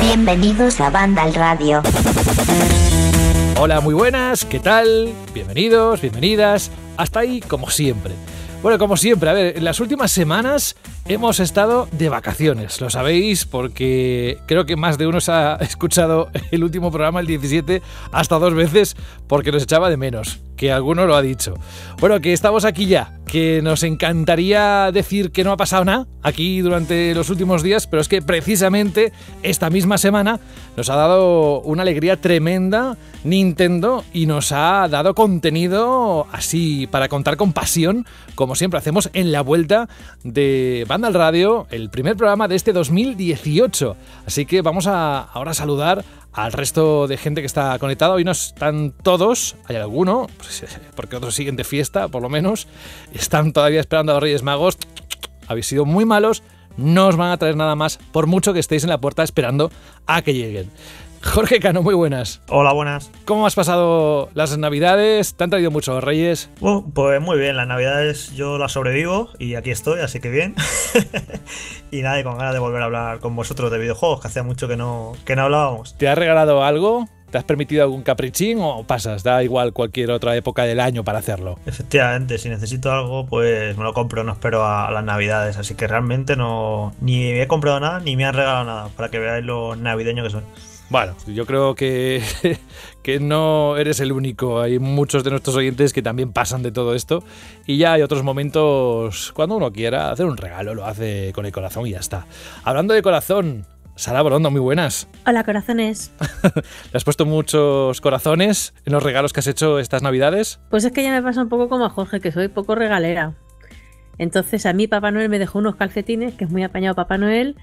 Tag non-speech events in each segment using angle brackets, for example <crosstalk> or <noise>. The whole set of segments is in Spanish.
Bienvenidos a Banda al Radio. Hola, muy buenas, ¿qué tal? Bienvenidos, bienvenidas. Hasta ahí, como siempre. Bueno, como siempre, a ver, en las últimas semanas Hemos estado de vacaciones, lo sabéis, porque creo que más de uno se ha <laughs> escuchado el último programa, el 17, hasta dos veces, porque nos echaba de menos, que alguno lo ha dicho. Bueno, que estamos aquí ya, que nos encantaría decir que no ha pasado nada aquí durante los últimos días, pero es que precisamente esta misma semana nos ha dado una alegría tremenda Nintendo y nos ha dado contenido así para contar con pasión, como siempre hacemos en la vuelta de al Radio, el primer programa de este 2018. Así que vamos a ahora saludar al resto de gente que está conectada. Hoy no están todos, hay alguno, pues, eh, porque otros siguen de fiesta, por lo menos. Están todavía esperando a los Reyes Magos. Habéis sido muy malos, no os van a traer nada más, por mucho que estéis en la puerta esperando a que lleguen. Jorge Cano, muy buenas. Hola, buenas. ¿Cómo has pasado las navidades? ¿Te han traído muchos reyes? pues muy bien, las navidades yo las sobrevivo y aquí estoy, así que bien. <laughs> y nada, con ganas de volver a hablar con vosotros de videojuegos, que hacía mucho que no, que no hablábamos. ¿Te has regalado algo? ¿Te has permitido algún caprichín o pasas? Da igual cualquier otra época del año para hacerlo. Efectivamente, si necesito algo, pues me lo compro, no espero a, las navidades. Así que realmente no. Ni he comprado nada, ni me han regalado nada, para que veáis lo navideño que son. Bueno, yo creo <laughs> que, no eres el único. Hay muchos de nuestros oyentes que también pasan de todo esto. Y ya hay otros momentos, cuando uno quiera hacer un regalo, lo hace con el corazón y ya está. Hablando de corazón, Sara Borondo, muy buenas. Hola, corazones. <laughs> ¿Le has puesto muchos corazones en los regalos que has hecho estas navidades? Pues es que ya me pasa un poco como a Jorge, que soy poco regalera. Entonces a mí Papá Noel me dejó unos calcetines, que es muy apañado Papá Noel,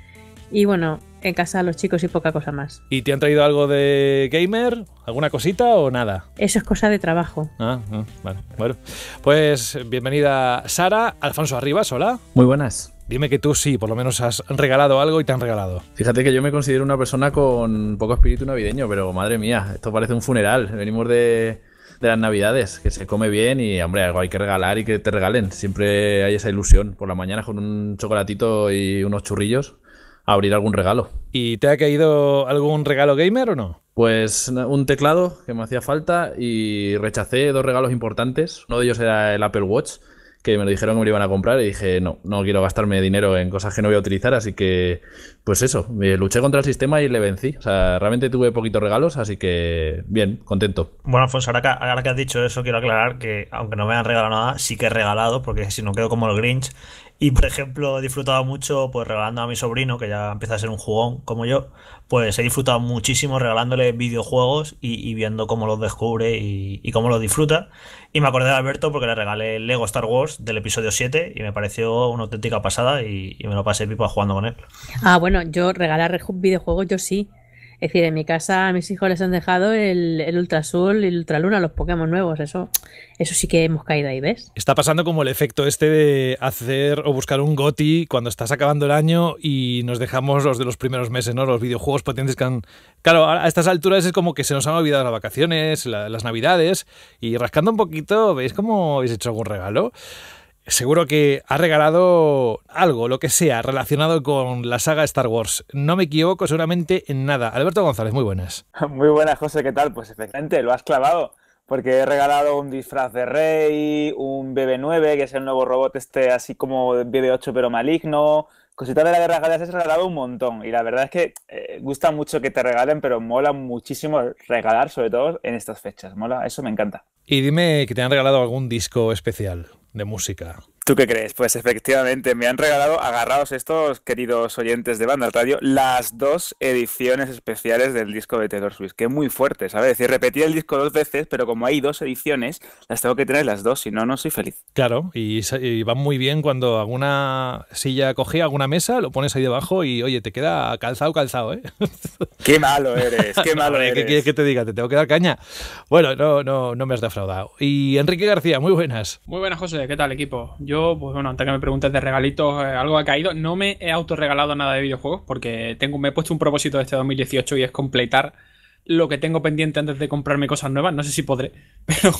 y bueno, en casa los chicos y poca cosa más. ¿Y te han traído algo de gamer? ¿Alguna cosita o nada? Eso es cosa de trabajo. Ah, ah Bueno, pues bienvenida Sara, Alfonso Arribas, hola. Muy buenas. Dime que tú sí, por lo menos has regalado algo y te han regalado. Fíjate que yo me considero una persona con poco espíritu navideño, pero madre mía, esto parece un funeral. Venimos de, de las navidades, que se come bien y, hombre, algo hay que regalar y que te regalen. Siempre hay esa ilusión por la mañana con un chocolatito y unos churrillos abrir algún regalo. ¿Y te ha caído algún regalo gamer o no? Pues un teclado que me hacía falta y rechacé dos regalos importantes. Uno de ellos era el Apple Watch, que me lo dijeron que me lo iban a comprar y dije, no, no quiero gastarme dinero en cosas que no voy a utilizar, así que, pues eso, luché contra el sistema y le vencí. O sea, realmente tuve poquitos regalos, así que, bien, contento. Bueno, Alfonso, ahora ahora que has dicho eso, quiero aclarar que, aunque no me han regalado nada, sí que he regalado, porque si no quedo como el Grinch y por ejemplo, he disfrutado mucho pues regalando a mi sobrino, que ya empieza a ser un jugón como yo, pues he disfrutado muchísimo regalándole videojuegos y, viendo cómo los descubre y, cómo los disfruta. Y me acordé de Alberto porque le regalé Lego Star Wars del episodio 7 y me pareció una auténtica pasada y, me lo pasé pipa jugando con él. Ah, bueno, yo regalar videojuegos yo sí, es decir, en mi casa a mis hijos les han dejado el, el sol y el Luna, los Pokémon nuevos, eso, eso sí que hemos caído ahí, ¿ves? Está pasando como el efecto este de hacer o buscar un GOTI cuando estás acabando el año y nos dejamos los de los primeros meses, ¿no? Los videojuegos potentes que han... Claro, a estas alturas es como que se nos han olvidado las vacaciones, las navidades, y rascando un poquito, ¿veis cómo habéis hecho algún regalo? Seguro que has regalado algo, lo que sea, relacionado con la saga Star Wars. No me equivoco seguramente en nada. Alberto González, muy buenas. <laughs> Muy buenas, José, ¿qué tal? Pues efectivamente, lo has clavado, porque he regalado un disfraz de Rey, un BB9, que es el nuevo robot este así como BB8 pero maligno. Cositas de la Guerra Galaxias he regalado un montón y la verdad es que eh, gusta mucho que te regalen, pero mola muchísimo regalar, sobre todo en estas fechas. Mola, eso me encanta. Y dime que te han regalado algún disco especial de música. ¿Tú qué crees? Pues efectivamente, me han regalado, agarrados estos queridos oyentes de Banda Radio, las dos ediciones especiales del disco de Tedor que muy fuerte, ¿sabes? Es decir, repetí el disco dos veces, pero como hay dos ediciones, las tengo que tener las dos, si no, no soy feliz. Claro, y, va van muy bien cuando alguna silla cogía, alguna mesa, lo pones ahí debajo y, oye, te queda calzado, calzado, ¿eh? <laughs> Qué malo eres, qué malo eres. ¿Qué quieres que te diga? Te tengo que dar caña. Bueno, no, no, no me has defraudado. Y Enrique García, muy buenas. Muy buenas, José, ¿qué tal, equipo? Yo, pues bueno, antes que me preguntes de regalitos, eh, algo ha caído. No me he autorregalado nada de videojuegos porque tengo, me he puesto un propósito de este 2018 y es completar lo que tengo pendiente antes de comprarme cosas nuevas. No sé si podré, <laughs> pero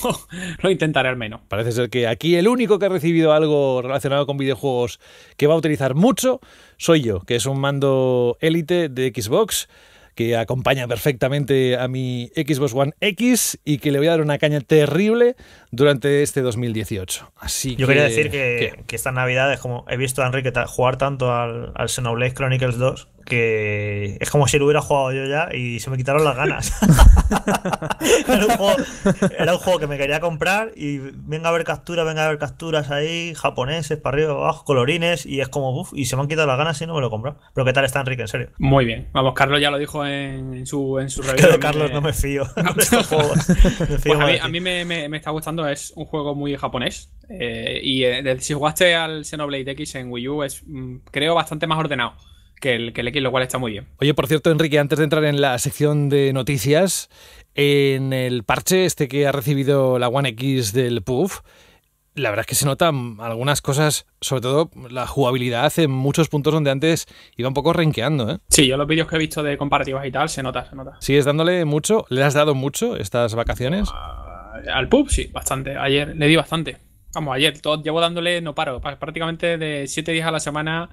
lo intentaré al menos. Parece ser que aquí el único que ha recibido algo relacionado con videojuegos que va a utilizar mucho soy yo, que es un mando élite de Xbox que acompaña perfectamente a mi Xbox One X y que le voy a dar una caña terrible durante este 2018. Así Yo que, quería decir que, estas esta Navidad como he visto a Enrique jugar tanto al, al Xenoblade Chronicles 2 que es como si lo hubiera jugado yo ya y se me quitaron las ganas. <laughs> era, un juego, que me quería comprar y venga a ver capturas, venga a ver capturas ahí, japoneses, para arriba, abajo, colorines y es como, uff, y se me han quitado las ganas y no me lo compro Pero ¿qué tal está Enrique, en serio? Muy bien. Vamos, Carlos ya lo dijo en, su, en su review. Carlos no me <laughs> fío. No. <laughs> Pues a mí, me, está gustando, es un juego muy japonés. Eh, y eh, si jugaste al Xenoblade X en Wii U es, mm, creo, bastante más ordenado que el, X, lo cual está muy bien. Oye, por cierto, Enrique, antes de entrar en la sección de noticias, en el parche este que ha recibido la One X del PUF, la verdad es que se notan algunas cosas, sobre todo la jugabilidad en muchos puntos donde antes iba un poco renqueando. ¿eh? Sí, yo los vídeos que he visto de comparativas y tal, se nota, se nota. ¿Sigues dándole mucho? ¿Le has dado mucho estas vacaciones? Ah, al Puff sí, bastante. Ayer le di bastante. Vamos, ayer, todo, llevo dándole, no paro, prácticamente de 7 días a la semana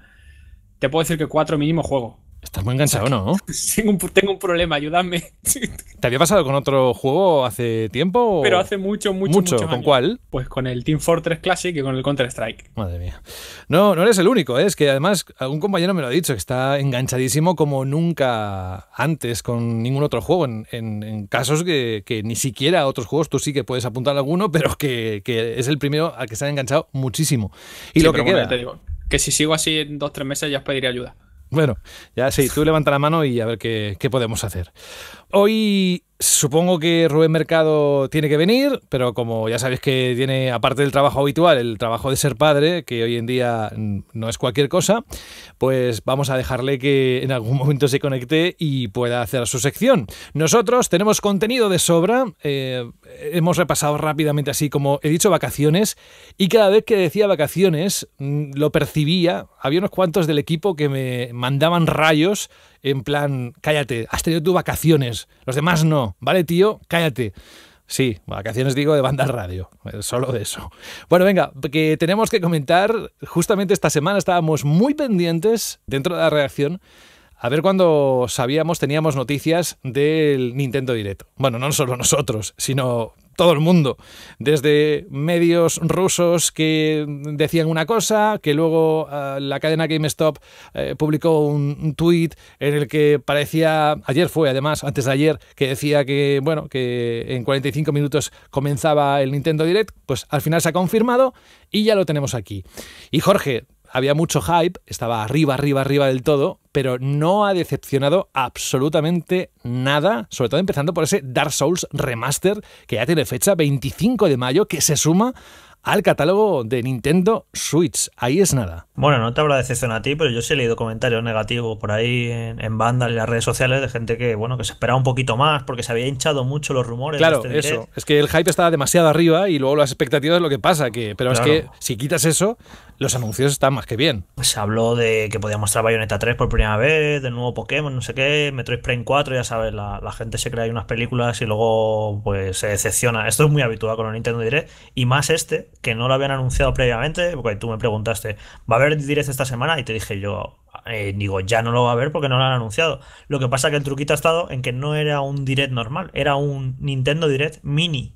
te puedo decir que cuatro mínimo juego. Estás muy enganchado, ¿no? <laughs> Tengo un, problema, ayúdame. <laughs> ¿Te había pasado con otro juego hace tiempo? Pero hace mucho, mucho, mucho. ¿Con cuál? Pues con el Team Fortress Classic y con el Counter-Strike. Madre mía. No, no eres el único, ¿eh? es que además algún compañero me lo ha dicho, que está enganchadísimo como nunca antes con ningún otro juego. En, casos que, ni siquiera otros juegos tú sí que puedes apuntar alguno, pero que, es el primero al que se ha enganchado muchísimo. Y lo que queda que si sigo así en dos o tres meses ya pediré ayuda. Bueno, ya sí, tú levanta la mano y a ver qué, qué podemos hacer. Hoy supongo que Rubén Mercado tiene que venir, pero como ya sabéis que tiene, aparte del trabajo habitual, el trabajo de ser padre, que hoy en día no es cualquier cosa, pues vamos a dejarle que en algún <laughs> momento se conecte y pueda hacer su sección. Nosotros tenemos contenido de sobra, eh, hemos repasado rápidamente así como he dicho vacaciones, y cada vez que decía vacaciones lo percibía, había unos cuantos del equipo que me mandaban rayos en plan, cállate, has tenido tus vacaciones, los demás no, ¿vale, tío? Cállate. Sí, vacaciones digo de banda radio, eh, solo de eso. Bueno, venga, que tenemos que comentar, justamente esta semana estábamos muy pendientes dentro de la reacción a ver cuando sabíamos, teníamos noticias del Nintendo Direct. Bueno, no solo nosotros, sino todo el mundo, desde medios rusos que decían una cosa, que luego eh, la cadena GameStop eh, publicó un, tweet en el que parecía, ayer fue además, antes de ayer, que decía que, bueno, que en 45 minutos comenzaba el Nintendo Direct, pues al final se ha confirmado y ya lo tenemos aquí. Y Jorge, había mucho hype, estaba arriba, arriba, arriba del todo, pero no ha decepcionado absolutamente nada, sobre todo empezando por ese Dark Souls Remaster, que ya tiene fecha 25 de mayo, que se suma al catálogo de Nintendo Switch. Ahí es nada. Bueno, no te habrá excepción a ti, pero yo sí he leído comentarios negativos por ahí en, en bandas y en las redes sociales de gente que, bueno, que se esperaba un poquito más porque se había hinchado mucho los rumores. Claro, este eso. Es que el hype estaba demasiado arriba y luego las expectativas es lo que pasa. Que, pero es que si quitas eso, los anuncios están más que bien. Se habló de que podía mostrar Bayonetta 3 por primera vez, del nuevo Pokémon, no sé qué, Metroid Prime 4, ya sabes, la, gente se crea ahí unas películas y luego pues se decepciona. Esto es muy habitual con el Nintendo Direct y más este que no lo habían anunciado previamente, porque tú me preguntaste, ¿va a haber direct esta semana? Y te dije yo, eh, digo, ya no lo va a haber porque no lo han anunciado. Lo que pasa que el truquito ha estado en que no era un direct normal, era un Nintendo Direct mini.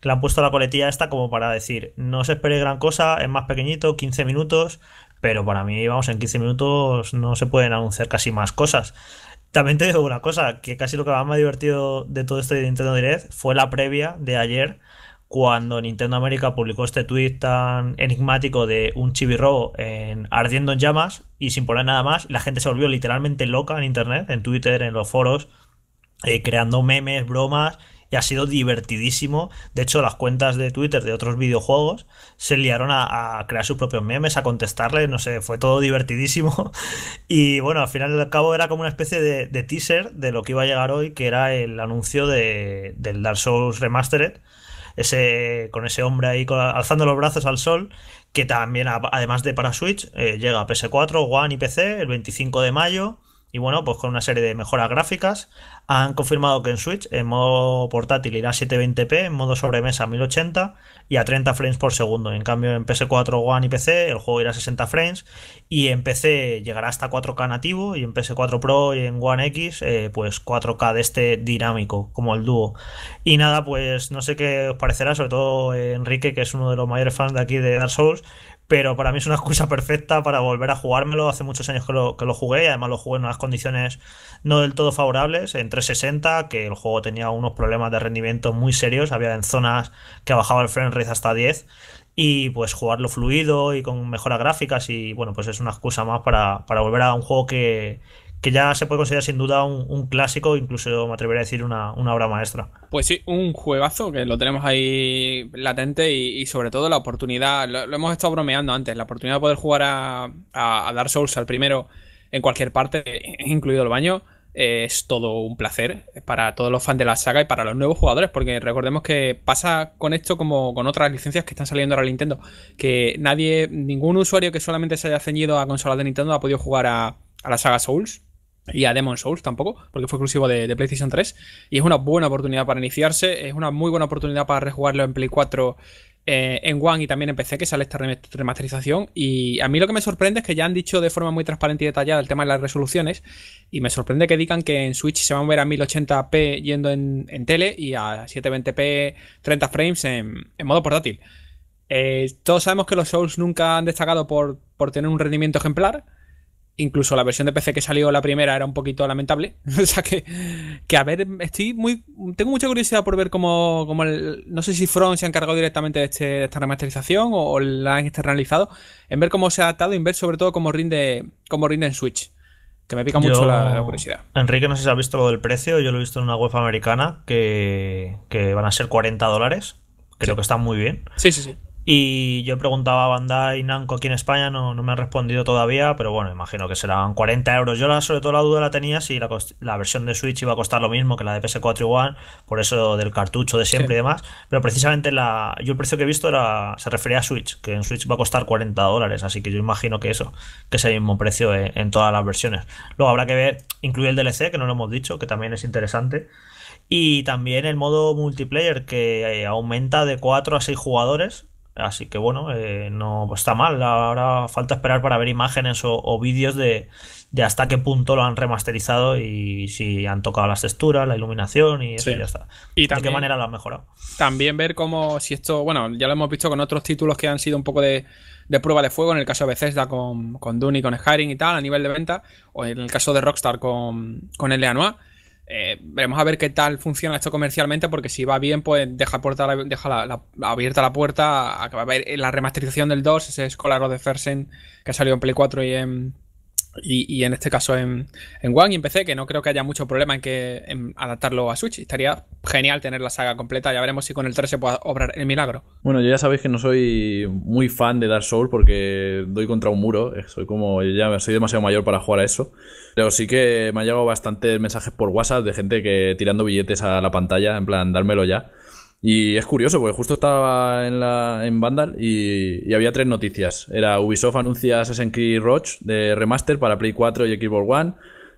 Que le han puesto la coletilla esta como para decir, no se espere gran cosa, es más pequeñito, 15 minutos, pero para mí, vamos, en 15 minutos no se pueden anunciar casi más cosas. También te digo una cosa, que casi lo que más me ha divertido de todo esto de Nintendo Direct fue la previa de ayer cuando Nintendo América publicó este tweet tan enigmático de un chibi en, ardiendo en llamas y sin poner nada más, la gente se volvió literalmente loca en internet, en Twitter, en los foros, eh, creando memes, bromas. Y ha sido divertidísimo. De hecho, las cuentas de Twitter de otros videojuegos se liaron a, crear sus propios memes, a contestarle. No sé, fue todo divertidísimo. <laughs> Y bueno, al final y al cabo era como una especie de, teaser de lo que iba a llegar hoy, que era el anuncio de, del Dark Souls Remastered ese, con ese hombre ahí alzando los brazos al sol, que también, además de para Switch, eh, llega a PS4, One y PC el 25 de mayo. Y bueno, pues con una serie de mejoras gráficas. Han confirmado que en Switch, en modo portátil, irá a 720p, en modo sobremesa a 1080 y a 30 frames por segundo. En cambio, en PS4, One y PC, el juego irá a 60 frames. Y en PC llegará hasta 4K nativo. Y en PS4 Pro y en One X, eh, pues 4K de este dinámico, como el dúo. Y nada, pues no sé qué os parecerá, sobre todo eh, Enrique, que es uno de los mayores fans de aquí de Dark Souls pero para mí es una excusa perfecta para volver a jugármelo. Hace muchos años que lo, que lo jugué y además lo jugué en unas condiciones no del todo favorables, en 360, que el juego tenía unos problemas de rendimiento muy serios, había en zonas que bajaba el frame rate hasta 10 y pues jugarlo fluido y con mejoras gráficas y bueno, pues es una excusa más para, para volver a un juego que, que ya se puede considerar sin duda un, clásico, incluso me atrevería a decir una, obra maestra. Pues sí, un juegazo que lo tenemos ahí latente y, sobre todo la oportunidad, lo, hemos estado bromeando antes, la oportunidad de poder jugar a, a, Dark Souls al primero en cualquier parte, <laughs> incluido el baño eh, es todo un placer para todos los fans de la saga y para los nuevos jugadores, porque recordemos que pasa con esto como con otras licencias que están saliendo ahora Nintendo, que nadie, ningún usuario que solamente se haya ceñido a consolas de Nintendo ha podido jugar a, a la saga Souls, y a Demon Souls tampoco, porque fue exclusivo de, PlayStation 3. Y es una buena oportunidad para iniciarse, es una muy buena oportunidad para rejugarlo en Play 4, eh, en One y también en PC, que sale esta remasterización. Y a mí lo que me sorprende es que ya han dicho de forma muy transparente y detallada el tema de las resoluciones. Y me sorprende que digan que en Switch se van a ver a 1080p yendo en, tele y a 720p 30 frames en, modo portátil. Eh, todos sabemos que los Souls nunca han destacado por, por tener un rendimiento ejemplar Incluso la versión de PC que salió la primera era un poquito lamentable. <laughs> o sea que, que a ver, estoy muy. Tengo mucha curiosidad por ver cómo. cómo el, no sé si Front se ha encargado directamente de, este, esta remasterización o, la han externalizado. En ver cómo se ha adaptado y en ver sobre todo cómo rinde, cómo rinde en Switch. Que me pica mucho la, curiosidad. Enrique, no sé si has visto lo del precio. Yo lo he visto en una web americana que, que van a ser 40 dólares. Creo que está muy bien. Sí, sí, sí. Y yo preguntaba a Bandai Namco aquí en España, no, me han respondido todavía, pero bueno, imagino que serán 40 euros. Yo sobre todo la duda la tenía si la, versión de Switch iba a costar lo mismo que la de PS4 y One, por eso del cartucho de siempre y demás, pero precisamente la, yo el precio que he visto era, se refería a Switch, que en Switch va a costar 40 dólares, así que yo imagino que eso, que es el mismo precio en, en todas las versiones. Luego habrá que ver, incluye el DLC, que no lo hemos dicho, que también es interesante. Y también el modo multiplayer que eh, aumenta de 4 a 6 jugadores Así que bueno, eh, no está mal. Ahora falta esperar para ver imágenes o, vídeos de, hasta qué punto lo han remasterizado y si han tocado las texturas, la iluminación y eso y ya está. de qué manera lo han mejorado. También ver cómo, si esto, bueno, ya lo hemos visto con otros títulos que han sido un poco de, prueba de fuego, en el caso de Bethesda con, con y con Skyrim y tal, a nivel de venta, o en el caso de Rockstar con, con Noah. Eh, veremos a ver qué tal funciona esto comercialmente, porque si va bien, pues deja, la, abierta la puerta a la remasterización del 2, ese escolar de Fersen que salió en Play 4 y en, y, y, en este caso en, en, One y en PC, que no creo que haya mucho problema en que adaptarlo a Switch. Estaría genial tener la saga completa. Ya veremos si con el 3 se puede obrar el milagro. Bueno, yo ya sabéis que no soy muy fan de Dark Souls porque doy contra un muro. Eh, soy como, ya soy demasiado mayor para jugar a eso. Pero sí que me han llegado bastantes mensajes por WhatsApp de gente que tirando billetes a la pantalla, en plan, dármelo ya. Y es curioso, porque justo estaba en, la, en Vandal y, había tres noticias. Era Ubisoft anuncia Assassin's Creed Roach de remaster para Play 4 y Xbox One.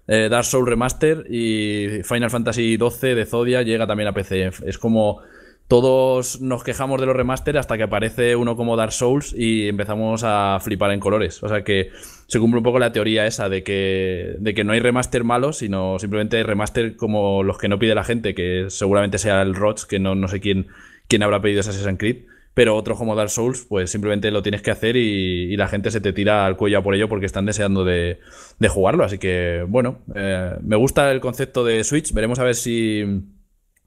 Eh, Dark Souls Remaster y Final Fantasy XII de Zodia llega también a PC. Es como todos nos quejamos de los remaster hasta que aparece uno como Dark Souls y empezamos a flipar en colores. O sea que se cumple un poco la teoría esa de que, de que no hay remaster malos, sino simplemente remaster como los que no pide la gente, que seguramente sea el Roach, que no, no sé quién, quién habrá pedido ese Assassin's Creed. Pero otro como Dark Souls, pues simplemente lo tienes que hacer y, y la gente se te tira al cuello a por ello porque están deseando de, de jugarlo. Así que, bueno, eh, me gusta el concepto de Switch. Veremos a ver si,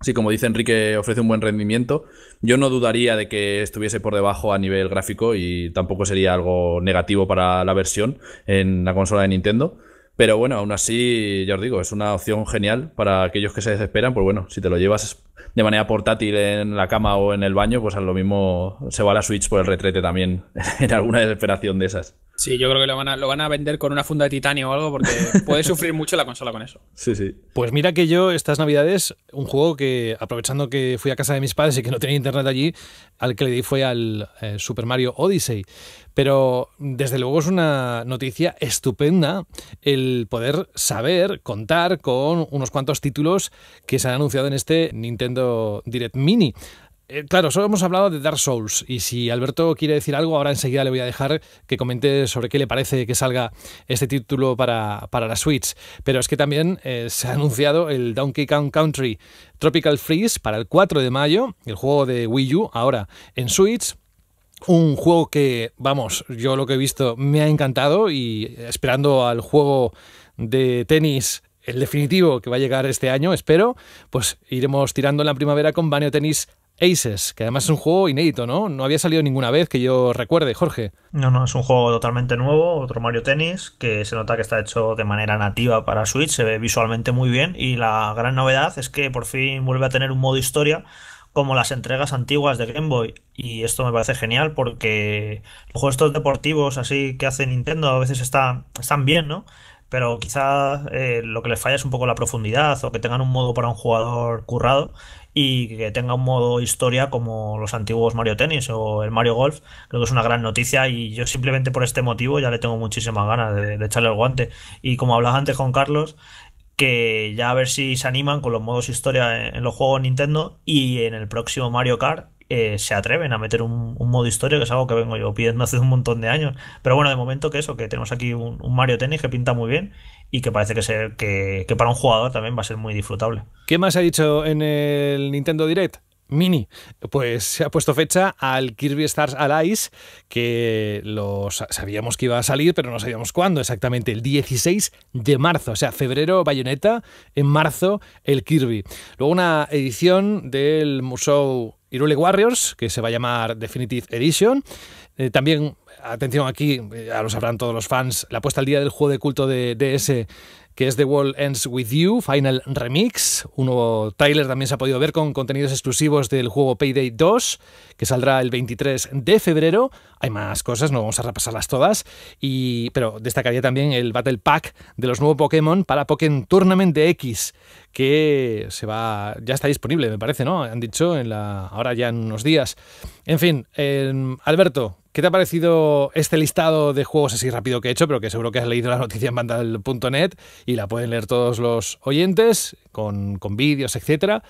Sí, como dice Enrique, ofrece un buen rendimiento. Yo no dudaría de que estuviese por debajo a nivel gráfico y tampoco sería algo negativo para la versión en la consola de Nintendo. Pero bueno, aún así, ya os digo, es una opción genial para aquellos que se desesperan. Pues bueno, si te lo llevas de manera portátil en la cama o en el baño, pues a lo mismo se va la Switch por el retrete también <laughs> en alguna desesperación de esas. Sí, yo creo que lo van, a, lo van a vender con una funda de titanio o algo porque <laughs> puede sufrir mucho la consola con eso. Sí, sí. Pues mira que yo estas navidades, un juego que aprovechando que fui a casa de mis padres y que no tenía internet allí, al que le di fue al eh, Super Mario Odyssey. Pero desde luego es una noticia estupenda el poder saber contar con unos cuantos títulos que se han anunciado en este Nintendo Direct Mini eh, claro, solo hemos hablado de Dark Souls y si Alberto quiere decir algo, ahora enseguida le voy a dejar que comente sobre qué le parece que salga este título para, la Switch. Pero es que también eh, se ha anunciado el Donkey Kong Country Tropical Freeze para el 4 de mayo, el juego de Wii U ahora en Switch. Un juego que, vamos, yo lo que he visto me ha encantado y esperando al juego de tenis el definitivo que va a llegar este año, espero, pues iremos tirando en la primavera con Mario Tennis Aces, que además es un juego inédito, ¿no? No había salido ninguna vez que yo recuerde, Jorge. No, no, es un juego totalmente nuevo, otro Mario Tennis, que se nota que está hecho de manera nativa para Switch, se ve visualmente muy bien y la gran novedad es que por fin vuelve a tener un modo historia como las entregas antiguas de Game Boy. Y esto me parece genial porque los juegos deportivos así que hace Nintendo a veces están, están bien, ¿no? Pero quizás eh, lo que les falla es un poco la profundidad o que tengan un modo para un jugador currado y que tenga un modo historia como los antiguos Mario Tennis o el Mario Golf. Creo que es una gran noticia y yo simplemente por este motivo ya le tengo muchísimas ganas de, de echarle el guante. Y como hablaba antes con Carlos, que ya a ver si se animan con los modos historia en, los juegos Nintendo y en el próximo Mario Kart eh, se atreven a meter un, modo historia, que es algo que vengo yo pidiendo <laughs> hace un montón de años. Pero bueno, de momento que eso, que tenemos aquí un, Mario Tennis que pinta muy bien y que parece que, ser que para un jugador también va a ser muy disfrutable. ¿Qué más ha dicho en el Nintendo Direct? Mini. Pues se ha puesto fecha al Kirby Stars Allies, que lo sabíamos que iba a salir, pero no sabíamos cuándo exactamente. El 16 de marzo, o sea, febrero Bayonetta, en marzo el Kirby. Luego una edición del Museo Irule Warriors, que se va a llamar Definitive Edition. Eh, también, atención aquí, eh, ya lo sabrán todos los fans, la puesta al día del juego de culto de DS que es The World Ends With You, Final Remix. Un nuevo tráiler también se ha podido ver con contenidos exclusivos del juego Payday 2, que saldrá el 23 de febrero. Hay más cosas, no vamos a repasarlas todas, y, pero destacaría también el Battle Pack de los nuevos Pokémon para Pokémon Tournament de X, que se va, ya está disponible, me parece, ¿no? Han dicho en la, ahora ya en unos días. En fin, em, Alberto, ¿Qué te ha parecido este listado de juegos así rápido que he hecho, pero que seguro que has leído la noticia en bandal.net y la pueden leer todos los oyentes con, vídeos, etcétera?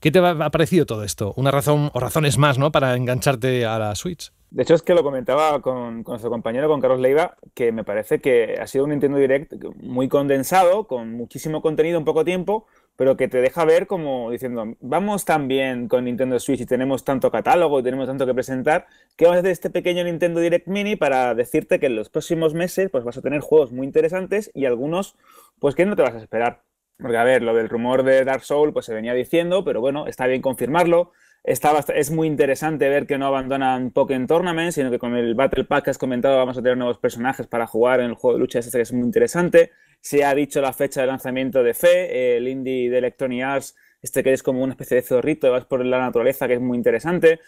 ¿Qué te ha parecido todo esto? Una razón o razones más, ¿no? Para engancharte a la Switch. De hecho, es que lo comentaba con, nuestro compañero, con Carlos Leiva, que me parece que ha sido un Nintendo Direct muy condensado, con muchísimo contenido en poco tiempo, pero que te deja ver como diciendo, vamos tan bien con Nintendo Switch y tenemos tanto catálogo y tenemos tanto que presentar, que vamos a hacer este pequeño Nintendo Direct Mini para decirte que en los próximos meses pues vas a tener juegos muy interesantes y algunos pues que no te vas a esperar. Porque a ver, lo del rumor de Dark Soul pues se venía diciendo, pero bueno, está bien confirmarlo. Está es muy interesante ver que no abandonan Pokémon Tournament, sino que con el Battle Pack que has comentado vamos a tener nuevos personajes para jugar en el juego de lucha que es muy interesante. Se ha dicho la fecha de lanzamiento de Fe, el indie de Electronic Arts, este que es como una especie de zorrito, vas por la naturaleza, que es muy interesante.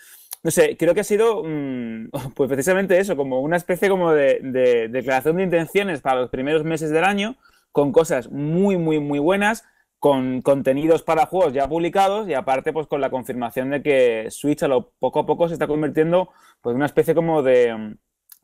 No sé, creo que ha sido mm, <laughs> pues precisamente eso, como una especie como de, declaración de intenciones para los primeros meses del año, con cosas muy, muy, muy buenas, con contenidos para juegos ya publicados y aparte pues con la confirmación de que Switch a lo poco a poco se está convirtiendo pues en una especie como de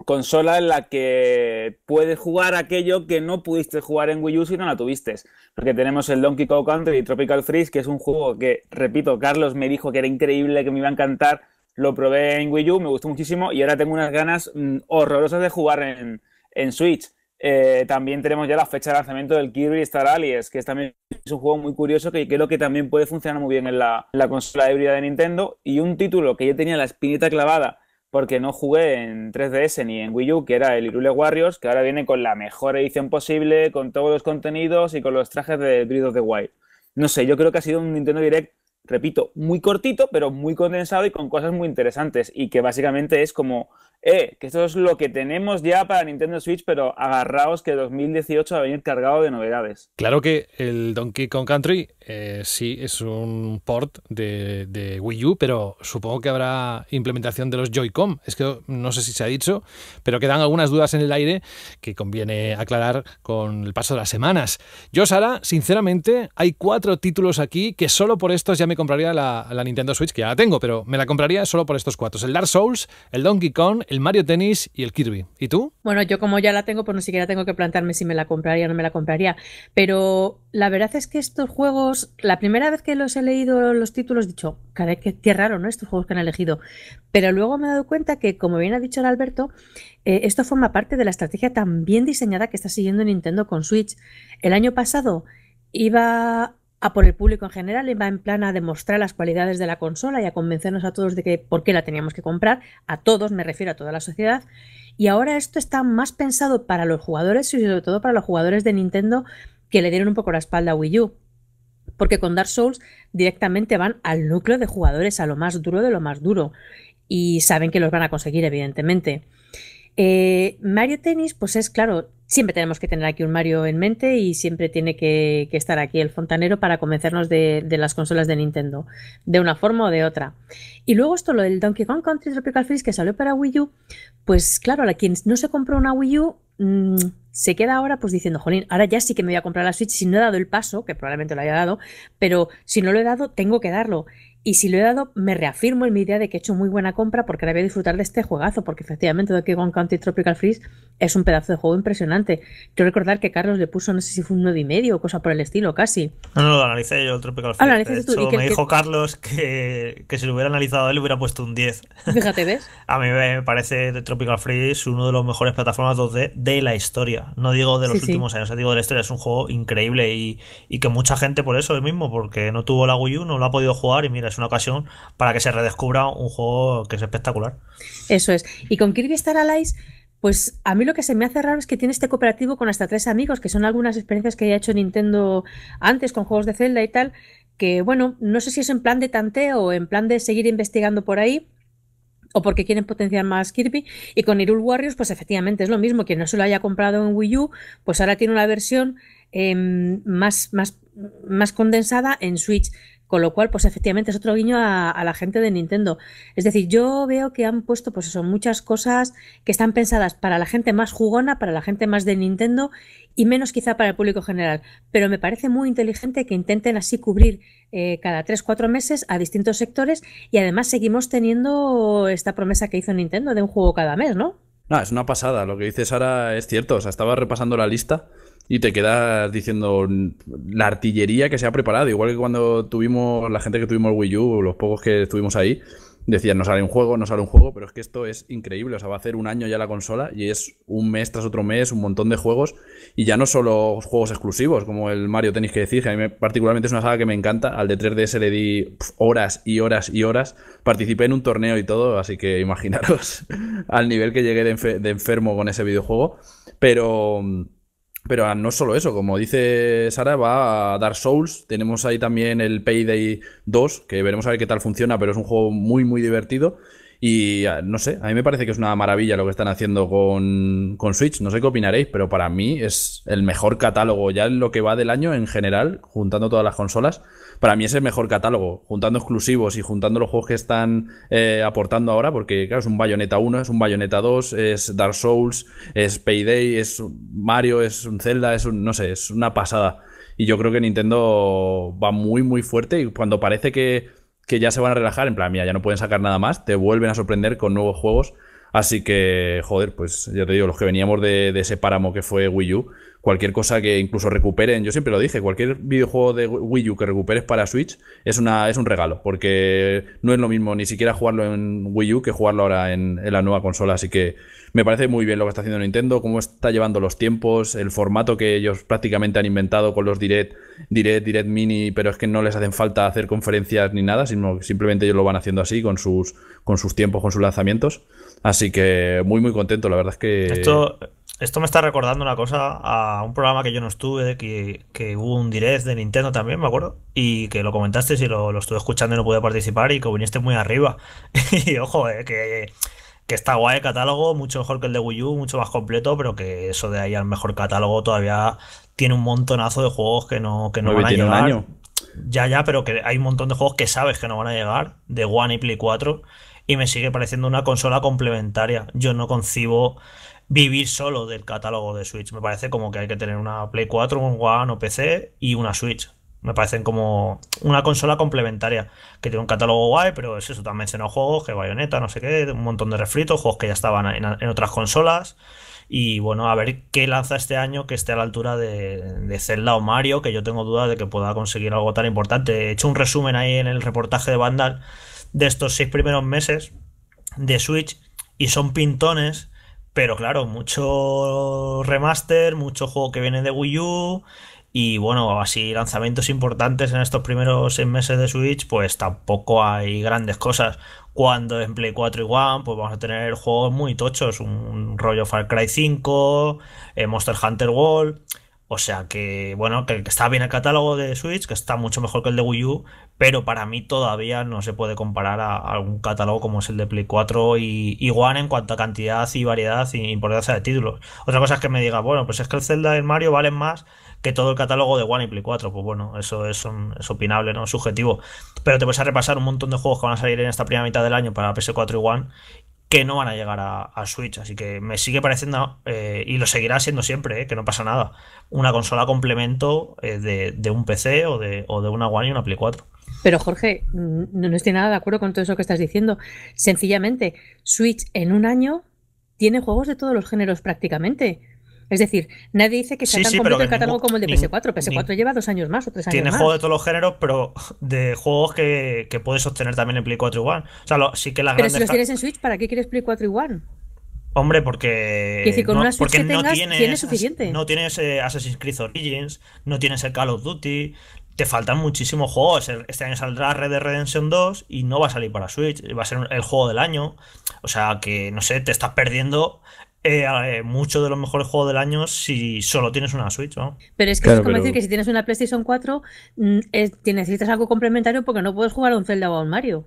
consola en la que puedes jugar aquello que no pudiste jugar en Wii U si no la tuviste. Porque tenemos el Donkey Kong Country y Tropical Freeze, que es un juego que, repito, Carlos me dijo que era increíble, que me iba a encantar. Lo probé en Wii U, me gustó muchísimo y ahora tengo unas ganas mm, horrorosas de jugar en, Switch. Eh, también tenemos ya la fecha de lanzamiento del Kirby Star Allies, que es también es un juego muy curioso que creo que también puede funcionar muy bien en la, la consola híbrida de Nintendo. Y un título que yo tenía la espinita clavada porque no jugué en 3DS ni en Wii U, que era el Irule Warriors, que ahora viene con la mejor edición posible, con todos los contenidos y con los trajes de Breath of the Wild. No sé, yo creo que ha sido un Nintendo Direct, repito, muy cortito, pero muy condensado y con cosas muy interesantes, y que básicamente es como eh, que esto es lo que tenemos ya para Nintendo Switch, pero agarraos que 2018 va a venir cargado de novedades. Claro que el Donkey Kong Country eh, sí es un port de, Wii U, pero supongo que habrá implementación de los Joy-Con. Es que no sé si se ha dicho, pero quedan algunas dudas en el aire que conviene aclarar con el paso de las semanas. Yo, Sara, sinceramente, hay cuatro títulos aquí que solo por estos ya me compraría la, la Nintendo Switch, que ya la tengo, pero me la compraría solo por estos cuatro. El Dark Souls, el Donkey Kong, el Mario Tennis y el Kirby. ¿Y tú? Bueno, yo como ya la tengo, pues no siquiera tengo que plantearme si me la compraría o no me la compraría. Pero la verdad es que estos juegos, la primera vez que los he leído los títulos, he dicho, qué, raro, ¿no? Estos juegos que han elegido. Pero luego me he dado cuenta que, como bien ha dicho el Alberto, eh, esto forma parte de la estrategia tan bien diseñada que está siguiendo Nintendo con Switch. El año pasado iba a por el público en general, y va en plan a demostrar las cualidades de la consola y a convencernos a todos de que por qué la teníamos que comprar, a todos, me refiero a toda la sociedad. Y ahora esto está más pensado para los jugadores y sobre todo para los jugadores de Nintendo que le dieron un poco la espalda a Wii U. Porque con Dark Souls directamente van al núcleo de jugadores, a lo más duro de lo más duro. Y saben que los van a conseguir, evidentemente. Eh, Mario Tennis, pues es claro, siempre tenemos que tener aquí un Mario en mente y siempre tiene que, estar aquí el fontanero para convencernos de, las consolas de Nintendo, de una forma o de otra. Y luego esto, lo del Donkey Kong Country Tropical Freeze que salió para Wii U, pues claro, a quien no se compró una Wii U mm, se queda ahora pues diciendo, jolín, ahora ya sí que me voy a comprar la Switch si no he dado el paso, que probablemente lo haya dado, pero si no lo he dado, tengo que darlo. Y si lo he dado, me reafirmo en mi idea de que he hecho muy buena compra porque ahora voy a disfrutar de este juegazo, porque efectivamente Donkey Kong Country Tropical Freeze es un pedazo de juego impresionante. Quiero recordar que Carlos le puso, no sé si fue un 9 y medio o cosa por el estilo, casi. No, no, lo analicé yo, el Tropical ah, Freeze. de me dijo Carlos que, si lo hubiera analizado él hubiera puesto un 10. Fíjate, ¿ves? <laughs> a mí me parece Tropical Freeze uno de los mejores plataformas 2D de la historia. No digo de los últimos años, digo de la historia. Es un juego increíble y, que mucha gente por eso él mismo, porque no tuvo la Wii U, no lo ha podido jugar y mira, es una ocasión para que se redescubra un juego que es espectacular. Eso es. Y con Kirby Star Allies, pues a mí lo que se me hace raro es que tiene este cooperativo con hasta tres amigos, que son algunas experiencias que haya hecho Nintendo antes con juegos de Zelda y tal, que bueno, no sé si es en plan de tanteo o en plan de seguir investigando por ahí, o porque quieren potenciar más Kirby. Y con Irul Warriors, pues efectivamente es lo mismo. Quien no se lo haya comprado en Wii U, pues ahora tiene una versión em, más, más, más condensada en Switch. Con lo cual, pues efectivamente es otro guiño a, la gente de Nintendo. Es decir, yo veo que han puesto, pues eso, muchas cosas que están pensadas para la gente más jugona, para la gente más de Nintendo y menos quizá para el público general. Pero me parece muy inteligente que intenten así cubrir eh, cada tres cuatro meses a distintos sectores y además seguimos teniendo esta promesa que hizo Nintendo de un juego cada mes, ¿no? No, es una pasada. Lo que dices Sara es cierto. O sea, estaba repasando la lista y te quedas diciendo la artillería que se ha preparado. Igual que cuando tuvimos la gente que tuvimos el Wii U, los pocos que estuvimos ahí, decía no sale un juego, no sale un juego, pero es que esto es increíble. O sea, va a hacer un año ya la consola y es un mes tras otro mes, un montón de juegos. Y ya no solo juegos exclusivos, como el Mario tenéis que decir, que a mí particularmente es una saga que me encanta. Al de 3DS le di horas y horas y horas. Participé en un torneo y todo, así que imaginaros <laughs> al nivel que llegué de enfermo con ese videojuego. Pero mm, pero ah, no es solo eso, como dice Sara, va a Dark Souls. Tenemos ahí también el Payday 2, que veremos a ver qué tal funciona, pero es un juego muy, muy divertido. Y ah, no sé, a mí me parece que es una maravilla lo que están haciendo con, con Switch. No sé qué opinaréis, pero para mí es el mejor catálogo ya en lo que va del año en general, juntando todas las consolas para mí es el mejor catálogo, juntando exclusivos y juntando los juegos que están eh, aportando ahora, porque claro, es un Bayonetta 1, es un Bayonetta 2, es Dark Souls, es Payday, es Mario, es un Zelda, es no sé, es una pasada. Y yo creo que Nintendo va muy, muy fuerte y cuando parece que, que ya se van a relajar, en plan, mira, ya no pueden sacar nada más, te vuelven a sorprender con nuevos juegos. Así que, joder, pues ya te digo, los que veníamos de ese páramo que fue Wii U, cualquier cosa que incluso recuperen, yo siempre lo dije, cualquier videojuego de Wii U que recuperes para Switch es, una, es un regalo, porque no es lo mismo ni siquiera jugarlo en Wii U que jugarlo ahora en, la nueva consola, así que me parece muy bien lo que está haciendo Nintendo, cómo está llevando los tiempos, el formato que ellos prácticamente han inventado con los Direct, Direct, Direct Mini, pero es que no les hacen falta hacer conferencias ni nada, sino simplemente ellos lo van haciendo así con sus, con sus tiempos, con sus lanzamientos. Así que muy, muy contento, la verdad es que... Esto me está recordando una cosa a un programa que yo no estuve, que, que hubo un direct de Nintendo también, me acuerdo, y que lo comentaste y lo, lo estuve escuchando y no pude participar y que viniste muy arriba. <laughs> y ojo, eh, que, está guay el catálogo, mucho mejor que el de Wii U, mucho más completo, pero que eso de ahí al mejor catálogo todavía tiene un montonazo de juegos que no, que no van a llegar. año. Ya, ya, pero que hay un montón de juegos que sabes que no van a llegar, de One y Play 4, y me sigue pareciendo una consola complementaria. Yo no concibo vivir solo del catálogo de Switch. Me parece como que hay que tener una Play 4, un One o PC y una Switch. Me parecen como una consola complementaria que tiene un catálogo guay, pero es eso. también han juegos que Bayonetta, no sé qué, un montón de refritos, juegos que ya estaban en, otras consolas. Y bueno, a ver qué lanza este año que esté a la altura de, de Zelda o Mario, que yo tengo dudas de que pueda conseguir algo tan importante. He hecho un resumen ahí en el reportaje de Vandal de estos seis primeros meses de Switch y son pintones pero claro, mucho remaster, mucho juego que viene de Wii U. Y bueno, así lanzamientos importantes en estos primeros seis meses de Switch, pues tampoco hay grandes cosas. Cuando en Play 4 y One, pues vamos a tener juegos muy tochos, un rollo Far Cry 5, eh, Monster Hunter World. O sea que, bueno, que, está bien el catálogo de Switch, que está mucho mejor que el de Wii U, pero para mí todavía no se puede comparar a, algún catálogo como es el de Play 4 y, One en cuanto a cantidad y variedad y importancia de títulos. Otra cosa es que me diga, bueno, pues es que el Zelda y Mario valen más que todo el catálogo de One y Play 4. Pues bueno, eso es, es opinable, ¿no? Subjetivo. Pero te vas a repasar un montón de juegos que van a salir en esta primera mitad del año para PS4 y One que no van a llegar a, Switch. Así que me sigue pareciendo, eh, y lo seguirá siendo siempre, eh, que no pasa nada, una consola complemento eh, de, un PC o de, una One y una Play 4. Pero Jorge, no estoy nada de acuerdo con todo eso que estás diciendo. Sencillamente, Switch en un año tiene juegos de todos los géneros prácticamente. Es decir, nadie dice que sea tan completo el catálogo como el de PS4. PS4 lleva dos años más o tres años tiene más. Tiene juegos de todos los géneros, pero de juegos que, puedes obtener también en Play 4 y One. O sea, sí que las pero si los tienes en Switch, ¿para qué quieres Play 4 y One? Hombre, porque. decir con una Switch porque que tengas, no tienes, suficiente. No tienes eh, Assassin's Creed Origins, no tienes el Call of Duty, te faltan muchísimos juegos. Este año saldrá Red Dead Redemption 2 y no va a salir para Switch. Va a ser el juego del año. O sea que, no sé, te estás perdiendo eh, eh muchos de los mejores juegos del año si solo tienes una Switch. ¿no? Pero es que es como decir que si tienes una PlayStation 4, mm, necesitas algo complementario porque no puedes jugar a un Zelda o un Mario.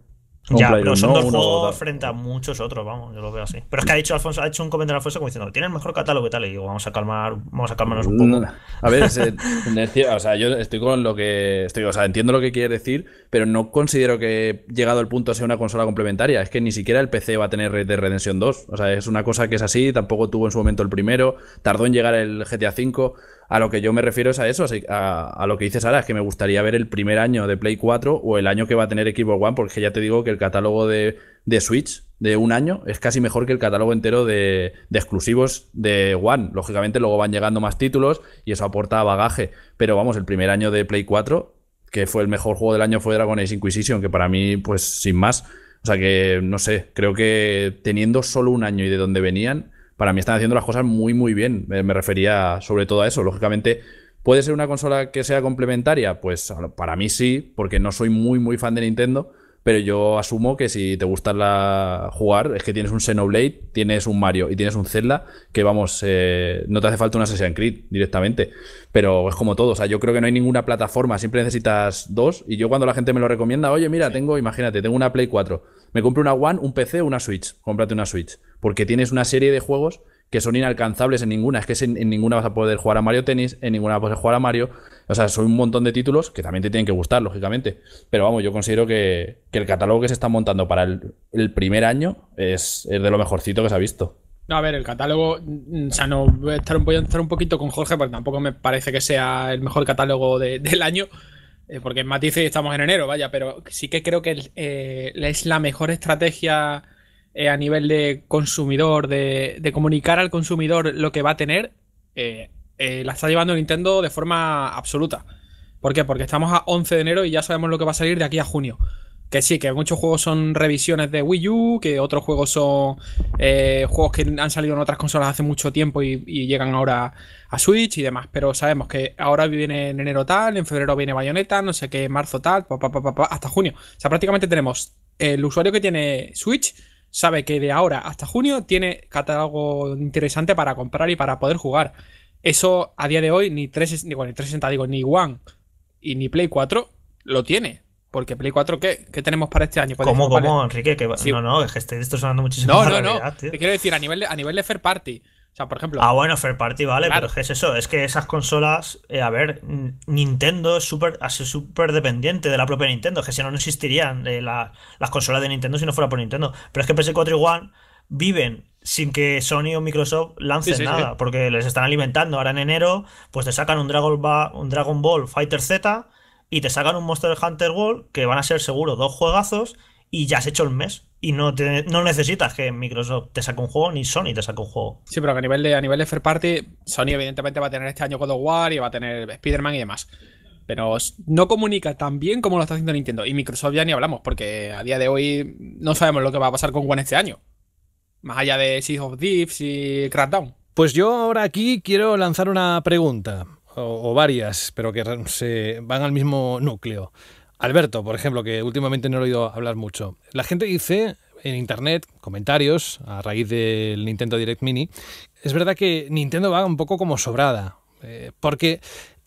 Ya, pero son dos juegos frente a muchos otros, vamos, yo lo veo así. Pero es que ha dicho Alfonso, ha hecho un comentario Alfonso como diciendo, el mejor catálogo y tal, y digo, vamos a calmar, vamos a calmarnos un poco. a ver, eh, <laughs> o sea, yo estoy con lo que estoy, o sea, entiendo lo que quiere decir, pero no considero que llegado el punto sea una consola complementaria, es que ni siquiera el PC va a tener Red de Redemption 2, o sea, es una cosa que es así, tampoco tuvo en su momento el primero, tardó en llegar el GTA V... A lo que yo me refiero es a eso, a, lo que dices ahora, es que me gustaría ver el primer año de Play 4 o el año que va a tener Xbox One, porque ya te digo que el catálogo de, Switch de un año es casi mejor que el catálogo entero de, exclusivos de One. Lógicamente luego van llegando más títulos y eso aporta bagaje, pero vamos, el primer año de Play 4, que fue el mejor juego del año, fue Dragon Age Inquisition, que para mí, pues sin más, o sea que, no sé, creo que teniendo solo un año y de dónde venían para mí están haciendo las cosas muy, muy bien. Eh, me, refería sobre todo a eso. Lógicamente, ¿puede ser una consola que sea complementaria? Pues para mí sí, porque no soy muy, muy fan de Nintendo pero yo asumo que si te gusta la... jugar, es que tienes un Xenoblade, tienes un Mario y tienes un Zelda, que vamos, eh, no te hace falta un Assassin's Creed directamente. Pero es como todo, o sea, yo creo que no hay ninguna plataforma, siempre necesitas dos. Y yo cuando la gente me lo recomienda, oye, mira, tengo, imagínate, tengo una Play 4, me compro una One, un PC o una Switch, cómprate una Switch. Porque tienes una serie de juegos que son inalcanzables en ninguna. Es que en ninguna vas a poder jugar a Mario Tennis, en ninguna vas a poder jugar a Mario, o sea, son un montón de títulos que también te tienen que gustar, lógicamente. Pero vamos, yo considero que, el catálogo que se está montando para el, primer año es, de lo mejorcito que se ha visto. No, a ver, el catálogo, mm, o sea, no voy a estar un, poquito con Jorge, porque tampoco me parece que sea el mejor catálogo del año, eh, porque en Matices estamos en enero, vaya, pero sí que creo que eh, es la mejor estrategia eh, a nivel de consumidor, de, comunicar al consumidor lo que va a tener. Eh, la está llevando Nintendo de forma absoluta. ¿Por qué? Porque estamos a 11 de enero y ya sabemos lo que va a salir de aquí a junio. Que sí, que muchos juegos son revisiones de Wii U, que otros juegos son eh, juegos que han salido en otras consolas hace mucho tiempo y, llegan ahora a Switch y demás. Pero sabemos que ahora viene en enero tal, en febrero viene Bayonetta, no sé qué, en marzo tal, hasta junio. O sea, prácticamente tenemos el usuario que tiene Switch sabe que de ahora hasta junio tiene catálogo interesante para comprar y para poder jugar. Eso a día de hoy ni, 3, ni, 360, digo, ni One y ni Play 4 lo tiene. Porque Play 4, ¿qué, tenemos para este año? Pues ¿Cómo, cómo, Enrique? Que, No, no, es que estoy distorsionando muchísimo. No, no, no. Te quiero decir, a nivel, de, a nivel de fair party. O sea, por ejemplo. Ah, bueno, Fair Party, vale, pero ¿qué es eso? Es que esas consolas, eh, a ver, Nintendo es súper dependiente de la propia Nintendo, Es que si no, no existirían eh, las consolas de Nintendo si no fuera por Nintendo. Pero es que PS4 y One viven sin que Sony o Microsoft lancen nada, porque les están alimentando. Ahora en enero, pues te sacan un Dragon, un Dragon Ball Fighter Z y te sacan un Monster Hunter World, que van a ser seguro dos juegazos, y ya has hecho el mes. Y no, no necesitas que Microsoft te saque un juego, ni Sony te saque un juego. Sí, pero a nivel de, a nivel de party, Sony evidentemente va a tener este año God of War y va a tener Spider-Man y demás. Pero no comunica tan bien como lo está haciendo Nintendo. Y Microsoft ya ni hablamos, porque a día de hoy no sabemos lo que va a pasar con One este año. Más allá de Sea of Thieves y Crackdown. Pues yo ahora aquí quiero lanzar una pregunta, o, varias, pero que se van al mismo núcleo. Alberto, por ejemplo, que últimamente no he oído hablar mucho. La gente dice en internet, comentarios, a raíz del Nintendo Direct Mini, es verdad que Nintendo va un poco como sobrada. Eh, porque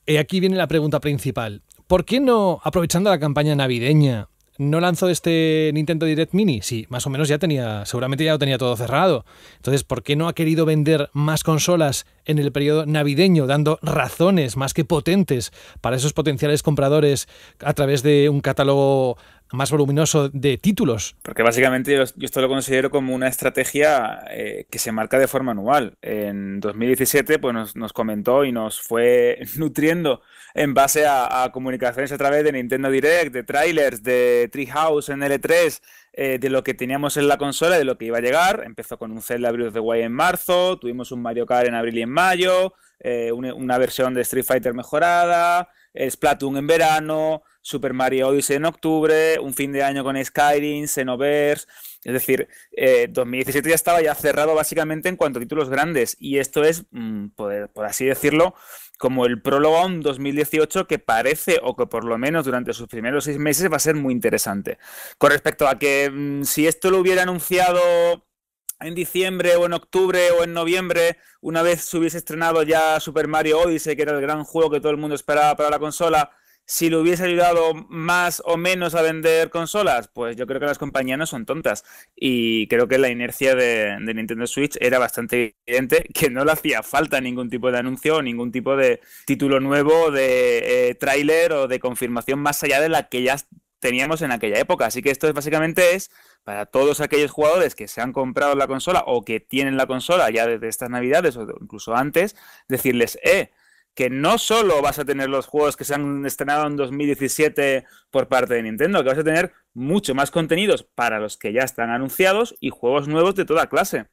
eh, aquí viene la pregunta principal. ¿Por qué no, aprovechando la campaña navideña, no lanzó este Nintendo Direct Mini? Sí, más o menos ya tenía, seguramente ya lo tenía todo cerrado. Entonces, ¿por qué no ha querido vender más consolas en el periodo navideño, dando razones más que potentes para esos potenciales compradores a través de un catálogo más voluminoso de títulos. Porque básicamente yo, esto lo considero como una estrategia eh, que se marca de forma anual. En 2017 pues nos comentó y nos fue <laughs> nutriendo en base a, comunicaciones a través de Nintendo Direct, de trailers, de Treehouse en L3, eh, de lo que teníamos en la consola, de lo que iba a llegar. Empezó con un Zelda Breath of the Wild en marzo, tuvimos un Mario Kart en abril y en mayo, eh, una, versión de Street Fighter mejorada, Splatoon en verano, Super Mario Odyssey en octubre, un fin de año con Skyrim, Xenoverse... Es decir, 2017 eh, ya estaba ya cerrado básicamente en cuanto a títulos grandes y esto es, mm, por así decirlo, como el prólogo 2018 que parece, o que por lo menos durante sus primeros seis meses va a ser muy interesante. Con respecto a que mm, si esto lo hubiera anunciado en diciembre o en octubre o en noviembre, una vez se hubiese estrenado ya Super Mario Odyssey, que era el gran juego que todo el mundo esperaba para la consola, si lo hubiese ayudado más o menos a vender consolas? Pues yo creo que las compañías no son tontas y creo que la inercia de, Nintendo Switch era bastante evidente, <laughs> que no le hacía falta ningún tipo de anuncio, ningún tipo de título nuevo, de eh, tráiler o de confirmación más allá de la que ya teníamos en aquella época. Así que esto básicamente es para todos aquellos jugadores que se han comprado la consola o que tienen la consola ya desde estas navidades o incluso antes, decirles, eh, que no solo vas a tener los juegos que se han estrenado en 2017 por parte de Nintendo, que vas a tener mucho más contenidos para los que ya están anunciados y juegos nuevos de toda clase.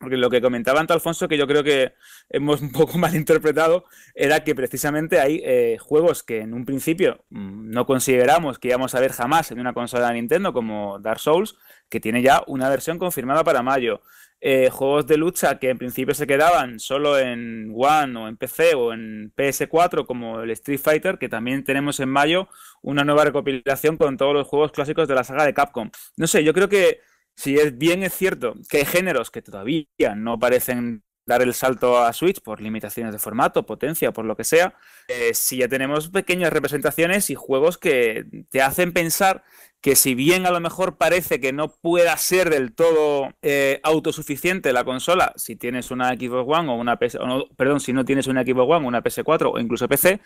Porque lo que comentaba Anto Alfonso, que yo creo que hemos un poco <laughs> malinterpretado, era que precisamente hay eh, juegos que en un principio mm, no consideramos que íbamos a ver jamás en una consola de Nintendo, como Dark Souls, que tiene ya una versión confirmada para mayo. Eh, juegos de lucha que en principio se quedaban solo en One o en PC o en PS4, como el Street Fighter, que también tenemos en mayo una nueva recopilación con todos los juegos clásicos de la saga de Capcom. No sé, yo creo que si es bien es cierto que hay géneros que todavía no parecen dar el salto a Switch por limitaciones de formato, potencia, por lo que sea, eh, si ya tenemos pequeñas representaciones y juegos que te hacen pensar que si bien a lo mejor parece que no pueda ser del todo eh, autosuficiente la consola, si tienes una Xbox One o una PS, perdón, si no tienes una Xbox One, una PS4 o incluso PC,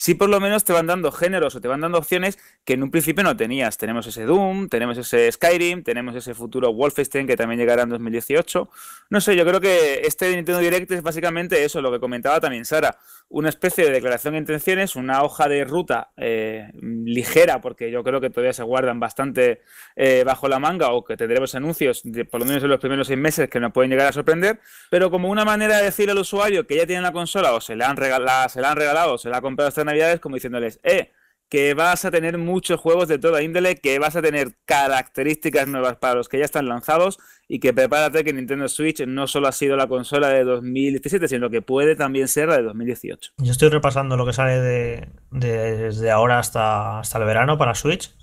si por lo menos te van dando géneros o te van dando opciones que en un principio no tenías. Tenemos ese Doom, tenemos ese Skyrim, tenemos ese futuro Wolfenstein que también llegará en 2018. No sé, yo creo que este Nintendo Direct es básicamente eso, lo que comentaba también Sara, una especie de declaración de intenciones, una hoja de ruta eh, ligera, porque yo creo que todavía se guardan bastante eh, bajo la manga o que tendremos anuncios, por lo menos en los primeros seis meses, que nos pueden llegar a sorprender, pero como una manera de decir al usuario que ya tiene la consola o se la han, regalado, se la han regalado o se la ha comprado esta navidades como diciéndoles, eh, que vas a tener muchos juegos de toda índole, que vas a tener características nuevas para los que ya están lanzados y que prepárate que Nintendo Switch no solo ha sido la consola de 2017, sino que puede también ser la de 2018. Yo estoy repasando lo que sale de, de desde ahora hasta, hasta el verano para Switch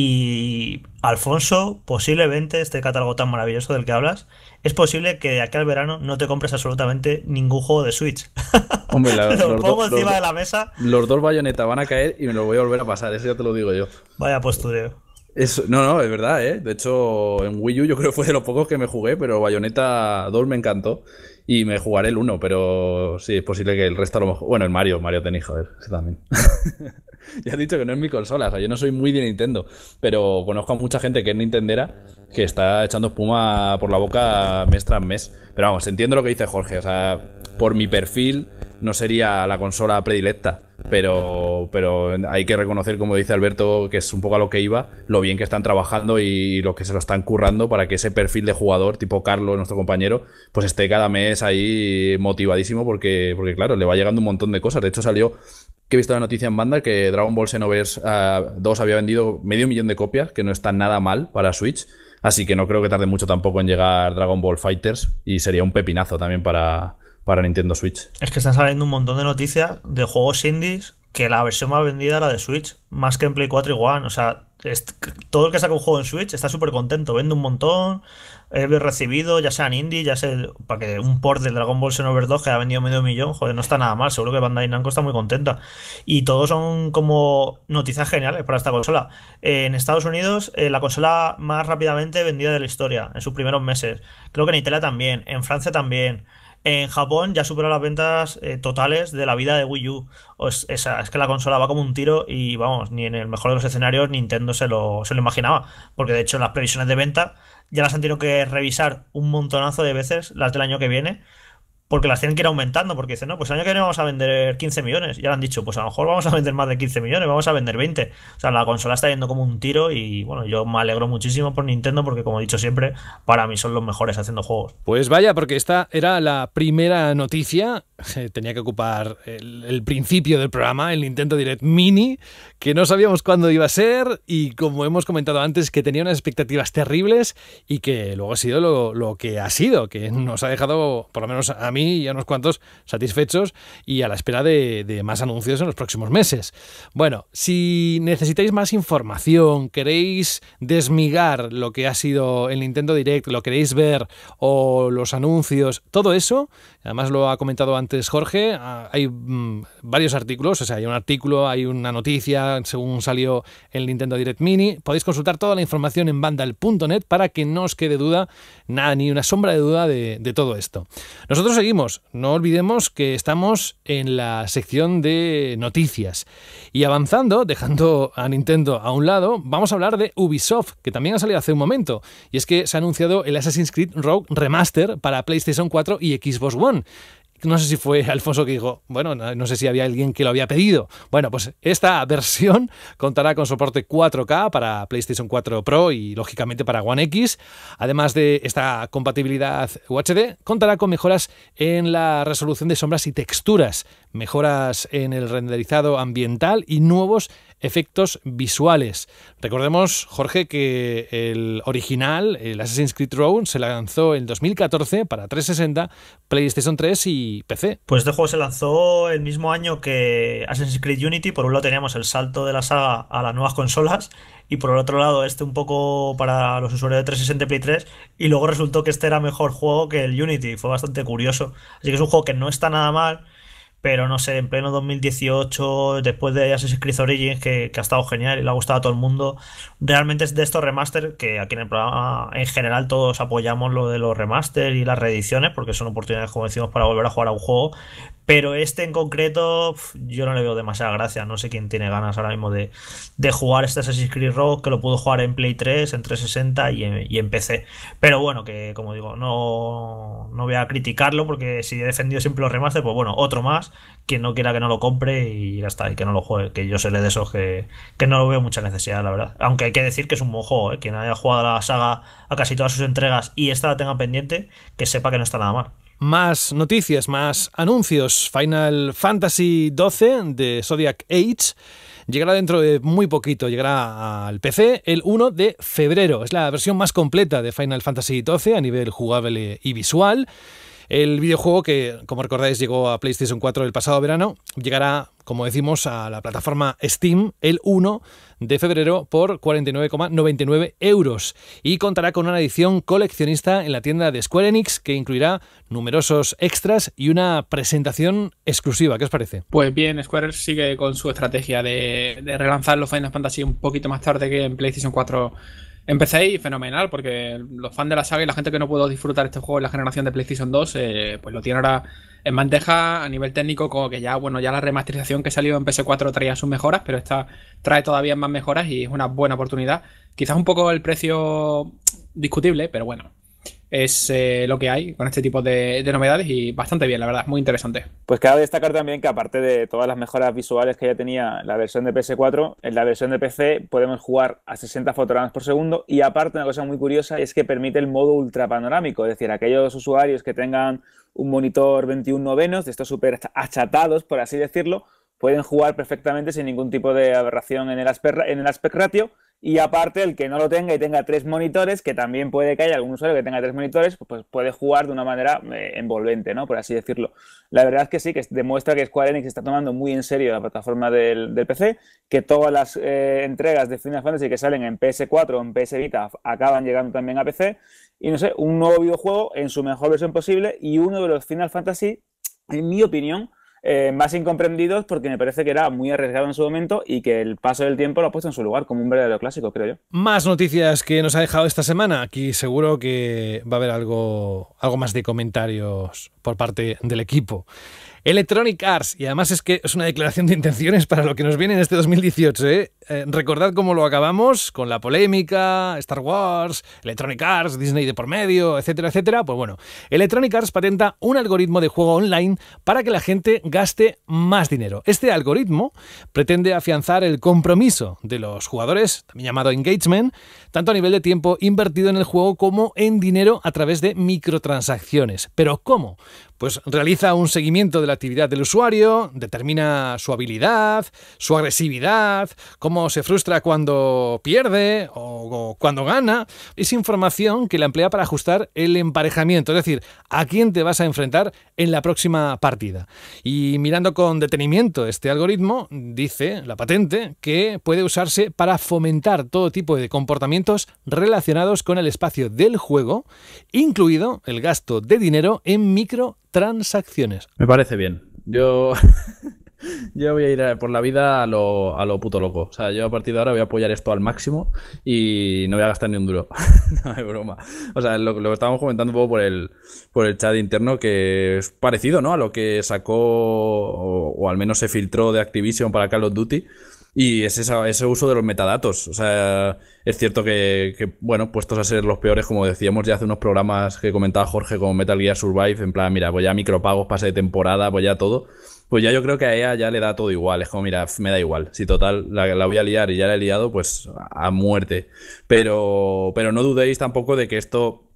y Alfonso, posiblemente este catálogo tan maravilloso del que hablas, es posible que de aquí al verano no te compres absolutamente ningún juego de Switch. <laughs> Hombre, la, los, de la mesa. Los dos bayonetas van a caer y me lo voy a volver a pasar, eso ya te lo digo yo. Vaya postureo. Eso, no, no, es verdad, ¿eh? De hecho, en Wii U yo creo que fue de los pocos que me jugué, pero Bayonetta 2 me encantó y me jugaré el 1, pero sí, es posible que el resto a lo mejor... Bueno, el Mario, Mario tenis, joder, ese también. <laughs> <laughs> ya he dicho que no es mi consola, o sea, yo no soy muy de Nintendo, pero conozco a mucha gente que es Nintendera que está echando espuma por la boca mes tras mes. Pero vamos, entiendo lo que dice Jorge, o sea, por mi perfil no sería la consola predilecta, pero, pero hay que reconocer, como dice Alberto, que es un poco a lo que iba, lo bien que están trabajando y lo que se lo están currando para que ese perfil de jugador, tipo Carlos, nuestro compañero, pues esté cada mes ahí motivadísimo porque, porque claro, le va llegando un montón de cosas. De hecho, salió que he visto la noticia en banda que Dragon Ball Xenoverse 2 ah, había vendido medio millón de copias, que no está nada mal para Switch. Así que no creo que tarde mucho tampoco en llegar Dragon Ball Fighters y sería un pepinazo también para, para Nintendo Switch. Es que están saliendo un montón de noticias de juegos indies que la versión más vendida la de Switch, más que en Play 4 y O sea, todo el que saca un juego en Switch está súper contento, vende un montón, He recibido, ya sea en indie, ya sea para que un port del Dragon Ball Xenoverse 2 que ha vendido medio millón, joder, no está nada mal, seguro que Bandai Namco está muy contenta. Y todos son como noticias geniales para esta consola. en Estados Unidos, eh, la consola más rápidamente vendida de la historia, en sus primeros meses. Creo que en Italia también, en Francia también en Japón ya supera las ventas eh, totales de la vida de Wii U. Es, es, es, que la consola va como un tiro y vamos, ni en el mejor de los escenarios Nintendo se lo, se lo imaginaba. Porque de hecho las previsiones de venta ya las han tenido que revisar un montonazo de veces las del año que viene porque las tienen que ir aumentando, porque dicen, no, pues el año que viene vamos a vender 15 millones. Ya lo han dicho, pues a lo mejor vamos a vender más de 15 millones, vamos a vender 20. O sea, la consola está yendo como un tiro y bueno, yo me alegro muchísimo por Nintendo porque como he dicho siempre, para mí son los mejores haciendo juegos. Pues vaya, porque esta era la primera noticia, <laughs> tenía que ocupar el principio del programa, el Nintendo Direct Mini, que no sabíamos cuándo iba a ser y como hemos comentado antes, que tenía unas expectativas terribles y que luego ha sido lo, que ha sido, que nos ha dejado, por lo menos a mí y a unos cuantos, satisfechos y a la espera de, de más anuncios en los próximos meses. Bueno, si necesitáis más información, queréis desmigar lo que ha sido el Nintendo Direct, lo queréis ver o los anuncios, todo eso Además lo ha comentado antes Jorge, ah, hay mm, varios artículos, o sea, hay un artículo, hay una noticia según salió el Nintendo Direct Mini. Podéis consultar toda la información en Vandal.net para que no os quede duda, nada, ni una sombra de duda de, de todo esto. Nosotros seguimos, no olvidemos que estamos en la sección de noticias. Y avanzando, dejando a Nintendo a un lado, vamos a hablar de Ubisoft, que también ha salido hace un momento. Y es que se ha anunciado el Assassin's Creed Rogue Remaster para PlayStation 4 y Xbox One. No sé si fue <laughs> Alfonso que dijo, bueno, no, sé si había alguien que lo había pedido. Bueno, pues esta <laughs> versión contará con soporte 4K para PlayStation 4 Pro y lógicamente para One X. Además de esta compatibilidad UHD, contará con mejoras en la resolución de sombras y texturas, mejoras en el renderizado ambiental y nuevos efectos visuales. Recordemos, Jorge, que el original, el Assassin's Creed Rogue, se lanzó en 2014 para 360, PlayStation 3 y PC. Pues este juego se lanzó el mismo año que Assassin's Creed Unity. Por un lado teníamos el salto de la saga a las nuevas consolas y por el otro lado este un poco para los usuarios de 360 Play 3 y luego resultó que este era mejor juego que el Unity, fue bastante curioso. Así que es un juego que no está nada mal, pero no sé, en pleno 2018, después de Assassin's Creed Origins, que, ha estado genial y le ha gustado a todo el mundo, realmente es de estos remaster que aquí en el programa en general todos apoyamos lo de los remaster y las reediciones, porque son oportunidades, como decimos, para volver a jugar a un juego, pero este en concreto yo no le veo demasiada gracia, no sé quién tiene ganas ahora mismo de, de jugar este Assassin's Creed Rogue, que lo pudo jugar en Play 3, en 360 y en, PC, pero bueno, que como digo, no, no voy a criticarlo, porque si he defendido siempre los remaster, pues bueno, otro más quien no quiera que no lo compre y ya está, y que no lo juegue, que yo se de eso que, que no lo veo mucha necesidad, la verdad. Aunque hay que decir que es un buen juego, eh, quien haya jugado la saga a casi todas sus entregas y esta la tenga pendiente, que sepa que no está nada mal. Más noticias, más anuncios. Final Fantasy XII de Zodiac Age llegará dentro de muy poquito, llegará al PC el 1 de febrero. Es la versión más completa de Final Fantasy XII a nivel jugable y visual. El videojuego que, como recordáis, llegó a PlayStation 4 el pasado verano, llegará, como decimos, a la plataforma Steam el 1 de febrero por 49,99 euros y contará con una edición coleccionista en la tienda de Square Enix que incluirá numerosos extras y una presentación exclusiva. ¿Qué os parece? Pues bien, Square sigue con su estrategia de, de relanzar los Final Fantasy un poquito más tarde que en PlayStation 4 Empecéis fenomenal, porque los fans de la saga y la gente que no pudo disfrutar este juego en la generación de PlayStation 2, eh, pues lo tiene ahora en bandeja a nivel técnico, como que ya, bueno, ya la remasterización que salió en PS4 traía sus mejoras, pero esta trae todavía más mejoras y es una buena oportunidad. Quizás un poco el precio discutible, pero bueno, es eh, lo que hay con este tipo de, novedades y bastante bien, la verdad, muy interesante. Pues cabe destacar también que aparte de todas las mejoras visuales que ya tenía la versión de PS4, en la versión de PC podemos jugar a 60 fotogramas por segundo y aparte una cosa muy curiosa es que permite el modo ultra panorámico es decir, aquellos usuarios que tengan un monitor 21 novenos, de estos súper achatados, por así decirlo, pueden jugar perfectamente sin ningún tipo de aberración en el en el aspect ratio y aparte, el que no lo tenga y tenga tres monitores, que también puede que haya algún usuario que tenga tres monitores, pues puede jugar de una manera eh, envolvente, ¿no? Por así decirlo. La verdad es que sí, que demuestra que Square Enix está tomando muy en serio la plataforma del, PC, que todas las eh, entregas de Final Fantasy que salen en PS4 o en PS Vita acaban llegando también a PC. Y no sé, un nuevo videojuego en su mejor versión posible y uno de los Final Fantasy, en mi opinión, eh, más incomprendidos porque me parece que era muy arriesgado en su momento y que el paso del tiempo lo ha puesto en su lugar como un verdadero clásico, creo yo. Más noticias que nos ha dejado esta semana. Aquí seguro que va a haber algo, algo más de comentarios por parte del equipo. Electronic Arts, y además es que es una declaración de intenciones para lo que nos viene en este 2018, ¿eh? Eh, recordad cómo lo acabamos con la polémica, Star Wars, Electronic Arts, Disney de por medio, etcétera, etcétera. Pues bueno, Electronic Arts patenta un algoritmo de juego online para que la gente gaste más dinero. Este algoritmo pretende afianzar el compromiso de los jugadores, también llamado engagement, tanto a nivel de tiempo invertido en el juego como en dinero a través de microtransacciones. ¿Pero cómo? Pues realiza un seguimiento de la actividad del usuario, determina su habilidad, su agresividad, cómo se frustra cuando pierde o, o, cuando gana, es información que la emplea para ajustar el emparejamiento, es decir, a quién te vas a enfrentar en la próxima partida. Y mirando con detenimiento este algoritmo, dice la patente que puede usarse para fomentar todo tipo de comportamientos relacionados con el espacio del juego, incluido el gasto de dinero en microtransacciones. Me parece bien. Yo yo voy a ir por la vida a lo, a lo, puto loco. O sea, yo a partir de ahora voy a apoyar esto al máximo y no voy a gastar ni un duro. <laughs> no es broma. O sea, lo, que estábamos comentando un poco por el, por el chat interno, que es parecido, ¿no? A lo que sacó, o, al menos se filtró de Activision para Call of Duty. Y es ese uso de los metadatos. O sea, es cierto que, bueno, puestos a ser los peores, como decíamos ya hace unos programas que comentaba Jorge con Metal Gear Survive, en plan, mira, voy a micropagos, pase de temporada, voy a todo pues ya yo creo que a ella ya le da todo igual. Es como, mira, me da igual. Si total, la, voy a liar y ya la he liado, pues a muerte. Pero, pero no dudéis tampoco de que esto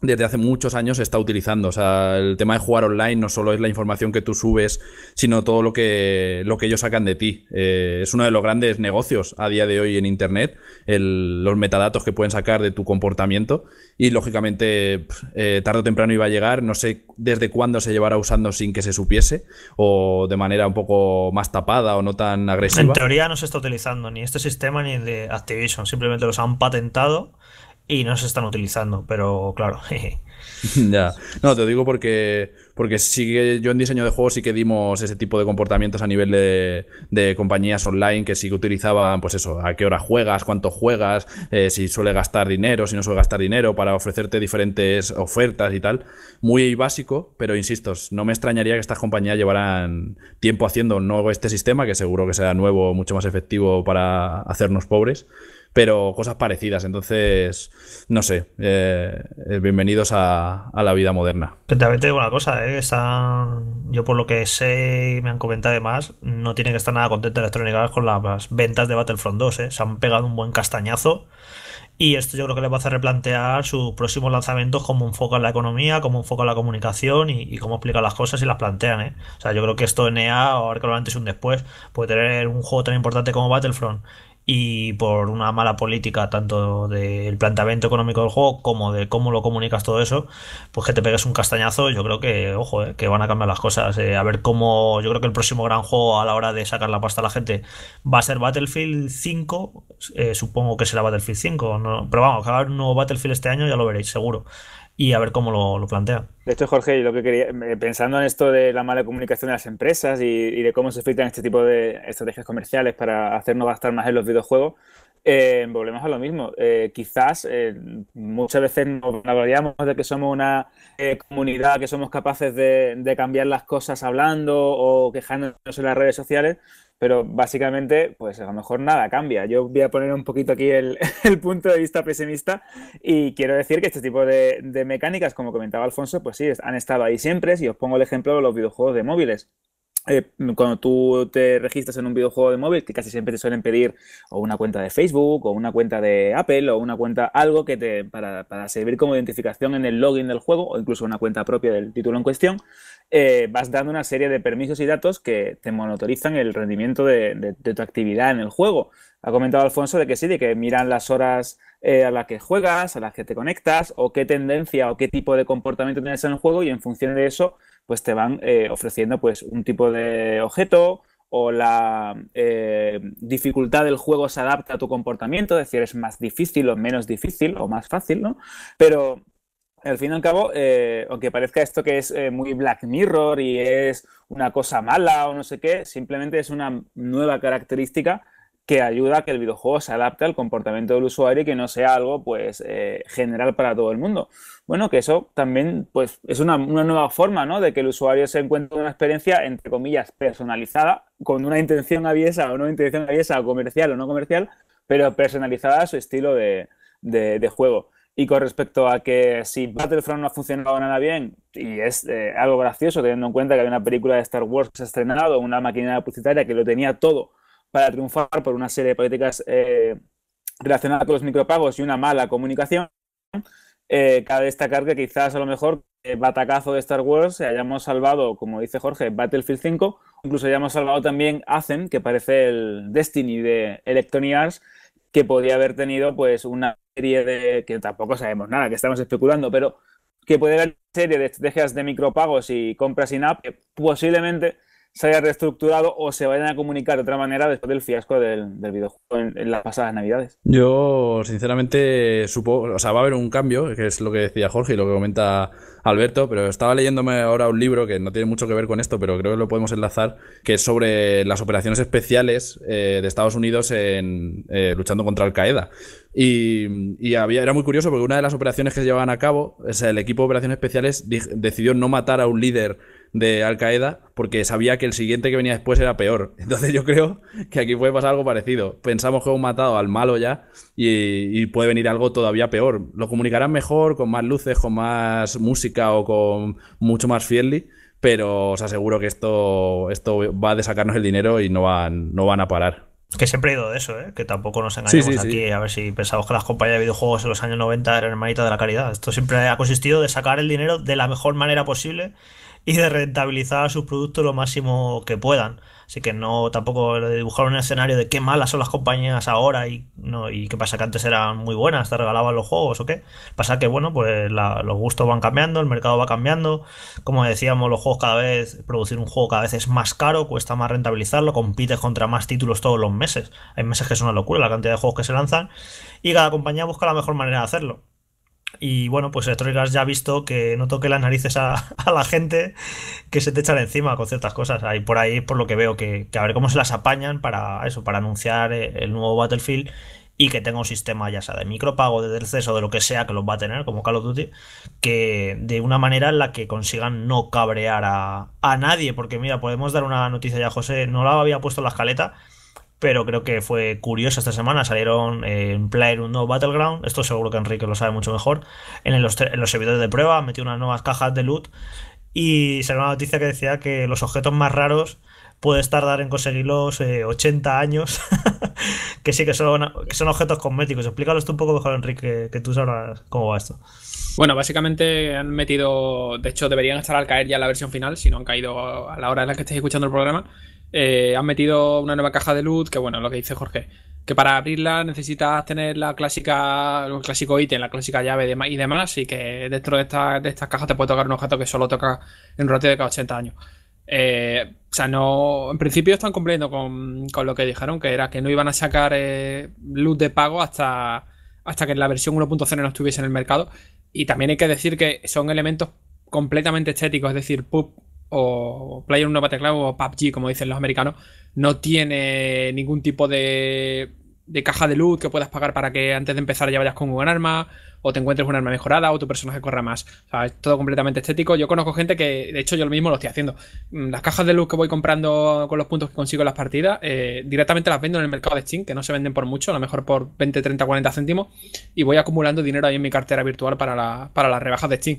desde hace muchos años se está utilizando. O sea, el tema de jugar online no solo es la información que tú subes, sino todo lo que, lo que ellos sacan de ti. Eh, es uno de los grandes negocios a día de hoy en Internet, los metadatos que pueden sacar de tu comportamiento. Y lógicamente, eh, tarde o temprano iba a llegar. No sé desde cuándo se llevará usando sin que se supiese, o de manera un poco más tapada o no tan agresiva. En teoría no se está utilizando ni este sistema ni el de Activision, simplemente los han patentado y no se están utilizando, pero claro. <laughs> ya. No, te digo porque, porque sí yo en diseño de juegos sí que dimos ese tipo de comportamientos a nivel de, compañías online que sí que utilizaban, pues eso, a qué hora juegas, cuánto juegas, eh, si suele gastar dinero, si no suele gastar dinero, para ofrecerte diferentes ofertas y tal. Muy básico, pero insisto, no me extrañaría que estas compañías llevaran tiempo haciendo nuevo este sistema, que seguro que será nuevo, mucho más efectivo para hacernos pobres pero cosas parecidas. Entonces, no sé, eh, eh, bienvenidos a, la vida moderna. Pero una cosa, ¿eh? yo por lo que sé y me han comentado además, no tienen que estar nada contentos electrónicas con las ventas de Battlefront 2, eh. se han pegado un buen castañazo. Y esto yo creo que les va a hacer replantear sus próximos lanzamientos, como cómo enfocan la economía, como cómo enfocan la comunicación y, cómo explican las cosas y las plantean. O sea, yo creo que esto en EA, ahora que lo antes y un después, puede tener un juego tan importante como Battlefront y por una mala política tanto del planteamiento económico del juego como de cómo lo comunicas todo eso, pues que te pegues un castañazo, yo creo que, ojo, eh, que van a cambiar las cosas. Eh, a ver cómo, yo creo que el próximo gran juego a la hora de sacar la pasta a la gente va a ser Battlefield 5, eh, supongo que será Battlefield 5, no, pero vamos, que va a haber un nuevo Battlefield este año, ya lo veréis, seguro y a ver cómo lo, lo plantea. De hecho, Jorge, lo que quería, pensando en esto de la mala comunicación de las empresas y, de cómo se filtran este tipo de estrategias comerciales para hacernos gastar más en los videojuegos, eh, volvemos a lo mismo. Eh, quizás eh, muchas veces nos hablaríamos de que somos una comunidad, que somos capaces de, de, cambiar las cosas hablando o quejándonos en las redes sociales, pero básicamente, pues a lo mejor nada cambia. Yo voy a poner un poquito aquí <laughs> el, punto de vista pesimista y quiero decir que este tipo de, de mecánicas, como comentaba Alfonso, pues sí, han estado ahí siempre. Si os pongo el ejemplo de los videojuegos de móviles, eh, cuando tú te registras en un videojuego de móvil, que casi siempre te suelen pedir o una cuenta de Facebook, o una cuenta de Apple, o una cuenta algo que te para, servir como identificación en el login del juego, o incluso una cuenta propia del título en cuestión, eh, vas dando una serie de permisos y datos que te monitorizan el rendimiento de, tu actividad en el juego. Ha comentado Alfonso de que sí, de que miran las horas eh, a las que juegas, a las que te conectas, o qué tendencia o qué tipo de comportamiento tienes en el juego, y en función de eso pues te van eh, ofreciendo pues un tipo de objeto o la eh, dificultad del juego se adapta a tu comportamiento, es decir, es más difícil o menos difícil o más fácil, ¿no? Pero al fin y al cabo, eh, aunque parezca esto que es muy Black Mirror y es una cosa mala o no sé qué, simplemente es una nueva característica que ayuda a que el videojuego se adapte al comportamiento del usuario y que no sea algo pues eh, general para todo el mundo. Bueno, que eso también pues es una, una, nueva forma ¿no? de que el usuario se encuentre una experiencia entre comillas personalizada con una intención aviesa o no intención aviesa comercial o no comercial, pero personalizada a su estilo de, de, juego. Y con respecto a que si Battlefront no ha funcionado nada bien, y es eh, algo gracioso teniendo en cuenta que hay una película de Star Wars que se estrenado, una máquina publicitaria que lo tenía todo para triunfar por una serie de políticas eh, relacionadas con los micropagos y una mala comunicación, eh, cabe destacar que quizás a lo mejor eh, batacazo de Star Wars hayamos salvado, como dice Jorge, Battlefield 5, incluso hayamos salvado también Azen, que parece el Destiny de Electronic Arts, que podría haber tenido pues una serie de, que tampoco sabemos nada, que estamos especulando, pero que puede haber serie de estrategias de micropagos y compras in-app que posiblemente se haya reestructurado o se vayan a comunicar de otra manera después del fiasco del, videojuego en, las pasadas navidades. Yo, sinceramente, supo, o sea, va a haber un cambio, que es lo que decía Jorge y lo que comenta Alberto, pero estaba leyéndome ahora un libro que no tiene mucho que ver con esto, pero creo que lo podemos enlazar, que es sobre las operaciones especiales eh, de Estados Unidos en, eh, luchando contra Al-Qaeda. Y, había, era muy curioso porque una de las operaciones que se llevaban a cabo, o el equipo de operaciones especiales decidió no matar a un líder de Al Qaeda porque sabía que el siguiente que venía después era peor. <laughs> Entonces yo creo que aquí puede pasar algo parecido. Pensamos que hemos matado al malo ya y, puede venir algo todavía peor. Lo comunicarán mejor, con más luces, con más música o con mucho más fielly pero os aseguro que esto, esto va a sacarnos el dinero y no van, no van a parar. Que siempre ha ido de eso, ¿eh? que tampoco nos engañemos aquí. A ver si pensamos que las compañías de videojuegos en los años 90 eran hermanitas de la caridad. Esto siempre ha consistido de sacar el dinero de la mejor manera posible y de rentabilizar sus productos lo máximo que puedan. Así que no tampoco dibujar un escenario de qué malas son las compañías ahora y no y qué pasa que antes eran muy buenas, te regalaban los juegos o qué. Pasa que bueno, pues la, los gustos van cambiando, el mercado va cambiando. Como decíamos, los juegos cada vez producir un juego cada vez es más caro, cuesta más rentabilizarlo, compites contra más títulos todos los meses. Hay meses que es una locura la cantidad de juegos que se lanzan y cada compañía busca la mejor manera de hacerlo. Y bueno, pues Troy ya ha visto que no toque las narices <laughs> a, la gente que se te echan encima con ciertas cosas. Ahí por ahí, por lo que veo, que, que a ver cómo se las apañan para eso, para anunciar eh, el nuevo Battlefield y que tenga un sistema, ya sea de micropago, de deceso, de lo que sea que los va a tener, como Call of Duty, que de una manera en la que consigan no cabrear a, nadie. Porque mira, podemos dar una noticia ya, José, no la había puesto en la escaleta pero creo que fue curioso esta semana. Salieron eh, en Player un Battleground, esto seguro que Enrique lo sabe mucho mejor. En los, servidores de prueba metido unas nuevas cajas de loot y salió una noticia que decía que los objetos más raros puedes tardar en conseguirlos 80 eh, años. <laughs> que sí, que son, son objetos cosméticos. Explícalos tú un poco mejor, Enrique, que, tú sabrás cómo va esto. Bueno, básicamente han metido. De hecho, deberían estar al caer ya la versión final, si no han caído a la hora en la que estéis escuchando el programa. Eh, han metido una nueva caja de luz, que bueno, lo que dice Jorge, que para abrirla necesitas tener la clásica, el clásico ítem, la clásica llave y demás, y que dentro de, estas cajas te puede tocar un objeto que solo toca en un de cada 80 años. Eh, o sea, no. En principio están cumpliendo con, lo que dijeron, que era que no iban a sacar eh, luz de pago hasta, hasta que la versión 1.0 no estuviese en el mercado. Y también hay que decir que son elementos completamente estéticos, es decir, pup o Player 1 Claw o PUBG, como dicen los americanos, no tiene ningún tipo de, de caja de luz que puedas pagar para que antes de empezar ya vayas con un arma, o te encuentres un arma mejorada, o tu personaje corra más. O sea, es todo completamente estético. Yo conozco gente que, de hecho, yo lo mismo lo estoy haciendo. Mm, las cajas de luz que voy comprando con los puntos que consigo en las partidas, eh, directamente las vendo en el mercado de Steam, que no se venden por mucho, a lo mejor por 20, 30, 40 céntimos, y voy acumulando dinero ahí en mi cartera virtual para, para las rebajas de Steam.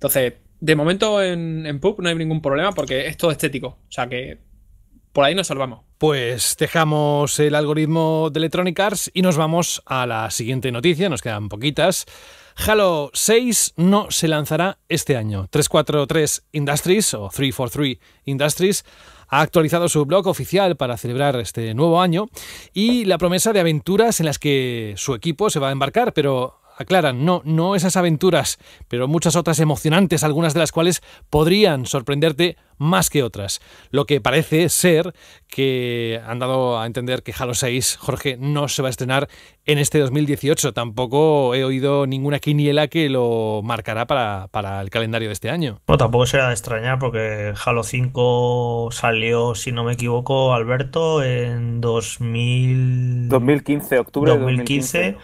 Entonces, de momento en, en no hay ningún problema porque es todo estético. O sea que por ahí nos salvamos. Pues dejamos el algoritmo de Electronic Arts y nos vamos a la siguiente noticia, nos quedan poquitas. Halo 6 no se lanzará este año. 343 Industries o 343 Industries ha actualizado su blog oficial para celebrar este nuevo año y la promesa de aventuras en las que su equipo se va a embarcar, pero aclaran, no, no esas aventuras, pero muchas otras emocionantes, algunas de las cuales podrían sorprenderte más que otras. Lo que parece ser que han dado a entender que Halo 6, Jorge, no se va a estrenar en este 2018. Tampoco he oído ninguna quiniela que lo marcará para, el calendario de este año. Bueno, tampoco será de extrañar porque Halo 5 salió, si no me equivoco, Alberto, en 2000... 2015, octubre de 2015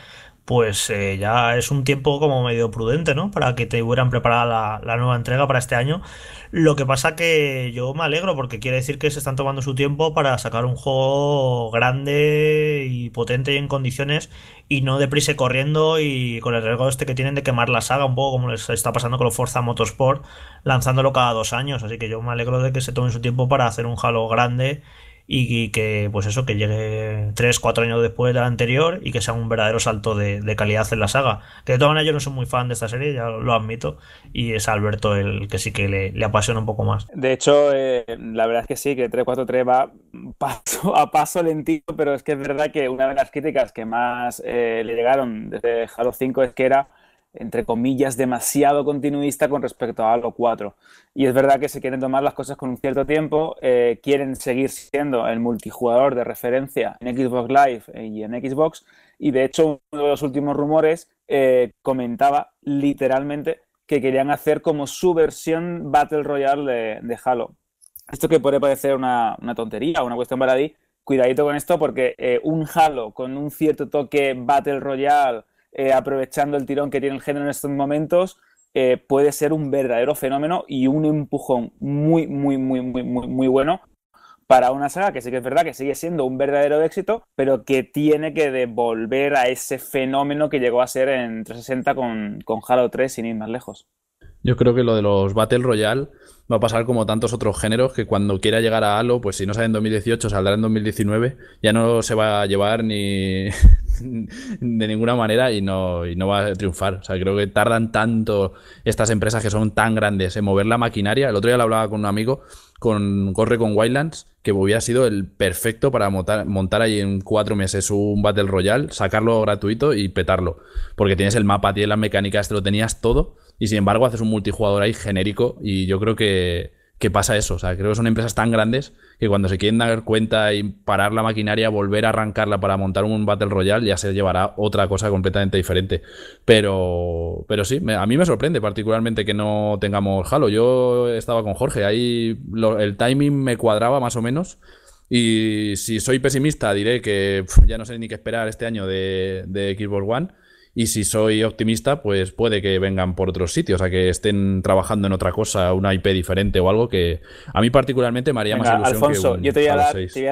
pues eh, ya es un tiempo como medio prudente, ¿no? Para que te hubieran preparado la, nueva entrega para este año. Lo que pasa que yo me alegro porque quiere decir que se están tomando su tiempo para sacar un juego grande y potente y en condiciones y no deprise corriendo y con el riesgo este que tienen de quemar la saga un poco como les está pasando con los Forza Motorsport lanzándolo cada dos años. Así que yo me alegro de que se tomen su tiempo para hacer un Halo grande y que pues eso, que llegue 3, 4 años después de la anterior y que sea un verdadero salto de, calidad en la saga. Que de todas maneras yo no soy muy fan de esta serie, ya lo admito, y es Alberto el que sí que le, apasiona un poco más. De hecho, eh, la verdad es que sí, que 343 va <laughs> paso a paso lentito, pero es que es verdad que una de las críticas que más eh, le llegaron desde Halo 5 es que era entre comillas, demasiado continuista con respecto a Halo 4. Y es verdad que se quieren tomar las cosas con un cierto tiempo, eh, quieren seguir siendo el multijugador de referencia en Xbox Live eh, y en Xbox, y de hecho uno de los últimos rumores eh, comentaba literalmente que querían hacer como su versión Battle Royale de, Halo. Esto que puede parecer una, una tontería, una cuestión ti, cuidadito con esto porque un Halo con un cierto toque Battle Royale eh, aprovechando el tirón que tiene el género en estos momentos, eh, puede ser un verdadero fenómeno y un empujón muy, muy, muy, muy, muy, muy bueno para una saga que sí que es verdad que sigue siendo un verdadero éxito, pero que tiene que devolver a ese fenómeno que llegó a ser en 360 con, con Halo 3, sin ir más lejos. Yo creo que lo de los Battle Royale va a pasar como tantos otros géneros que cuando quiera llegar a Halo, pues si no sale en 2018, saldrá en 2019, ya no se va a llevar ni <laughs> de ninguna manera y no, y no va a triunfar. O sea, creo que tardan tanto estas empresas que son tan grandes en mover la maquinaria. El otro día lo hablaba con un amigo, con Corre con Wildlands, que hubiera sido el perfecto para montar, montar ahí en cuatro meses un Battle Royale, sacarlo gratuito y petarlo. Porque tienes el mapa, tienes las mecánicas, te lo tenías todo y sin embargo, haces un multijugador ahí genérico y yo creo que, pasa eso. O sea, creo que son empresas tan grandes que cuando se quieren dar cuenta y parar la maquinaria, volver a arrancarla para montar un Battle Royale, ya se llevará otra cosa completamente diferente. Pero, pero sí, a mí me sorprende particularmente que no tengamos Halo. Yo estaba con Jorge, ahí el timing me cuadraba más o menos. Y si soy pesimista, diré que ya no sé ni qué esperar este año de, de Xbox One. Y si soy optimista, pues puede que vengan por otros sitios, o sea, que estén trabajando en otra cosa, una IP diferente o algo que a mí particularmente me haría más ilusión. Alfonso, yo te voy, a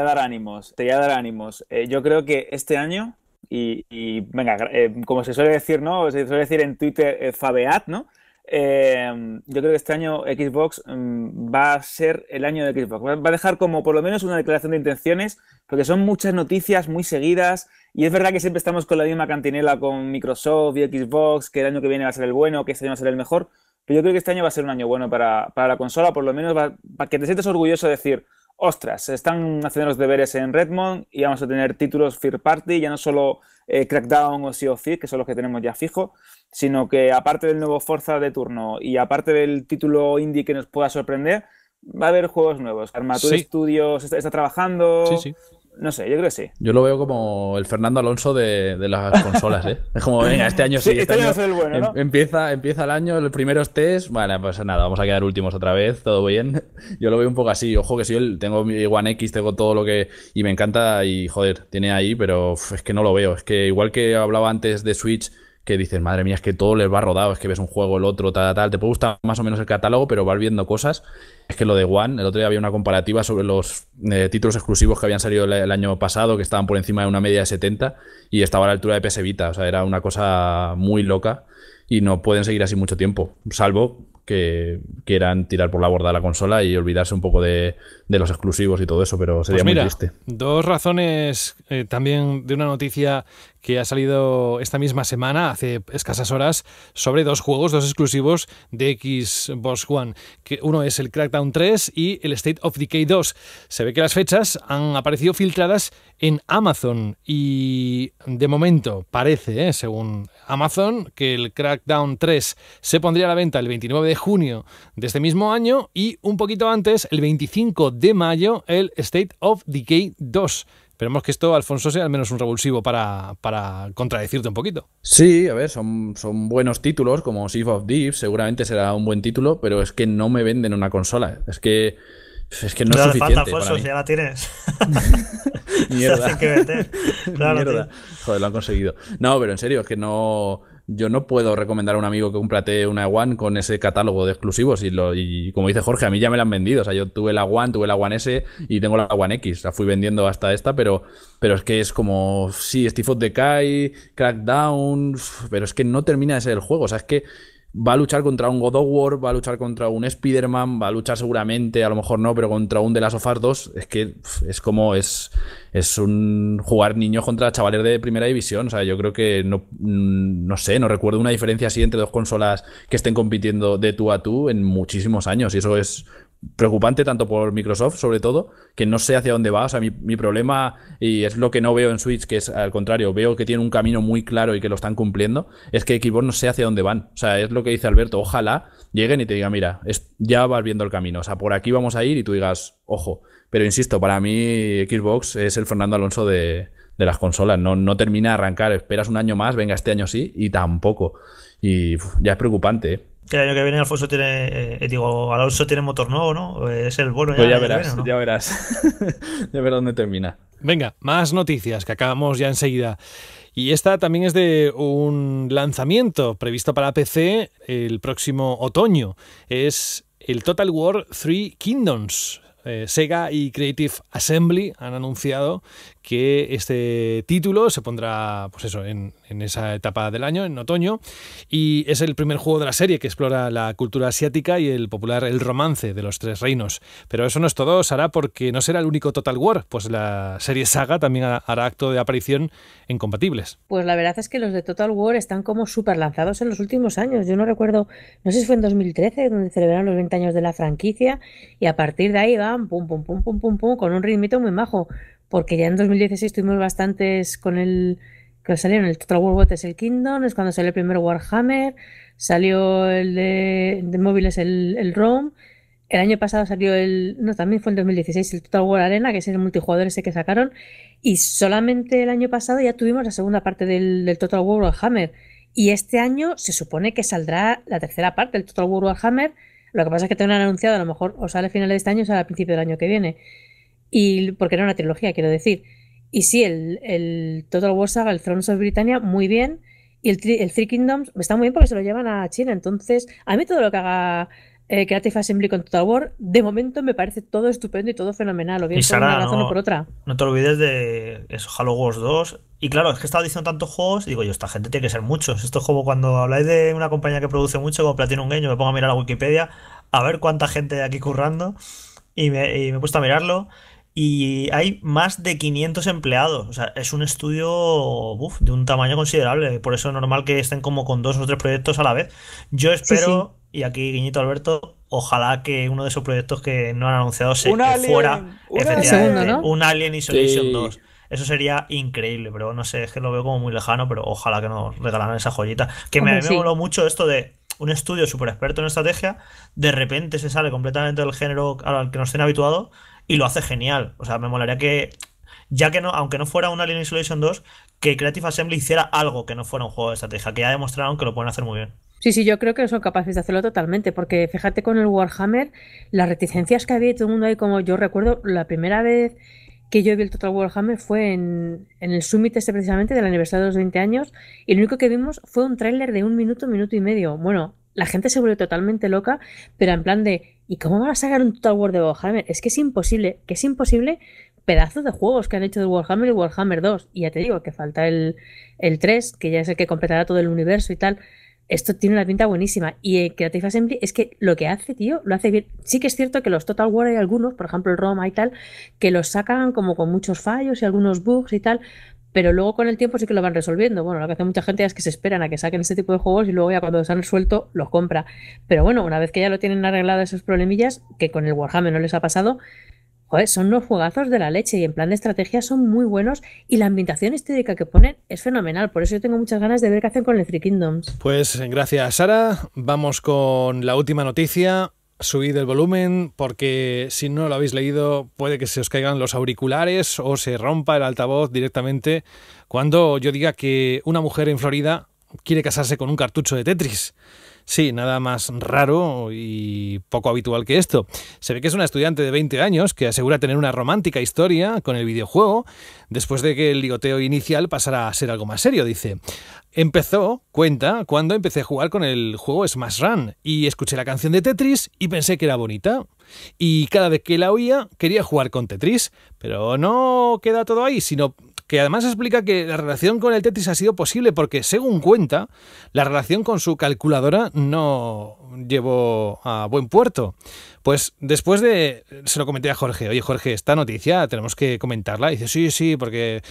dar, ánimos, te voy a dar ánimos. Eh, yo creo que este año y, venga, eh, como se suele decir, ¿no? Se suele decir en Twitter, eh, fabeat ¿no? Em, yo creo que este año Xbox em, va a ser el año de Xbox. Va a dejar como por lo menos una declaración de intenciones, porque son muchas noticias muy seguidas. Y es verdad que siempre estamos con la misma cantinela con Microsoft y Xbox, que el año que viene va a ser el bueno, que este año va a ser el mejor. Pero yo creo que este año va a ser un año bueno para, la consola, por lo menos para que te sientas orgulloso de decir, ostras, están haciendo los deberes en Redmond y vamos a tener títulos Fear Party, ya no solo eh, Crackdown o Sea of Fear, que son los que tenemos ya fijo, sino que aparte del nuevo Forza de turno y aparte del título indie que nos pueda sorprender, va a haber juegos nuevos. Armature Studios está, está trabajando, sí, sí. No sé, yo creo que sí. Yo lo veo como el Fernando Alonso de, las <laughs> consolas, ¿eh? Es como, venga, este año sí. Este, este, año, es el bueno, em, empieza, empieza el año, los primeros test. Bueno, pues nada, vamos a quedar últimos otra vez, todo bien. <laughs> Yo lo veo un poco así. Ojo que sí, el, tengo mi One X, tengo todo lo que. Y me encanta, y joder, tiene ahí, pero es que no lo veo. Es que igual que hablaba antes de Switch que dices, madre mía, es que todo les va rodado, es que ves un juego, el otro, tal, tal, te puede gustar más o menos el catálogo, pero vas viendo cosas. Es que lo de One, el otro día había una comparativa sobre los eh, títulos exclusivos que habían salido el, año pasado, que estaban por encima de una media de 70 y estaba a la altura de PS Vita, o sea, era una cosa muy loca y no pueden seguir así mucho tiempo, salvo que quieran tirar por la borda la consola y olvidarse un poco de, los exclusivos y todo eso, pero pues sería muy triste. Dos razones eh, también de una noticia que ha salido esta misma semana, hace escasas horas, sobre dos juegos, dos exclusivos de Xbox One. Que uno es el Crackdown 3 y el State of Decay 2. Se ve que las fechas han aparecido filtradas en Amazon y de momento parece, eh, según Amazon, que el Crackdown 3 se pondría a la venta el 29 de junio de este mismo año y un poquito antes, el 25 de mayo, el State of Decay 2. Esperemos que esto, Alfonso, sea al menos un revulsivo para, para contradecirte un poquito. Sí, a ver, son, buenos títulos, como Sea of Deep, seguramente será un buen título, pero es que no me venden una consola. Es que es que no, es suficiente. Falta ya la tienes. <laughs> <laughs> Mierda. que Joder, lo han conseguido. No, pero en serio, es que no yo no puedo recomendar a un amigo que cómprate una One con ese catálogo de exclusivos. Y, lo, y como dice Jorge, a mí ya me la han vendido. O sea, yo tuve la One, tuve la One S y tengo la One X. La fui vendiendo hasta esta, pero, pero es que es como, sí, Steve of Decay, Crackdown, pero es que no termina de ser el juego. O sea, es que va a luchar contra un God of War, va a luchar contra un Spider-Man, va a luchar seguramente, a lo mejor no, pero contra un de Last of Us 2. Es que es como es, es un jugar niño contra chavales de primera división. O sea, yo creo que no, mm, no sé, no recuerdo una diferencia así entre dos consolas que estén compitiendo de tú a tú en muchísimos años. Y eso es preocupante tanto por Microsoft, sobre todo, que no sé hacia dónde va. O sea, mi, problema, y es lo que no veo en Switch, que es al contrario, veo que tiene un camino muy claro y que lo están cumpliendo, es que Xbox no sé hacia dónde van. O sea, es lo que dice Alberto, ojalá lleguen y te digan, mira, ya vas viendo el camino. O sea, por aquí vamos a ir y tú digas, ojo. Pero insisto, para mí Xbox es el Fernando Alonso de, las consolas. No, termina de arrancar, esperas un año más, venga, este año sí, y tampoco. Y ya es preocupante, ¿eh? que el año que viene Alfonso tiene, eh, eh, digo, Alonso tiene motor nuevo, ¿no? Es el bueno. Ya, pues ya verás, ya verás. <laughs> ya verás dónde termina. Venga, más noticias que acabamos ya enseguida. Y esta también es de un lanzamiento previsto para PC el próximo otoño. Es el Total War Three Kingdoms. Eh, Sega y Creative Assembly han anunciado que este título se pondrá, pues eso, en, esa etapa del año, en otoño, y es el primer juego de la serie que explora la cultura asiática y el popular el romance de los tres reinos. Pero eso no es todo, Sara, porque no será el único Total War, pues la serie saga también hará acto de aparición en compatibles. Pues la verdad es que los de Total War están como súper lanzados en los últimos años. Yo no recuerdo, no sé si fue en 2013 donde celebraron los 20 años de la franquicia y a partir de ahí van pum pum pum pum pum pum con un ritmito muy majo porque ya en 2016 tuvimos bastantes con el que salieron el Total War es el Kingdom, es cuando salió el primer Warhammer, salió el de, móviles el, el ROM, el año pasado salió el, no, también fue en 2016 el Total War Arena, que es el multijugador ese que sacaron, y solamente el año pasado ya tuvimos la segunda parte del, Total War Warhammer, y este año se supone que saldrá la tercera parte del Total War Warhammer, lo que pasa es que te han anunciado, a lo mejor o sale a finales de este año o sale a principio del año que viene. Y, porque era una trilogía, quiero decir. Y sí, el, el Total War Saga, el Thrones of Britannia, muy bien. Y el, Three Kingdoms está muy bien porque se lo llevan a China. Entonces, a mí todo lo que haga eh, Creative Assembly con Total War, de momento me parece todo estupendo y todo fenomenal. O bien por una razón o por otra. No te olvides de eso, Halo Wars 2. Y claro, es que he estado diciendo tantos juegos. Y digo yo, esta gente tiene que ser muchos. Esto es cuando habláis de una compañía que produce mucho, como Platinum Game, me pongo a mirar a Wikipedia, a ver cuánta gente hay aquí currando. Y me, y me he puesto a mirarlo y hay más de 500 empleados. O sea, es un estudio de un tamaño considerable. Por eso es normal que estén como con dos o tres proyectos a la vez. Yo espero, y aquí Guiñito Alberto, ojalá que uno de esos proyectos que no han anunciado se, fuera un Alien Isolation 2. Eso sería increíble, pero no sé, es que lo veo como muy lejano, pero ojalá que nos regalaran esa joyita. Que me, me moló mucho esto de un estudio súper experto en estrategia, de repente se sale completamente del género al que nos estén habituados y lo hace genial. O sea, me molaría que, ya que no, aunque no fuera una Alien Isolation 2, que Creative Assembly hiciera algo que no fuera un juego de estrategia, que ya demostraron que lo pueden hacer muy bien. Sí, sí, yo creo que son capaces de hacerlo totalmente, porque fíjate con el Warhammer, las reticencias que había y todo el mundo ahí, como yo recuerdo, la primera vez que yo vi el Total Warhammer fue en, en el Summit este precisamente del aniversario de los 20 años, y lo único que vimos fue un tráiler de un minuto, minuto y medio. Bueno, la gente se volvió totalmente loca, pero en plan de ¿Y cómo van a sacar un Total War de Warhammer? Es que es imposible, que es imposible pedazos de juegos que han hecho de Warhammer y Warhammer 2. Y ya te digo que falta el, el 3, que ya es el que completará todo el universo y tal. Esto tiene una pinta buenísima. Y Creative Assembly es que lo que hace, tío, lo hace bien. Sí que es cierto que los Total War hay algunos, por ejemplo el Roma y tal, que los sacan como con muchos fallos y algunos bugs y tal, pero luego con el tiempo sí que lo van resolviendo. Bueno, lo que hace mucha gente es que se esperan a que saquen este tipo de juegos y luego ya cuando se han resuelto los compra. Pero bueno, una vez que ya lo tienen arreglado esos problemillas, que con el Warhammer no les ha pasado, joder, son unos juegazos de la leche y en plan de estrategia son muy buenos y la ambientación estética que ponen es fenomenal. Por eso yo tengo muchas ganas de ver qué hacen con el Three Kingdoms. Pues gracias, Sara. Vamos con la última noticia subid el volumen porque si no lo habéis leído puede que se os caigan los auriculares o se rompa el altavoz directamente cuando yo diga que una mujer en Florida quiere casarse con un cartucho de Tetris. Sí, nada más raro y poco habitual que esto. Se ve que es una estudiante de 20 años que asegura tener una romántica historia con el videojuego después de que el ligoteo inicial pasara a ser algo más serio, dice. Empezó, cuenta, cuando empecé a jugar con el juego Smash Run y escuché la canción de Tetris y pensé que era bonita. Y cada vez que la oía quería jugar con Tetris, pero no queda todo ahí, sino que además explica que la relación con el Tetris ha sido posible porque, según cuenta, la relación con su calculadora no llevó a buen puerto. Pues después de, se lo comenté a Jorge, oye Jorge, esta noticia tenemos que comentarla. dice, sí, sí, porque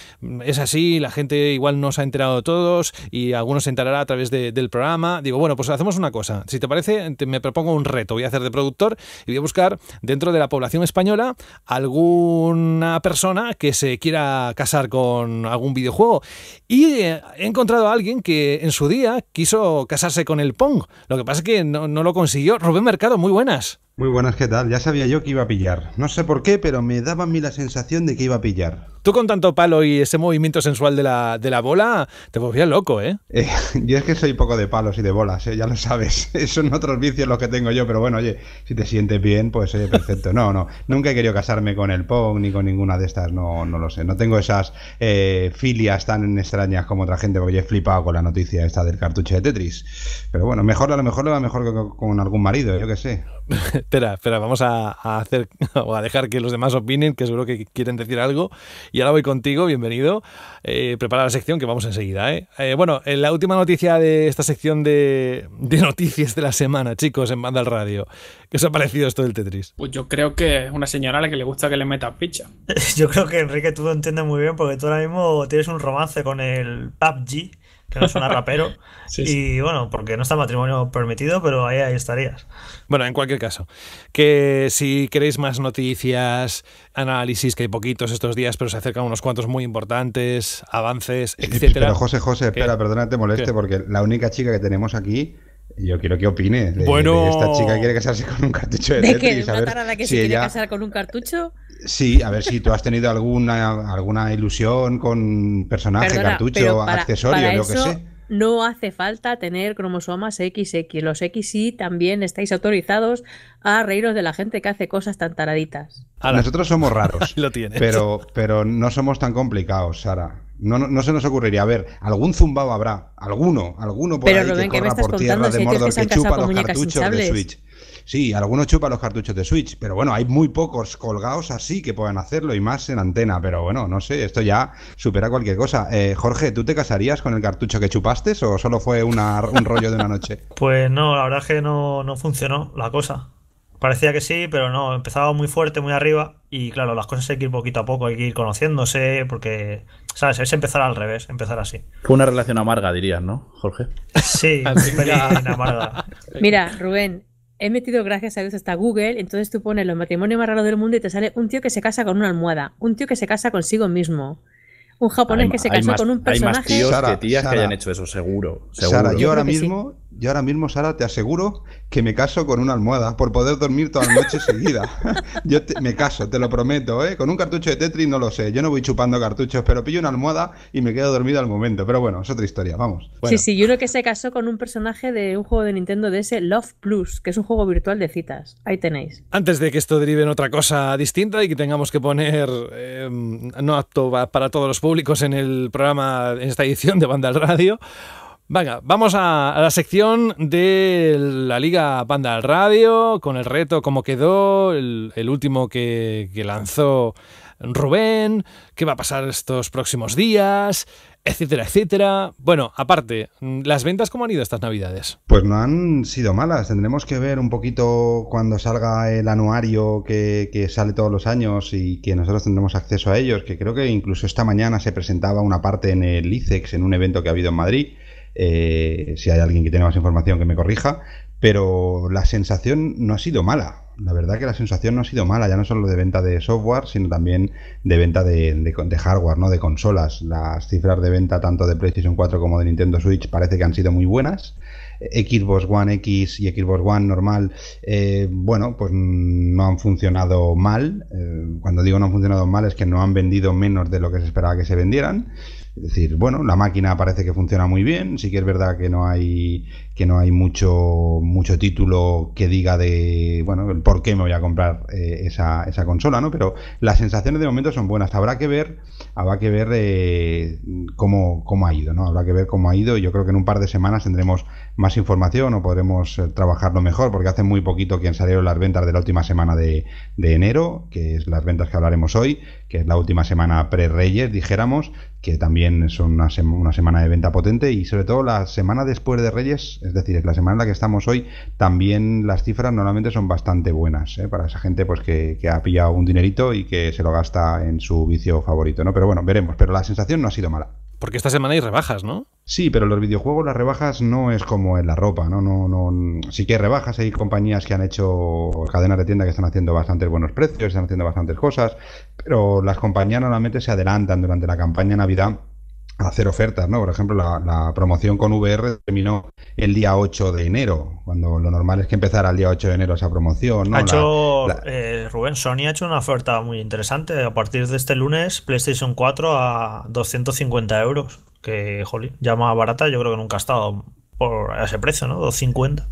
es así, la gente igual nos ha enterado todos y algunos se enterará a través del programa. Digo, bueno, pues hacemos una cosa. Si te parece, me propongo un reto. Voy a hacer de productor y voy a buscar dentro de la población española alguna persona que se quiera casar con algún videojuego. Y eh, he encontrado a alguien que en su día quiso casarse con el Pong. Lo que pasa es que no, lo consiguió. Rubén Mercado, muy buenas. Muy buenas, ¿qué tal? Ya sabía yo que iba a pillar. No sé por qué, pero me daba a mí la sensación de que iba a pillar. Tú con tanto palo y ese movimiento sensual de la, de la bola, te volvías loco, ¿eh? eh <laughs> yo es que soy poco de palos y de bolas, eh, ya lo sabes. <laughs> Eh, son otros vicios los que tengo yo, pero bueno, oye, si te sientes bien, pues oye, perfecto. No, no, nunca he querido casarme con el Pong ni con ninguna de estas, no, lo sé. No tengo esas filias tan extrañas como otra gente, porque yo he flipado con la noticia esta del cartucho de Tetris. Pero bueno, mejor a lo mejor le va mejor que con algún marido, yo qué sé. <laughs> espera, espera, vamos a hacer o a dejar que los demás opinen, que seguro que quieren decir algo. Y ahora voy contigo, bienvenido. Eh, prepara la sección que vamos enseguida. ¿eh? eh bueno, eh, la última noticia de esta sección de, noticias de la semana, chicos, en Manda al radio. ¿Qué os ha parecido esto del Tetris? Pues yo creo que es una señora a la que le gusta que le meta picha. <laughs> yo creo que Enrique tú lo entiendes muy bien porque tú ahora mismo tienes un romance con el PUBG que no suena rapero. <laughs> Y bueno, porque no está matrimonio permitido, pero ahí, ahí estarías. Bueno, en cualquier caso, que si queréis más noticias, análisis, que hay poquitos estos días, pero se acercan unos cuantos muy importantes, avances, etcétera. Pero José, José, espera, perdona, te moleste, porque la única chica que tenemos aquí yo quiero que opine. De, bueno, esta chica quiere casarse con un cartucho de, ¿De Que, ¿Una que se quiere casar con un cartucho? Sí, a ver si tú has tenido alguna, alguna ilusión con personaje, cartucho, accesorio, lo que sé. No hace falta tener cromosomas XX. Los XY también estáis autorizados a reíros de la gente que hace cosas tan taraditas. Nosotros somos raros. <laughs> lo tienes. Pero, pero no somos tan complicados, Sara. No, no, se nos ocurriría. A ver, algún zumbao habrá, alguno, alguno por Pero ahí que, que corra por tierra de Mordor que, chupa los cartuchos de Switch. Sí, algunos chupan los cartuchos de Switch, pero bueno, hay muy pocos colgados así que puedan hacerlo y más en antena, pero bueno, no sé, esto ya supera cualquier cosa. Eh, Jorge, ¿tú te casarías con el cartucho que chupaste o solo fue un rollo de una noche? <laughs> pues no, la verdad es que no, funcionó la cosa. Parecía que sí, pero no, empezaba muy fuerte, muy arriba y claro, las cosas hay que ir poquito a poco, hay que ir conociéndose porque ¿Sabes? Es empezar al revés, empezar así. Fue una relación amarga, dirías, ¿no, Jorge? Sí, <laughs> una amarga. Mira, Rubén, he metido, gracias a Dios, hasta Google, entonces tú pones los matrimonios más raros del mundo y te sale un tío que se casa con una almohada, un tío que se casa consigo mismo. Un japonés que se casa con un personaje. Hay más tíos que tías que hayan hecho eso, seguro. yo ahora mismo yo ahora mismo, Sara, te aseguro que me caso con una almohada por poder dormir toda la noche seguida. <laughs> Yo me caso, te lo prometo, ¿eh? Con un cartucho de Tetris no lo sé. Yo no voy chupando cartuchos, pero pillo una almohada y me quedo dormido al momento. Pero bueno, es otra historia, vamos. Sí, sí, yo creo que se casó con un personaje de un juego de Nintendo DS, Love Plus, que es un juego virtual de citas. Ahí tenéis. Antes de que esto derive en otra cosa distinta y que tengamos que poner em, no apto para todos los públicos en el programa, en esta edición de Banda al Radio, Venga, vamos a, la sección de la Liga Panda al Radio, con el reto cómo quedó, el, último que, lanzó Rubén, qué va a pasar estos próximos días, etcétera, etcétera. Bueno, aparte, ¿las ventas cómo han ido estas navidades? Pues no han sido malas, tendremos que ver un poquito cuando salga el anuario que, que sale todos los años y que nosotros tendremos acceso a ellos, que creo que incluso esta mañana se presentaba una parte en el ICEX, en un evento que ha habido en Madrid eh, si hay alguien que tiene más información que me corrija, pero la sensación no ha sido mala. La verdad que la sensación no ha sido mala, ya no solo de venta de software, sino también de venta de, hardware, ¿no? De consolas. Las cifras de venta tanto de PlayStation 4 como de Nintendo Switch parece que han sido muy buenas. Xbox One X y Xbox One normal, eh, bueno, pues no han funcionado mal. Eh, cuando digo no han funcionado mal es que no han vendido menos de lo que se esperaba que se vendieran. Es decir, bueno, la máquina parece que funciona muy bien, sí que es verdad que no hay que no hay mucho mucho título que diga de, bueno, por qué me voy a comprar eh, esa, esa, consola, ¿no? Pero las sensaciones de momento son buenas. Habrá que ver, habrá que ver eh, cómo, cómo ha ido, ¿no? Habrá que ver cómo ha ido yo creo que en un par de semanas tendremos más información o podremos eh, trabajarlo mejor, porque hace muy poquito que salieron las ventas de la última semana de, enero, que es las ventas que hablaremos hoy, que es la última semana pre-Reyes, dijéramos, que también son una, semana de venta potente y sobre todo la semana después de Reyes, es decir, es la semana en la que estamos hoy, también las cifras normalmente son bastante buenas ¿eh? para esa gente pues que, que, ha pillado un dinerito y que se lo gasta en su vicio favorito, ¿no? Pero bueno, veremos, pero la sensación no ha sido mala. Porque esta semana hay rebajas, ¿no? Sí, pero los videojuegos las rebajas no es como en la ropa, ¿no? No, no, sí que hay rebajas, hay compañías que han hecho cadenas de tienda que están haciendo bastantes buenos precios, están haciendo bastantes cosas, pero las compañías normalmente se adelantan durante la campaña Navidad hacer ofertas, ¿no? Por ejemplo, la, promoción con VR terminó el día 8 de enero, cuando lo normal es que empezara el día 8 de enero esa promoción, ¿no? Ha hecho, eh, Rubén, Sony ha hecho una oferta muy interesante. A partir de este lunes, PlayStation 4 a 250 euros, que, jolín, ya más barata yo creo que nunca ha estado por ese precio, ¿no? 250.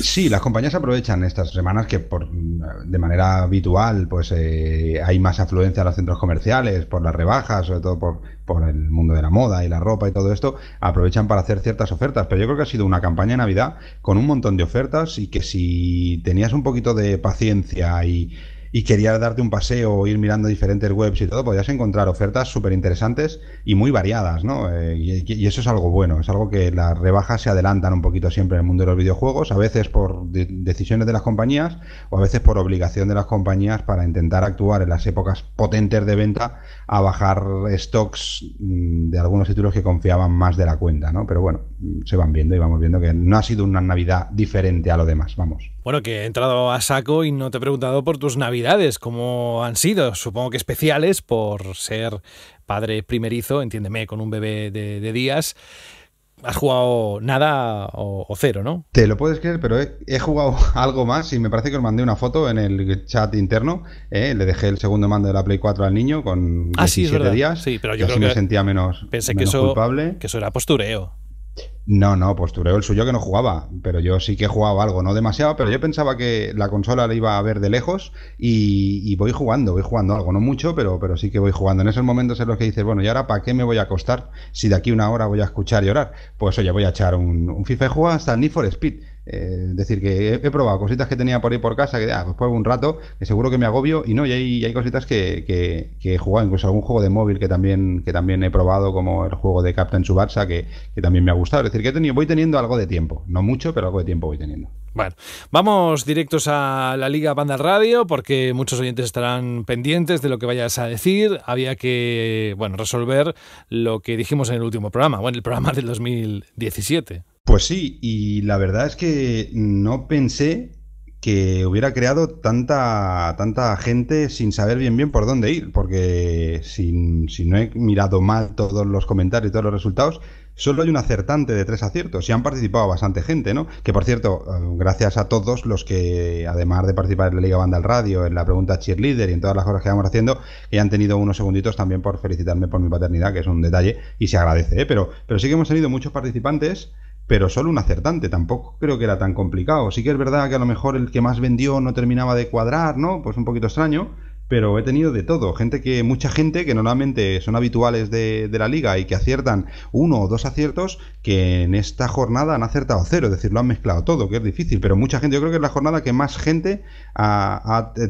Sí, las compañías aprovechan estas semanas que por, de manera habitual pues eh, hay más afluencia a los centros comerciales por las rebajas, sobre todo por, por el mundo de la moda y la ropa y todo esto, aprovechan para hacer ciertas ofertas. Pero yo creo que ha sido una campaña de Navidad con un montón de ofertas y que si tenías un poquito de paciencia y y querías darte un paseo o ir mirando diferentes webs y todo, podías encontrar ofertas súper interesantes y muy variadas, ¿no? Eh, y, eso es algo bueno, es algo que las rebajas se adelantan un poquito siempre en el mundo de los videojuegos, a veces por decisiones de las compañías o a veces por obligación de las compañías para intentar actuar en las épocas potentes de venta a bajar stocks mm, de algunos títulos que confiaban más de la cuenta, ¿no? Pero bueno, mm, se van viendo y vamos viendo que no ha sido una Navidad diferente a lo demás, vamos. Bueno, que he entrado a saco y no te he preguntado por tus Navidades como han sido? Supongo que especiales por ser padre primerizo, entiéndeme, con un bebé de, días. Has jugado nada o, cero, ¿no? Te lo puedes creer, pero he, jugado <laughs> algo más y me parece que os mandé una foto en el chat interno. ¿eh? Le dejé el segundo mando de la Play 4 al niño con 17 ah, sí, días. Sí, pero yo creo me sentía menos, pensé menos culpable. Que eso era postureo. No, no, pues creo el suyo que no jugaba, pero yo sí que he jugado algo, no demasiado, pero yo pensaba que la consola la iba a ver de lejos y, voy jugando, voy jugando algo, no mucho, pero, pero sí que voy jugando. En esos momentos es lo que dices, bueno, ¿y ahora para qué me voy a acostar si de aquí una hora voy a escuchar llorar? Pues oye, voy a echar un, FIFA y hasta Need for Speed es eh, decir, que he, probado cositas que tenía por ahí por casa, que después ah, pues un rato, que seguro que me agobio, y no, y hay, hay cositas que, que, que, he jugado, incluso algún juego de móvil que también, que también he probado, como el juego de Captain Subarsa, que, que también me ha gustado. Es decir, que he tenido, voy teniendo algo de tiempo, no mucho, pero algo de tiempo voy teniendo. Bueno, vamos directos a la Liga Banda Radio porque muchos oyentes estarán pendientes de lo que vayas a decir. Había que, bueno, resolver lo que dijimos en el último programa, bueno, el programa del 2017. Pues sí, y la verdad es que no pensé que hubiera creado tanta, tanta gente sin saber bien bien por dónde ir, porque si, no he mirado mal todos los comentarios y todos los resultados, solo hay un acertante de tres aciertos y han participado bastante gente, ¿no? Que por cierto, eh, gracias a todos los que, además de participar en la Liga Banda al Radio, en la pregunta cheerleader y en todas las cosas que vamos haciendo, que han tenido unos segunditos también por felicitarme por mi paternidad, que es un detalle y se agradece, ¿eh? pero, pero sí que hemos tenido muchos participantes pero solo un acertante, tampoco creo que era tan complicado. Sí que es verdad que a lo mejor el que más vendió no terminaba de cuadrar, ¿no? Pues un poquito extraño, pero he tenido de todo. Gente que, mucha gente que normalmente son habituales de, la liga y que aciertan uno o dos aciertos, que en esta jornada han acertado cero, es decir, lo han mezclado todo, que es difícil, pero mucha gente, yo creo que es la jornada que más gente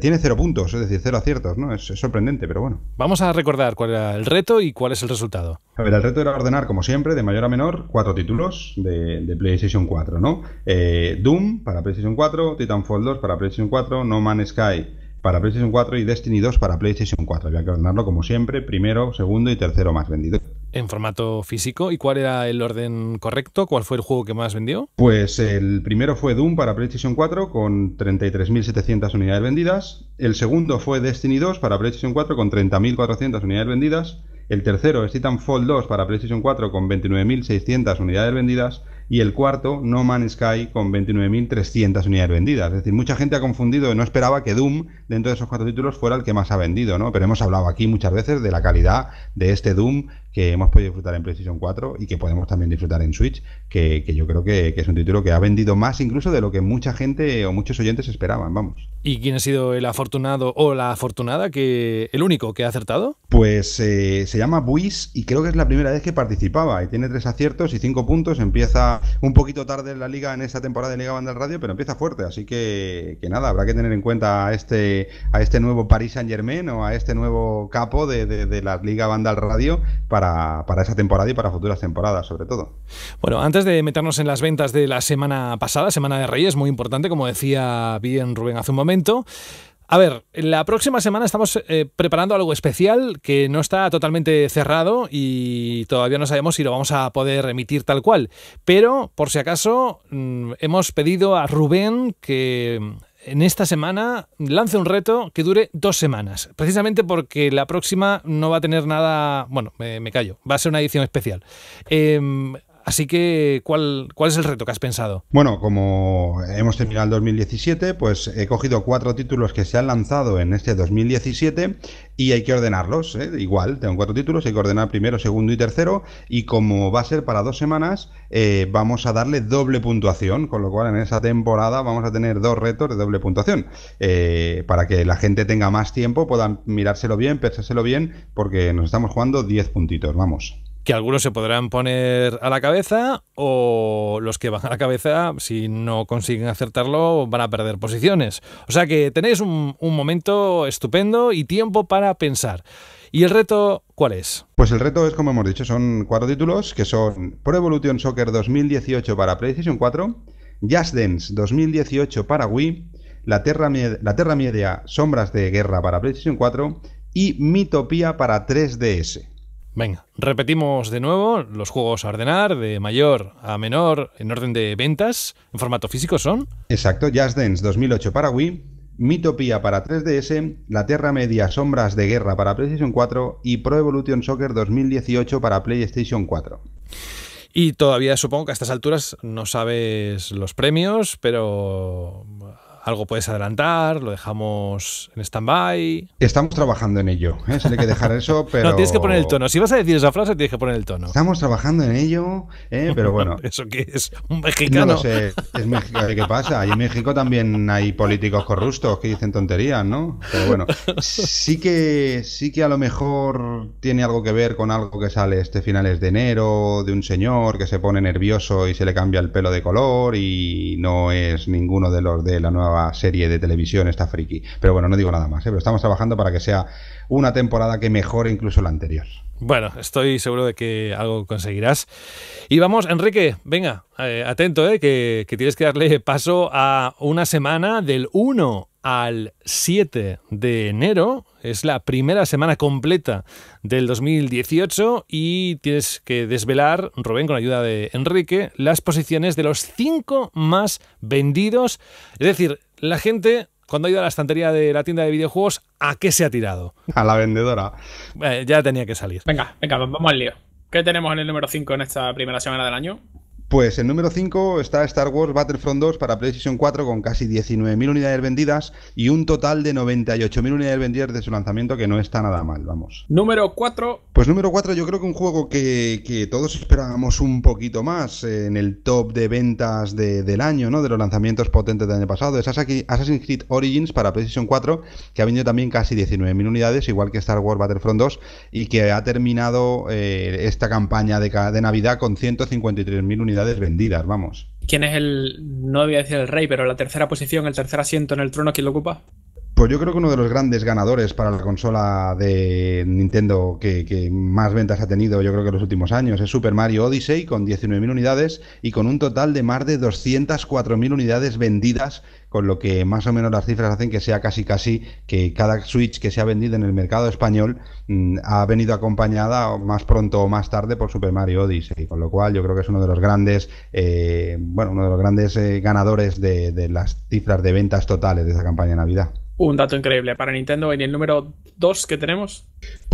tiene cero puntos, es decir, cero aciertos, ¿no? Es, sorprendente, pero bueno. Vamos a recordar cuál era el reto y cuál es el resultado. A ver, el reto era ordenar, como siempre, de mayor a menor, cuatro títulos de, PlayStation 4, ¿no? Eh, Doom para PlayStation 4, Titanfall 2 para PlayStation 4, No Man's Sky para PlayStation 4 y Destiny 2 para PlayStation 4. Había que ordenarlo como siempre, primero, segundo y tercero más vendido. En formato físico, ¿y cuál era el orden correcto? ¿Cuál fue el juego que más vendió? Pues el primero fue Doom para PlayStation 4 con 33.700 unidades vendidas, el segundo fue Destiny 2 para PlayStation 4 con 30.400 unidades vendidas, el tercero es Titanfall 2 para PlayStation 4 con 29.600 unidades vendidas, y el cuarto, No Man's Sky, con 29.300 unidades vendidas. Es decir, mucha gente ha confundido, no esperaba que Doom, dentro de esos cuatro títulos, fuera el que más ha vendido, ¿no? Pero hemos hablado aquí muchas veces de la calidad de este Doom que hemos podido disfrutar en PlayStation 4 y que podemos también disfrutar en Switch, que, yo creo que, es un título que ha vendido más incluso de lo que mucha gente o muchos oyentes esperaban, vamos. ¿Y quién ha sido el afortunado o la afortunada que el único que ha acertado? Pues eh, se llama Buis y creo que es la primera vez que participaba y tiene tres aciertos y cinco puntos. Empieza un poquito tarde en la liga en esta temporada de Liga Banda Radio, pero empieza fuerte, así que, nada, habrá que tener en cuenta a este, a este nuevo Paris Saint Germain o a este nuevo capo de, la Liga Banda Radio para para, esa temporada y para futuras temporadas, sobre todo. Bueno, antes de meternos en las ventas de la semana pasada, Semana de Reyes, muy importante, como decía bien Rubén hace un momento. A ver, la próxima semana estamos eh, preparando algo especial que no está totalmente cerrado y todavía no sabemos si lo vamos a poder emitir tal cual. Pero, por si acaso, mm, hemos pedido a Rubén que en esta semana lance un reto que dure dos semanas, precisamente porque la próxima no va a tener nada, bueno, me, callo, va a ser una edición especial. Em, Así que, ¿cuál, es el reto que has pensado? Bueno, como hemos terminado el 2017, pues he cogido cuatro títulos que se han lanzado en este 2017 y hay que ordenarlos. ¿eh? Igual, tengo cuatro títulos, hay que ordenar primero, segundo y tercero. Y como va a ser para dos semanas, eh, vamos a darle doble puntuación, con lo cual en esa temporada vamos a tener dos retos de doble puntuación. Eh, para que la gente tenga más tiempo, pueda mirárselo bien, pensárselo bien, porque nos estamos jugando 10 puntitos, vamos algunos se podrán poner a la cabeza o los que van a la cabeza, si no consiguen acertarlo, van a perder posiciones. O sea que tenéis un, momento estupendo y tiempo para pensar. ¿Y el reto cuál es? Pues el reto es, como hemos dicho, son cuatro títulos que son Pro Evolution Soccer 2018 para PlayStation 4, Just Dance 2018 para Wii, La Terra, la Media Sombras de Guerra para PlayStation 4 y Topía para 3DS. Venga, repetimos de nuevo los juegos a ordenar de mayor a menor en orden de ventas en formato físico son. Exacto, Just Dance 2008 para Wii, Mitopía para 3DS, La Tierra Media Sombras de Guerra para PlayStation 4 y Pro Evolution Soccer 2018 para PlayStation 4. Y todavía supongo que a estas alturas no sabes los premios, pero algo puedes adelantar, lo dejamos en stand-by. Estamos trabajando en ello, ¿eh? le que dejar eso, <laughs> pero... no, tienes que poner el tono. Si vas a decir esa frase, tienes que poner el tono. Estamos trabajando en ello, ¿eh? <laughs> pero bueno. ¿Eso qué es? ¿Un mexicano? No sé. Es México, ¿Qué pasa? Y en México también hay políticos corruptos que dicen tonterías, ¿no? Pero bueno, sí que, sí que a lo mejor tiene algo que ver con algo que sale este finales de enero, de un señor que se pone nervioso y se le cambia el pelo de color y no es ninguno de los de la nueva serie de televisión, está friki. Pero bueno, no digo nada más, ¿eh? pero estamos trabajando para que sea una temporada que mejore incluso la anterior. Bueno, estoy seguro de que algo conseguirás. Y vamos, Enrique, venga, eh, atento, ¿eh? que, que tienes que darle paso a una semana del 1 al 7 de enero. Es la primera semana completa del 2018 y tienes que desvelar, Rubén, con ayuda de Enrique, las posiciones de los cinco más vendidos. Es decir, la gente cuando ha ido a la estantería de la tienda de videojuegos, ¿a qué se ha tirado? A la vendedora. Eh, ya tenía que salir. Venga, venga, vamos al lío. ¿Qué tenemos en el número 5 en esta primera semana del año? Pues el número 5 está Star Wars Battlefront 2 para PlayStation 4 con casi 19.000 unidades vendidas y un total de 98.000 unidades vendidas desde su lanzamiento que no está nada mal, vamos. Número 4. Pues número 4 yo creo que un juego que, todos esperábamos un poquito más eh, en el top de ventas del año, ¿no? De los lanzamientos potentes del año pasado. Es Assassin's Creed Origins para PlayStation 4 que ha vendido también casi 19.000 unidades, igual que Star Wars Battlefront 2 y que ha terminado eh, esta campaña de, de Navidad con 153.000 unidades vendidas, vamos. ¿Quién es el, no voy a decir el rey, pero la tercera posición, el tercer asiento en el trono, quién lo ocupa? Pues yo creo que uno de los grandes ganadores para la consola de Nintendo que, que, más ventas ha tenido, yo creo que en los últimos años, es Super Mario Odyssey con 19.000 unidades y con un total de más de 204.000 unidades vendidas con lo que más o menos las cifras hacen que sea casi casi que cada Switch que se ha vendido en el mercado español mm, ha venido acompañada más pronto o más tarde por Super Mario Odyssey, con lo cual yo creo que es uno de los grandes, eh, bueno, uno de los grandes eh, ganadores de, las cifras de ventas totales de esa campaña de Navidad un dato increíble para Nintendo. ¿Y el número 2 que tenemos?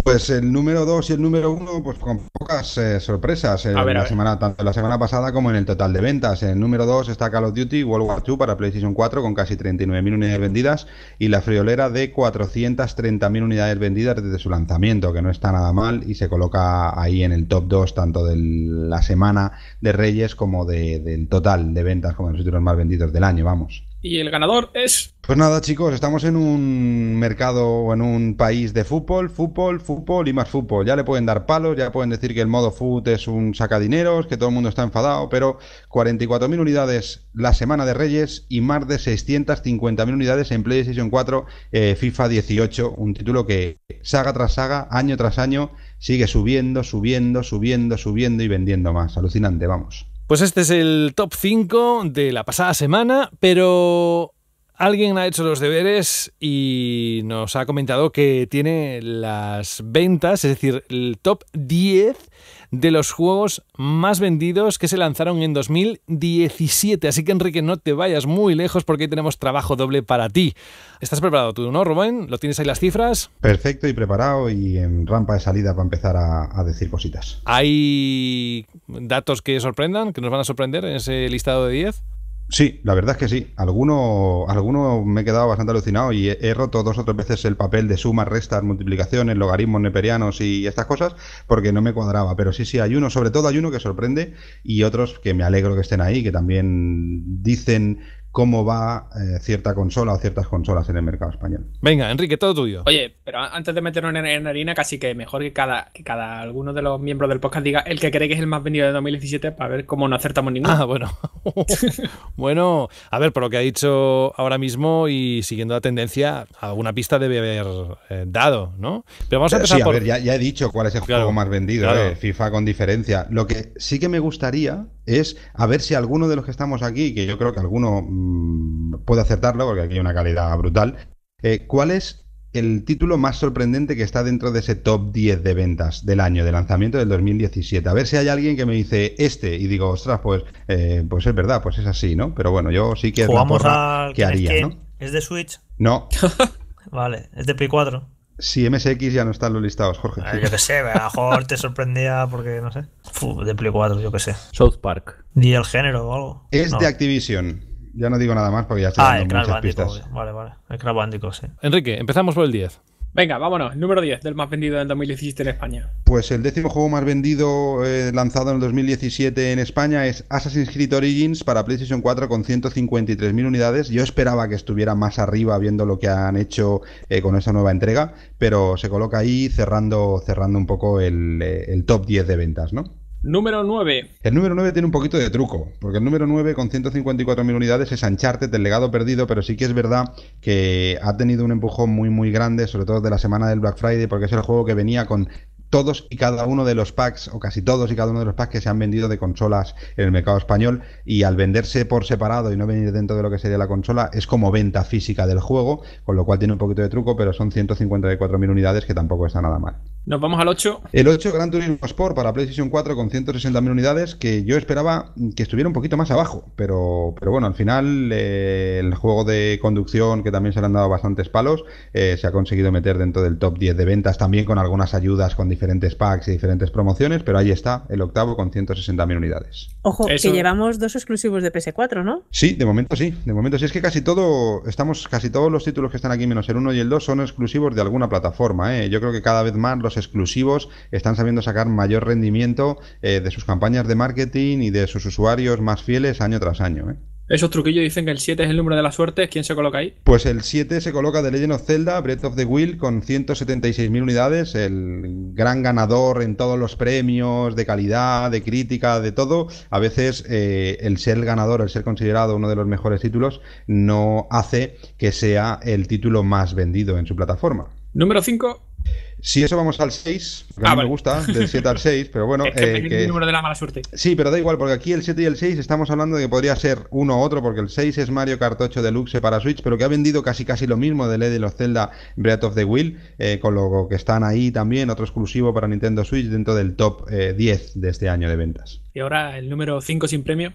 Pues el número 2 y el número 1, pues con pocas eh, sorpresas. En la semana, tanto la semana pasada como en el total de ventas. En el número 2 está Call of Duty World War II para PlayStation 4 con casi 39.000 unidades vendidas y la friolera de 430.000 unidades vendidas desde su lanzamiento, que no está nada mal y se coloca ahí en el top 2 tanto de la semana de Reyes como del total de ventas, como de los más vendidos del año, vamos. Y el ganador es. Pues nada, chicos, estamos en un mercado o en un país de fútbol, fútbol, fútbol y más fútbol. Ya le pueden dar palos, ya pueden decir que el modo foot es un sacadineros, que todo el mundo está enfadado, pero 44.000 unidades la semana de Reyes y más de 650.000 unidades en PlayStation 4, eh, FIFA 18, un título que saga tras saga, año tras año, sigue subiendo, subiendo, subiendo, subiendo y vendiendo más. Alucinante, vamos. Pues este es el top 5 de la pasada semana, pero alguien ha hecho los deberes y nos ha comentado que tiene las ventas, es decir, el top 10 de los juegos más vendidos que se lanzaron en 2017. Así que Enrique, no te vayas muy lejos porque ahí tenemos trabajo doble para ti. ¿Estás preparado tú, no, Rubén? ¿Lo tienes ahí las cifras? Perfecto y preparado y en rampa de salida para empezar a, a decir cositas. ¿Hay datos que sorprendan, que nos van a sorprender en ese listado de 10? Sí, la verdad es que sí. Algunos alguno me he quedado bastante alucinado y he, he, roto dos o tres veces el papel de sumas, restas, multiplicaciones, logaritmos neperianos y estas cosas porque no me cuadraba. Pero sí, sí, hay uno, sobre todo hay uno que sorprende y otros que me alegro que estén ahí, que también dicen cómo va eh, cierta consola o ciertas consolas en el mercado español. Venga, Enrique, todo tuyo. Oye, pero antes de meternos en, harina, casi que mejor que cada, que cada alguno de los miembros del podcast diga el que cree que es el más vendido de 2017 para ver cómo no acertamos ni nada. Ah, bueno. <laughs> <laughs> bueno, a ver, por lo que ha dicho ahora mismo y siguiendo la tendencia, alguna pista debe haber eh, dado, ¿no? Pero vamos a eh, empezar sí, a ver, ya, he dicho cuál es el juego más vendido, FIFA con diferencia. Lo que sí que me gustaría es a ver si alguno de los que estamos aquí, que yo creo que alguno mm, Mm, puedo puede acertarlo porque aquí hay una calidad brutal. Eh, ¿Cuál es el título más sorprendente que está dentro de ese top 10 de ventas del año, de lanzamiento del 2017. A ver si hay alguien que me dice este y digo, ostras, pues, eh, pues es verdad, pues es así, ¿no? Pero bueno, yo sí que Jugamos a... que haría, es ¿no? ¿Es de Switch? No. <laughs> vale, es de Play 4. Si MSX ya no están los listados, Jorge. Eh, yo que sé, a lo mejor te sorprendía porque, no sé. de Play 4, yo que sé. South Park. Ni el género o algo. Es de Activision ya no digo nada más porque ya estoy ah, muchas pistas. Vale, vale. El Bandicoot, sí. Enrique, empezamos por el 10. Venga, vámonos. Número 10 del más vendido del 2017 en España. Pues el décimo juego más vendido eh, lanzado en el 2017 en España es Assassin's Creed Origins para PlayStation 4 con 153.000 unidades. Yo esperaba que estuviera más arriba viendo lo que han hecho eh, con esa nueva entrega, pero se coloca ahí cerrando, cerrando un poco el, eh, el top 10 de ventas, ¿no? Número 9. El número 9 tiene un poquito de truco, porque el número 9 con 154.000 unidades es Uncharted del legado perdido, pero sí que es verdad que ha tenido un empujón muy muy grande, sobre todo de la semana del Black Friday, porque es el juego que venía con todos y cada uno de los packs, o casi todos y cada uno de los packs que se han vendido de consolas en el mercado español, y al venderse por separado y no venir dentro de lo que sería la consola, es como venta física del juego, con lo cual tiene un poquito de truco, pero son 154.000 unidades que tampoco está nada mal. Nos vamos al 8. El 8 Gran Turismo Sport para PlayStation 4 con 160.000 unidades que yo esperaba que estuviera un poquito más abajo, pero, pero bueno, al final eh, el juego de conducción que también se le han dado bastantes palos eh, se ha conseguido meter dentro del top 10 de ventas también con algunas ayudas, con diferentes packs y diferentes promociones, pero ahí está el octavo con 160.000 unidades. Ojo, que llevamos dos exclusivos de PS4, ¿no? Sí, de momento sí, de momento sí, es que casi todo, estamos, casi todos los títulos que están aquí menos el 1 y el 2 son exclusivos de alguna plataforma, ¿eh? yo creo que cada vez más los exclusivos están sabiendo sacar mayor rendimiento eh, de sus campañas de marketing y de sus usuarios más fieles año tras año. ¿eh? Esos truquillos dicen que el 7 es el número de la suerte. ¿Quién se coloca ahí? Pues el 7 se coloca de Legend of Zelda, Breath of the Wild, con 176.000 unidades. El gran ganador en todos los premios de calidad, de crítica, de todo. A veces eh, el ser ganador, el ser considerado uno de los mejores títulos, no hace que sea el título más vendido en su plataforma. Número 5. Si eso vamos al 6, a ah, me gusta, del 7 <laughs> al 6, pero bueno. Eh, es que el número de la mala suerte. Sí, pero da igual, porque aquí el 7 y el 6 estamos hablando de que podría ser uno u otro, porque el 6 es Mario Kart 8 Deluxe para Switch, pero que ha vendido casi casi lo mismo e de Led y los Zelda Breath of the Wild, eh, con lo que están ahí también, otro exclusivo para Nintendo Switch dentro del top 10 eh, de este año de ventas. Y ahora el número 5 sin premio.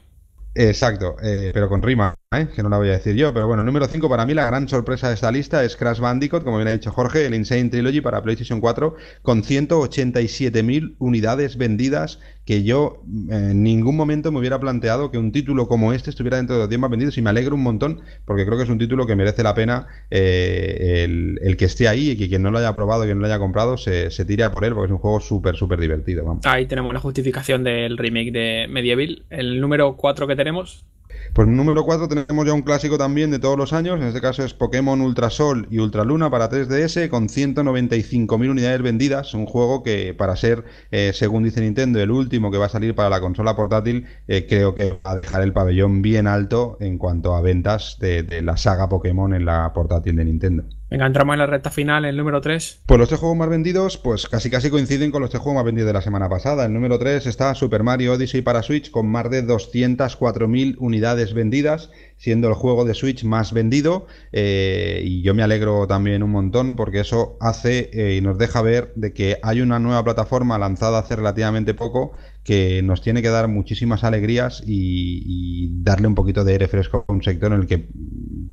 Exacto, eh, pero con rima, ¿eh? que no la voy a decir yo. Pero bueno, número 5 para mí, la gran sorpresa de esta lista es Crash Bandicoot, como bien ha dicho Jorge, el Insane Trilogy para PlayStation 4, con 187.000 unidades vendidas que yo eh, en ningún momento me hubiera planteado que un título como este estuviera dentro de los 10 más vendidos y me alegro un montón porque creo que es un título que merece la pena eh, el, que esté ahí y que quien no lo haya probado, quien no lo haya comprado, se, tire a por él porque es un juego súper, súper divertido. Ahí tenemos la justificación del remake de Medieval, el número 4 que tenemos. Pues número 4 tenemos ya un clásico también de todos los años, en este caso es Pokémon Sol y Ultra Luna para 3DS con 195.000 unidades vendidas, un juego que para ser, eh, según dice Nintendo, el último que va a salir para la consola portátil, eh, creo que va a dejar el pabellón bien alto en cuanto a ventas de, la saga Pokémon en la portátil de Nintendo. Venga, entramos en la recta final, el número 3. Pues los tres juegos más vendidos, pues casi casi coinciden con los tres juegos más vendidos de la semana pasada. El número 3 está Super Mario Odyssey para Switch con más de 204.000 unidades vendidas, siendo el juego de Switch más vendido. Eh, y yo me alegro también un montón porque eso hace eh, y nos deja ver de que hay una nueva plataforma lanzada hace relativamente poco que nos tiene que dar muchísimas alegrías y, darle un poquito de aire fresco a un sector en el que,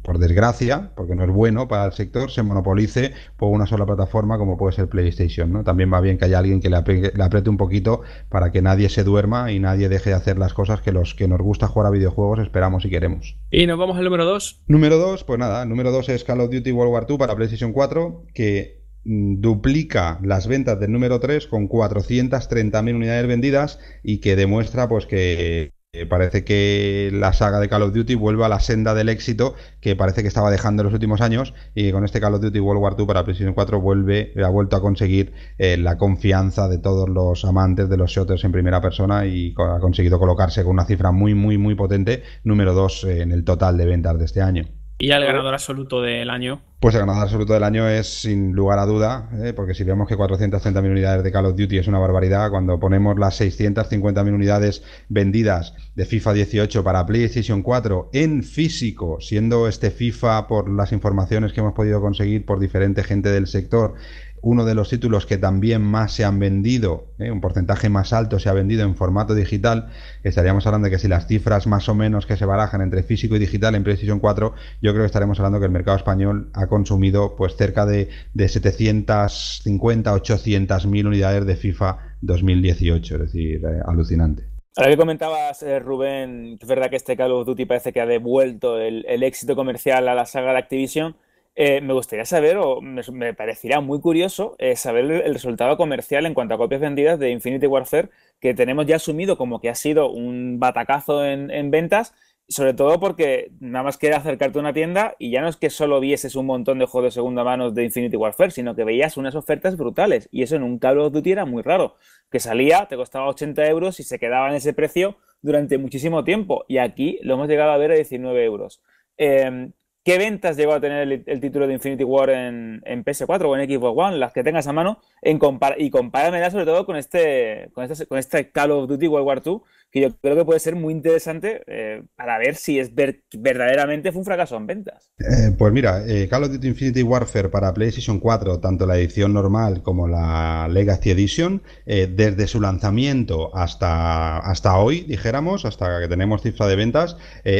por desgracia, porque no es bueno para el sector, se monopolice por una sola plataforma como puede ser PlayStation. ¿no? También va bien que haya alguien que le, apriete un poquito para que nadie se duerma y nadie deje de hacer las cosas que los que nos gusta jugar a videojuegos esperamos y queremos. Y nos vamos al número 2. Número 2, pues nada, número 2 es Call of Duty World War II para PlayStation 4, que duplica las ventas del número 3 con 430.000 unidades vendidas y que demuestra pues que parece que la saga de Call of Duty vuelve a la senda del éxito que parece que estaba dejando en los últimos años y con este Call of Duty World War II para PlayStation 4 vuelve, ha vuelto a conseguir eh, la confianza de todos los amantes de los shooters en primera persona y ha conseguido colocarse con una cifra muy muy muy potente número 2 eh, en el total de ventas de este año. Y el ganador absoluto del año. Pues el ganador absoluto del año es sin lugar a duda, eh, porque si vemos que 430.000 unidades de Call of Duty es una barbaridad, cuando ponemos las 650.000 unidades vendidas de FIFA 18 para PlayStation 4 en físico, siendo este FIFA por las informaciones que hemos podido conseguir por diferente gente del sector, uno de los títulos que también más se han vendido, ¿eh? un porcentaje más alto se ha vendido en formato digital, estaríamos hablando de que si las cifras más o menos que se barajan entre físico y digital en PlayStation 4, yo creo que estaremos hablando que el mercado español ha consumido pues cerca de, 750, 800 mil unidades de FIFA 2018, es decir, eh, alucinante. Ahora que comentabas, eh, Rubén, es verdad que este Call of Duty parece que ha devuelto el, el éxito comercial a la saga de Activision eh, me gustaría saber, o me, me muy curioso, eh, saber el, resultado comercial en cuanto a copias vendidas de Infinity Warfare, que tenemos ya asumido como que ha sido un batacazo en, ventas, sobre todo porque nada más que acercarte a una tienda y ya no es que solo vieses un montón de juegos de segunda mano de Infinity Warfare, sino que veías unas ofertas brutales. Y eso en un Call of Duty era muy raro, que salía, te costaba 80 euros y se quedaba en ese precio durante muchísimo tiempo. Y aquí lo hemos llegado a ver a 19 euros. Em, ¿Qué ventas llegó a tener el, título de Infinity War en, PS4 o en Xbox One? Las que tengas a mano en y compármela sobre todo con este, con este, con este Call of Duty World War II que yo creo que puede ser muy interesante eh, para ver si es verdaderamente fue un fracaso en ventas. Eh, pues mira, eh, Call of Duty Infinity Warfare para PlayStation 4, tanto la edición normal como la Legacy Edition, desde su lanzamiento hasta, hasta hoy, dijéramos, hasta que tenemos cifra de ventas,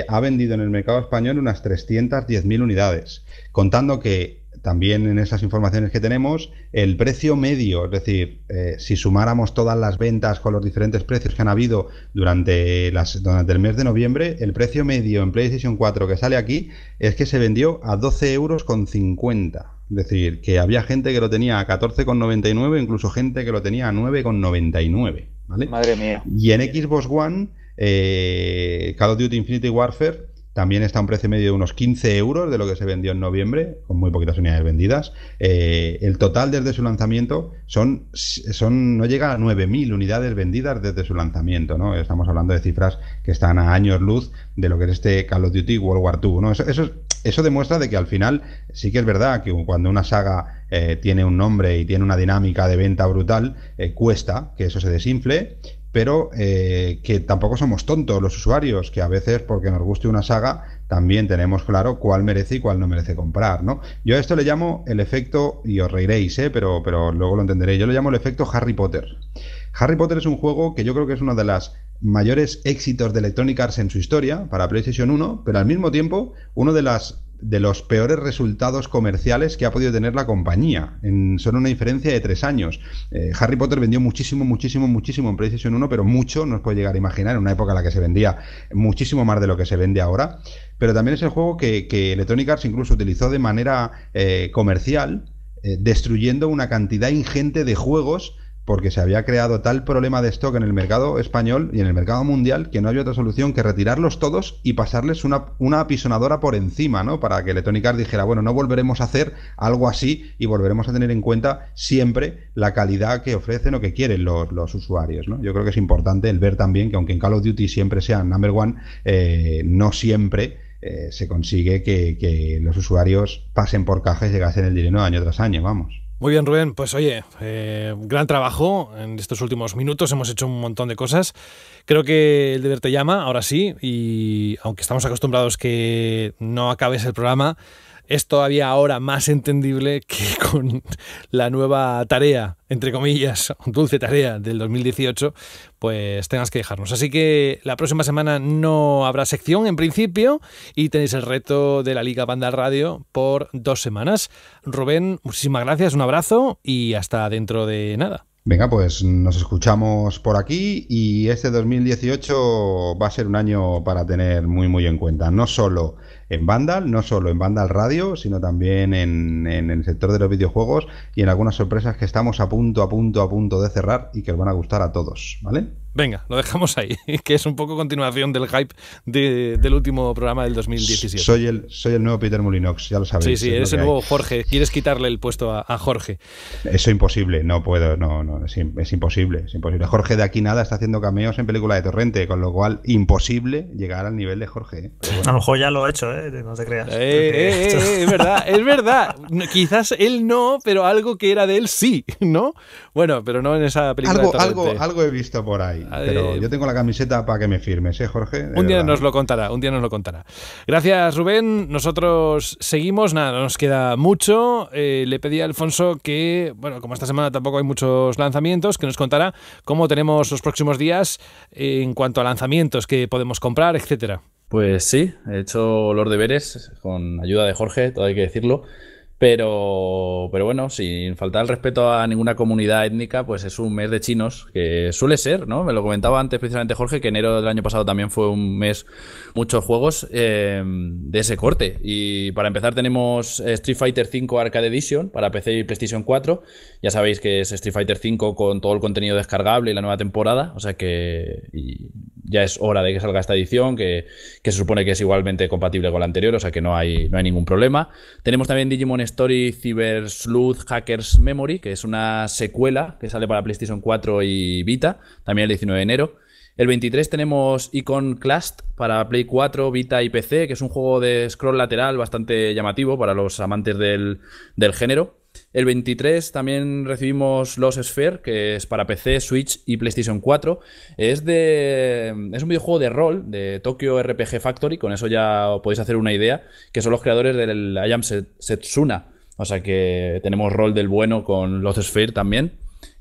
ha vendido en el mercado español unas 310.000 unidades, contando que también en esas informaciones que tenemos, el precio medio, es decir, eh, si sumáramos todas las ventas con los diferentes precios que han habido durante, las, durante el mes de noviembre, el precio medio en PlayStation 4 que sale aquí es que se vendió a 12,50 euros Es decir, que había gente que lo tenía a 14,99, incluso gente que lo tenía a 9,99. ¿vale? Madre mía. Y en Xbox One, eh, Call of Duty Infinity Warfare también está a un precio medio de unos 15 euros de lo que se vendió en noviembre, con muy poquitas unidades vendidas. Eh, el total desde su lanzamiento son, son no llega a 9.000 unidades vendidas desde su lanzamiento. ¿no? Estamos hablando de cifras que están a años luz de lo que es este Call of Duty World War II. Eso, eso, demuestra de que al final sí que es verdad que cuando una saga eh, tiene un nombre y tiene una dinámica de venta brutal, eh, cuesta que eso se desinfle pero eh, que tampoco somos tontos los usuarios, que a veces porque nos guste una saga también tenemos claro cuál merece y cuál no merece comprar, ¿no? Yo a esto le llamo el efecto, y os reiréis, ¿eh? pero, pero luego lo entenderéis, yo le llamo el efecto Harry Potter. Harry Potter es un juego que yo creo que es uno de las mayores éxitos de Electronic Arts en su historia para PlayStation 1, pero al mismo tiempo uno de las de los peores resultados comerciales que ha podido tener la compañía. En solo una diferencia de tres años. Eh, Harry Potter vendió muchísimo, muchísimo, muchísimo en PlayStation 1, pero mucho, no os puede llegar a imaginar, en una época en la que se vendía muchísimo más de lo que se vende ahora. Pero también es el juego que, Electronic Arts incluso utilizó de manera eh, comercial, eh, destruyendo una cantidad ingente de juegos porque se había creado tal problema de stock en el mercado español y en el mercado mundial que no había otra solución que retirarlos todos y pasarles una, una apisonadora por encima, ¿no? Para que Electronic Arts dijera, bueno, no volveremos a hacer algo así y volveremos a tener en cuenta siempre la calidad que ofrecen o que quieren los, usuarios, ¿no? Yo creo que es importante el ver también que aunque en Call of Duty siempre sea number one, eh, no siempre... Eh, se consigue que, que, los usuarios pasen por cajas y llegasen el dinero año tras año, vamos. Muy bien, Rubén. Pues oye, eh, gran trabajo en estos últimos minutos. Hemos hecho un montón de cosas. Creo que el deber te llama, ahora sí. Y aunque estamos acostumbrados que no acabes el programa, es todavía ahora más entendible que <laughs> con la nueva tarea, entre comillas, <laughs> dulce tarea del 2018, pues tengas que dejarnos. Así que la próxima semana no habrá sección en principio y tenéis el reto de la Liga Banda Radio por dos semanas. Rubén, muchísimas gracias, un abrazo y hasta dentro de nada. Venga, pues nos escuchamos por aquí y este 2018 va a ser un año para tener muy muy en cuenta, no solo en Vandal, no solo en Vandal Radio, sino también en, en, el sector de los videojuegos y en algunas sorpresas que estamos a punto, a punto, a punto de cerrar y que os van a gustar a todos, ¿vale? Venga, lo dejamos ahí, <laughs> que es un poco continuación del hype del último programa del 2017. Soy el, soy el nuevo Peter Mulinox, ya lo sabéis. Sí, sí, eres el nuevo Jorge. Quieres quitarle el puesto a, Jorge. Eso imposible, no puedo, no, no, es, imposible, imposible. Jorge de aquí nada está haciendo cameos en película de Torrente, con lo cual imposible llegar al nivel de Jorge. ¿eh? A lo mejor ya lo ha hecho, ¿eh? no te creas. Eh, eh, es verdad, es verdad. Quizás él no, pero algo que era de él sí, ¿no? Bueno, pero no en esa película. algo, algo he visto por ahí. Pero yo tengo la camiseta para que me firmes, ¿eh, Jorge? un día nos lo contará, un día nos lo contará. Gracias, Rubén. Nosotros seguimos, nada, nos queda mucho. Eh, le pedí a Alfonso que, bueno, como esta semana tampoco hay muchos lanzamientos, que nos contara cómo tenemos los próximos días en cuanto a lanzamientos que podemos comprar, etcétera. Pues sí, he hecho los deberes con ayuda de Jorge, todo hay que decirlo. Pero, pero bueno, sin faltar el respeto a ninguna comunidad étnica, pues es un mes de chinos, que suele ser, ¿no? Me lo comentaba antes precisamente Jorge, que enero del año pasado también fue un mes, muchos juegos eh, de ese corte. Y para empezar tenemos Street Fighter V Arcade Edition para PC y PlayStation 4. Ya sabéis que es Street Fighter V con todo el contenido descargable y la nueva temporada, o sea que ya es hora de que salga esta edición, que, se supone que es igualmente compatible con la anterior, o sea que no hay, no hay ningún problema. Tenemos también Digimon Story Cyber Sleuth Hackers Memory, que es una secuela que sale para PlayStation 4 y Vita, también el 19 de enero. El 23 tenemos Icon Clast para Play 4, Vita y PC, que es un juego de scroll lateral bastante llamativo para los amantes del, del género. El 23 también recibimos Los Sphere, que es para PC, Switch y PlayStation 4. Es, de, es un videojuego de rol de Tokyo RPG Factory, con eso ya podéis hacer una idea, que son los creadores del Ayam Setsuna. O sea que tenemos rol del bueno con Los Sphere también.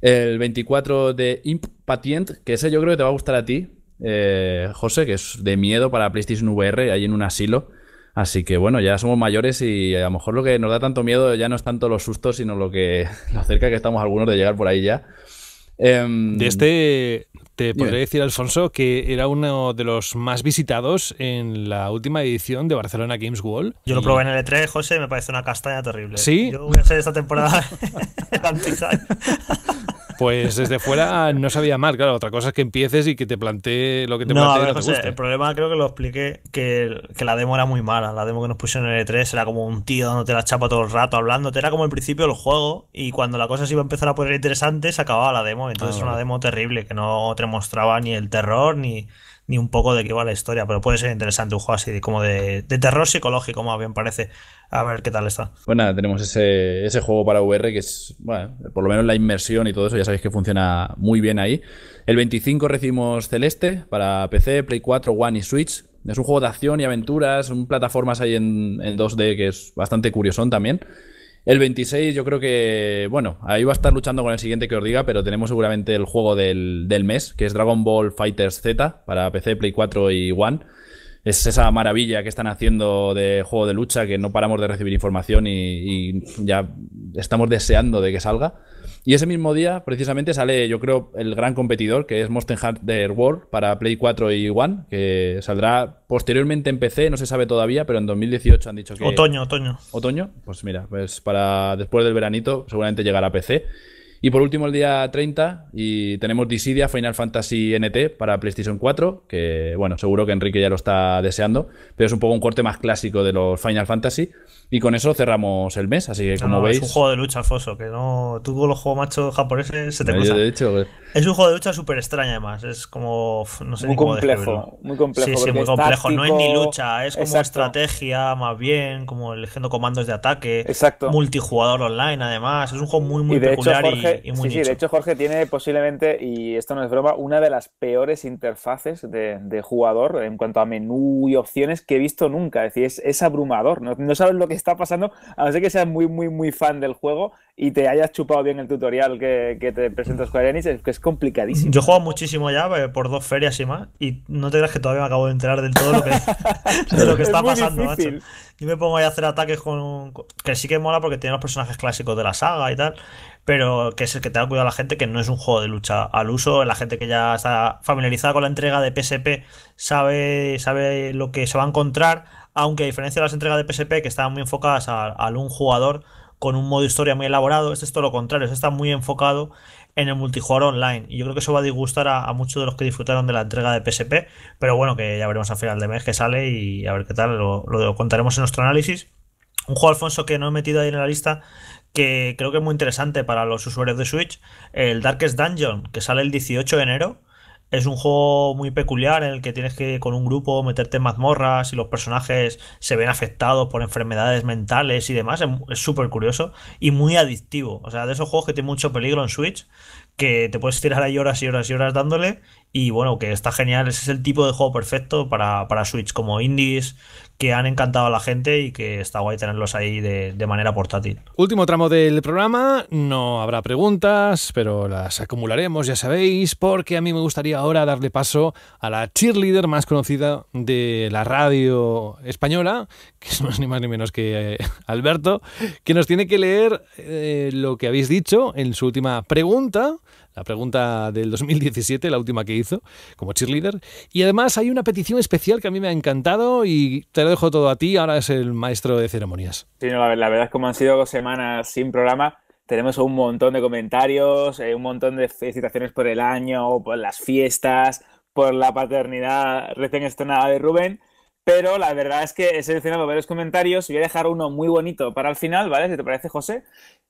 El 24 de Impatient, que ese yo creo que te va a gustar a ti, eh, José, que es de miedo para PlayStation VR, ahí en un asilo. Así que bueno, ya somos mayores y a lo mejor lo que nos da tanto miedo ya no es tanto los sustos, sino lo que <laughs> lo cerca que estamos algunos de llegar por ahí ya. Em, de este te podría decir, Alfonso, que era uno de los más visitados en la última edición de Barcelona Games World. Yo lo probé en el E3, José, me parece una castaña terrible. Sí. Yo voy a hacer esta temporada <laughs> <laughs> Pues desde fuera no sabía mal, claro. Otra cosa es que empieces y que te plantee lo que te no, plantee. A el problema creo que lo expliqué, que, la demo era muy mala. La demo que nos pusieron en el E3 era como un tío dándote la chapa todo el rato, hablándote. Era como el principio del juego y cuando la cosa se iba a empezar a poner interesante se acababa la demo. Entonces ah, era una demo terrible que no te mostraba ni el terror ni ni un poco de qué va la historia, pero puede ser interesante un juego así como de, terror psicológico, más bien parece. A ver qué tal está. Bueno, pues tenemos ese, ese juego para VR que es, bueno, por lo menos la inmersión y todo eso, ya sabéis que funciona muy bien ahí. El 25 recibimos Celeste para PC, Play 4, One y Switch. Es un juego de acción y aventuras, un plataformas ahí en, en 2D que es bastante curiosón también. El 26 yo creo que, bueno, ahí va a estar luchando con el siguiente que os diga, pero tenemos seguramente el juego del, del mes, que es Dragon Ball Fighters Z para PC, Play 4 y One. Es esa maravilla que están haciendo de juego de lucha, que no paramos de recibir información y ya estamos deseando de que salga. Y ese mismo día, precisamente, sale, yo creo, el gran competidor, que es Monster Hunter World para Play 4 y One, que saldrá posteriormente en PC, no se sabe todavía, pero en 2018 han dicho que... Otoño, otoño. Otoño, pues mira, pues para después del veranito seguramente llegará a PC. Y por último, el día 30, y tenemos Dissidia Final Fantasy NT para PlayStation 4, que bueno, seguro que Enrique ya lo está deseando, pero es un poco un corte más clásico de los Final Fantasy. Y con eso cerramos el mes, así que como veis. Es un juego de lucha, Foso, que no. Tú con los juegos machos japoneses se te no, pues. Es un juego de lucha súper extraño, además. Es como. muy, complejo, muy complejo. Sí, sí, muy complejo. no es ni lucha, es como estrategia, más bien, como eligiendo comandos de ataque. Exacto. Multijugador online, además. Es un juego muy, muy y y sí, de hecho Jorge tiene posiblemente, y esto no es broma, una de las peores interfaces de, jugador en cuanto a menú y opciones que he visto nunca. Es decir, es, abrumador. No, sabes lo que está pasando, a no ser que seas muy, muy, muy fan del juego y te hayas chupado bien el tutorial que, te presentas Square Enix, es que es complicadísimo. Yo juego muchísimo ya eh, por dos ferias y más, y no te creas que todavía me acabo de enterar del todo lo que, <laughs> lo que está pasando, Yo me pongo ahí a hacer ataques con. que sí que mola porque tiene los personajes clásicos de la saga y tal pero que es el que ha cuidado a la gente, que no es un juego de lucha al uso. La gente que ya está familiarizada con la entrega de PSP sabe, sabe lo que se va a encontrar, aunque a diferencia de las entregas de PSP que estaban muy enfocadas a, un jugador con un modo historia muy elaborado, este es todo lo contrario, este está muy enfocado en el multijugador online. Y yo creo que eso va a disgustar a, muchos de los que disfrutaron de la entrega de PSP, pero bueno, que ya veremos a final de mes que sale y a ver qué tal, lo, lo contaremos en nuestro análisis. Un juego, Alfonso, que no he metido ahí en la lista, que creo que es muy interesante para los usuarios de Switch, el Darkest Dungeon, que sale el 18 de enero. Es un juego muy peculiar en el que tienes que con un grupo meterte en mazmorras y los personajes se ven afectados por enfermedades mentales y demás. Es súper curioso y muy adictivo. O sea, de esos juegos que tiene mucho peligro en Switch, que te puedes tirar ahí horas y horas y horas dándole. Y bueno, que está genial. Ese es el tipo de juego perfecto para, para Switch, como indies, que han encantado a la gente y que está guay tenerlos ahí de, manera portátil. Último tramo del programa, no habrá preguntas, pero las acumularemos, ya sabéis, porque a mí me gustaría ahora darle paso a la cheerleader más conocida de la radio española, que no es <laughs> ni más ni menos que eh, Alberto, que nos tiene que leer eh, lo que habéis dicho en su última pregunta la pregunta del 2017, la última que hizo, como cheerleader. Y además hay una petición especial que a mí me ha encantado y te lo dejo todo a ti, ahora es el maestro de ceremonias. Sí, no, la verdad es que como han sido dos semanas sin programa, tenemos un montón de comentarios, eh, un montón de felicitaciones por el año, por las fiestas, por la paternidad recién estrenada de Rubén. Pero la verdad es que he seleccionado varios comentarios y voy a dejar uno muy bonito para el final, ¿vale? Si te parece, José.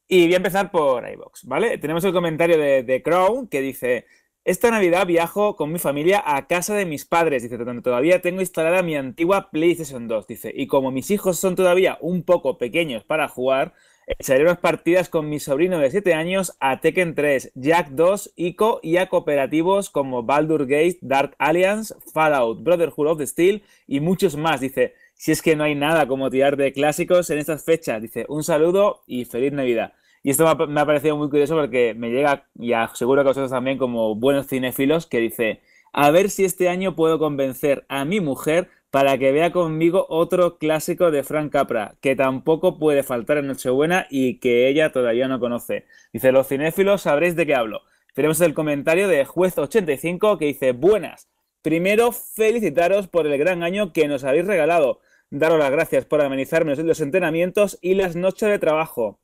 Y voy a empezar por iBox, ¿vale? Tenemos el comentario de, de que dice: Esta Navidad viajo con mi familia a casa de mis padres, dice, donde todavía tengo instalada mi antigua PlayStation 2, dice, y como mis hijos son todavía un poco pequeños para jugar, echaré unas partidas con mi sobrino de 7 años a Tekken 3, Jack 2, ICO y a cooperativos como Baldur Gate, Dark Alliance, Fallout, Brotherhood of the Steel y muchos más, dice. Si es que no hay nada como tirar de clásicos en estas fechas, dice un saludo y feliz Navidad. Y esto me ha, parecido muy curioso porque me llega, y aseguro que a vosotros también, como buenos cinéfilos, que dice, a ver si este año puedo convencer a mi mujer para que vea conmigo otro clásico de Frank Capra, que tampoco puede faltar en Nochebuena y que ella todavía no conoce. Dice, los cinéfilos sabréis de qué hablo. Tenemos el comentario de Juez85 que dice, buenas, primero felicitaros por el gran año que nos habéis regalado daros las gracias por amenizarme los entrenamientos y las noches de trabajo.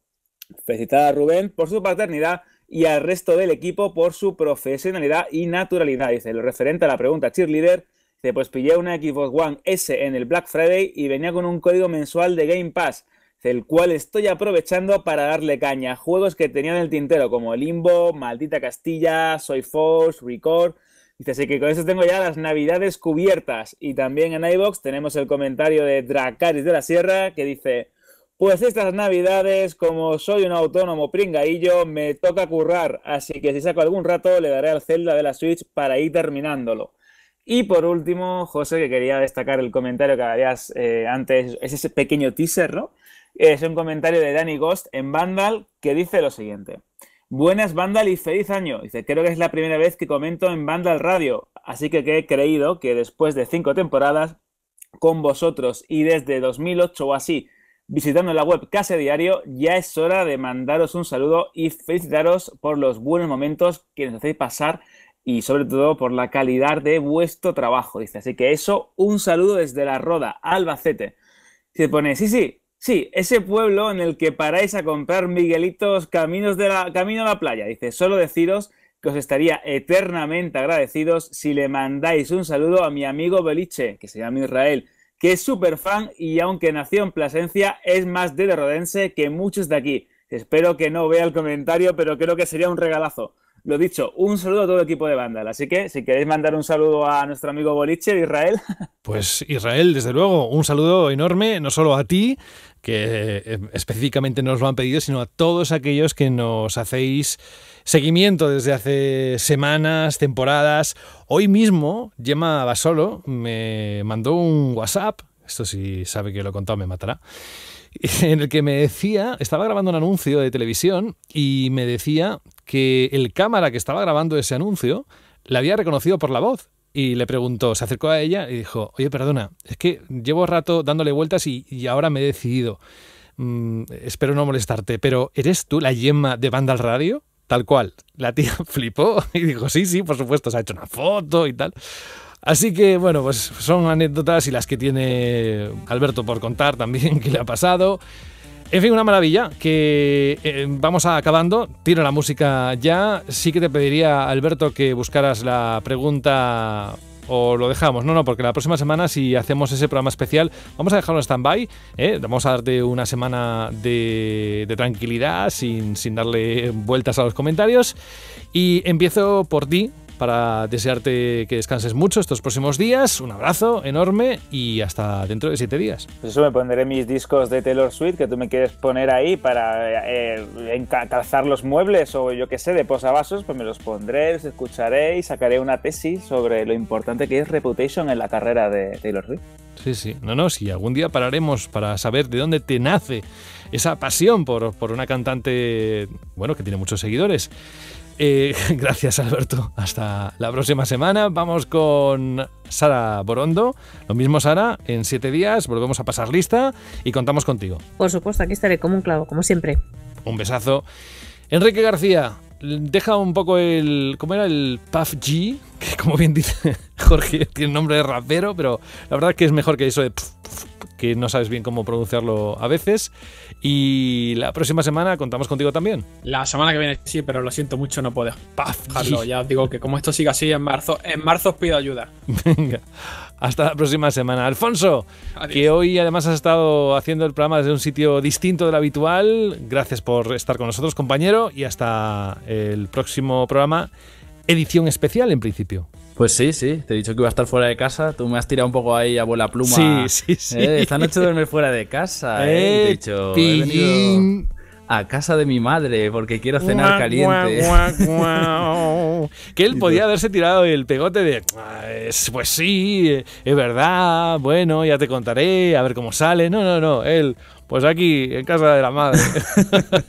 Felicitar a Rubén por su paternidad y al resto del equipo por su profesionalidad y naturalidad. Dice, lo referente a la pregunta cheerleader, dice, pues pillé una Xbox One S en el Black Friday y venía con un código mensual de Game Pass, el cual estoy aprovechando para darle caña. a Juegos que tenía en el tintero como Limbo, Maldita Castilla, Soy Force, Record Dice, así que con eso tengo ya las navidades cubiertas. Y también en iBox tenemos el comentario de Dracaris de la Sierra que dice, pues estas navidades, como soy un autónomo pringaillo, me toca currar, así que si saco algún rato le daré al Zelda de la Switch para ir terminándolo. Y por último, José, que quería destacar el comentario que habías eh, antes, es ese pequeño teaser, ¿no? Es un comentario de Danny Ghost en Vandal que dice lo siguiente. Buenas Vandal y feliz año. Dice, creo que es la primera vez que comento en Vandal Radio, así que he creído que después de cinco temporadas con vosotros y desde 2008 o así, visitando la web casi a diario, ya es hora de mandaros un saludo y felicitaros por los buenos momentos que nos hacéis pasar y sobre todo por la calidad de vuestro trabajo. Dice, así que eso, un saludo desde la Roda, Albacete. Se pone, sí, sí, Sí, ese pueblo en el que paráis a comprar Miguelitos caminos de la, camino a la playa. Dice, solo deciros que os estaría eternamente agradecidos si le mandáis un saludo a mi amigo Beliche, que se llama Israel, que es súper fan y aunque nació en Plasencia, es más de rodense que muchos de aquí. Espero que no vea el comentario, pero creo que sería un regalazo. Lo dicho, un saludo a todo el equipo de Vandal. Así que si queréis mandar un saludo a nuestro amigo Boliche, Israel. <laughs> Pues Israel, desde luego, un saludo enorme, no solo a ti, que eh, específicamente nos lo han pedido, sino a todos aquellos que nos hacéis seguimiento desde hace semanas, temporadas. Hoy mismo, Gemma Basolo me mandó un WhatsApp, esto si sabe que lo he contado me matará, <laughs> en el que me decía, estaba grabando un anuncio de televisión y me decía que el cámara que estaba grabando ese anuncio la había reconocido por la voz y le preguntó, se acercó a ella y dijo, oye, perdona, es que llevo rato dándole vueltas y, ahora me he decidido. Mm, espero no molestarte, pero ¿eres tú la yema de banda al Radio? Tal cual. La tía <laughs> flipó y dijo, sí, sí, por supuesto, se ha hecho una foto y tal. Así que bueno, pues son anécdotas y las que tiene Alberto por contar también <laughs> que le ha pasado. En fin, una maravilla que eh, vamos acabando. Tiro la música ya. Sí que te pediría, Alberto, que buscaras la pregunta o lo dejamos. No, no, porque la próxima semana, si hacemos ese programa especial, vamos a dejarlo en stand-by. ¿eh? Vamos a darte una semana de, tranquilidad, sin, sin, darle vueltas a los comentarios. Y empiezo por ti, para desearte que descanses mucho estos próximos días. Un abrazo enorme y hasta dentro de siete días. Pues eso, me pondré mis discos de Taylor Swift que tú me quieres poner ahí para eh, calzar los muebles o yo qué sé, de posavasos, pues me los pondré, los escucharé y sacaré una tesis sobre lo importante que es Reputation en la carrera de Taylor Swift. Sí, sí, no, no, si algún día pararemos para saber de dónde te nace esa pasión por, por una cantante, bueno, que tiene muchos seguidores. Eh, <laughs> gracias Alberto, hasta la próxima semana. Vamos con Sara Borondo. Lo mismo Sara, en siete días volvemos a pasar lista y contamos contigo. Por supuesto, aquí estaré como un clavo, como siempre. Un besazo. Enrique García, deja un poco el. ¿Cómo era? El Puff G, que como bien dice <laughs> Jorge, tiene nombre de rapero, pero la verdad es que es mejor que eso de que no sabes bien cómo pronunciarlo a veces. Y la próxima semana contamos contigo también. La semana que viene sí, pero lo siento mucho, no puedo. Paf, ya os digo que como esto siga así en marzo, en marzo os pido ayuda. Venga. Hasta la próxima semana. Alfonso, que hoy además has estado haciendo el programa desde un sitio distinto del habitual. Gracias por estar con nosotros, compañero, y hasta el próximo programa. Edición especial, en principio. Pues sí, sí, te he dicho que iba a estar fuera de casa, tú me has tirado un poco ahí a bola pluma. Sí, sí, sí. Eh, esta noche duerme fuera de casa, eh, te he eh, dicho a casa de mi madre porque quiero cenar caliente. <laughs> que él podía haberse tirado el pegote de, pues, pues sí, eh, es verdad, bueno, ya te contaré, a ver cómo sale. No, no, no, él, pues aquí, en casa de la madre, <laughs>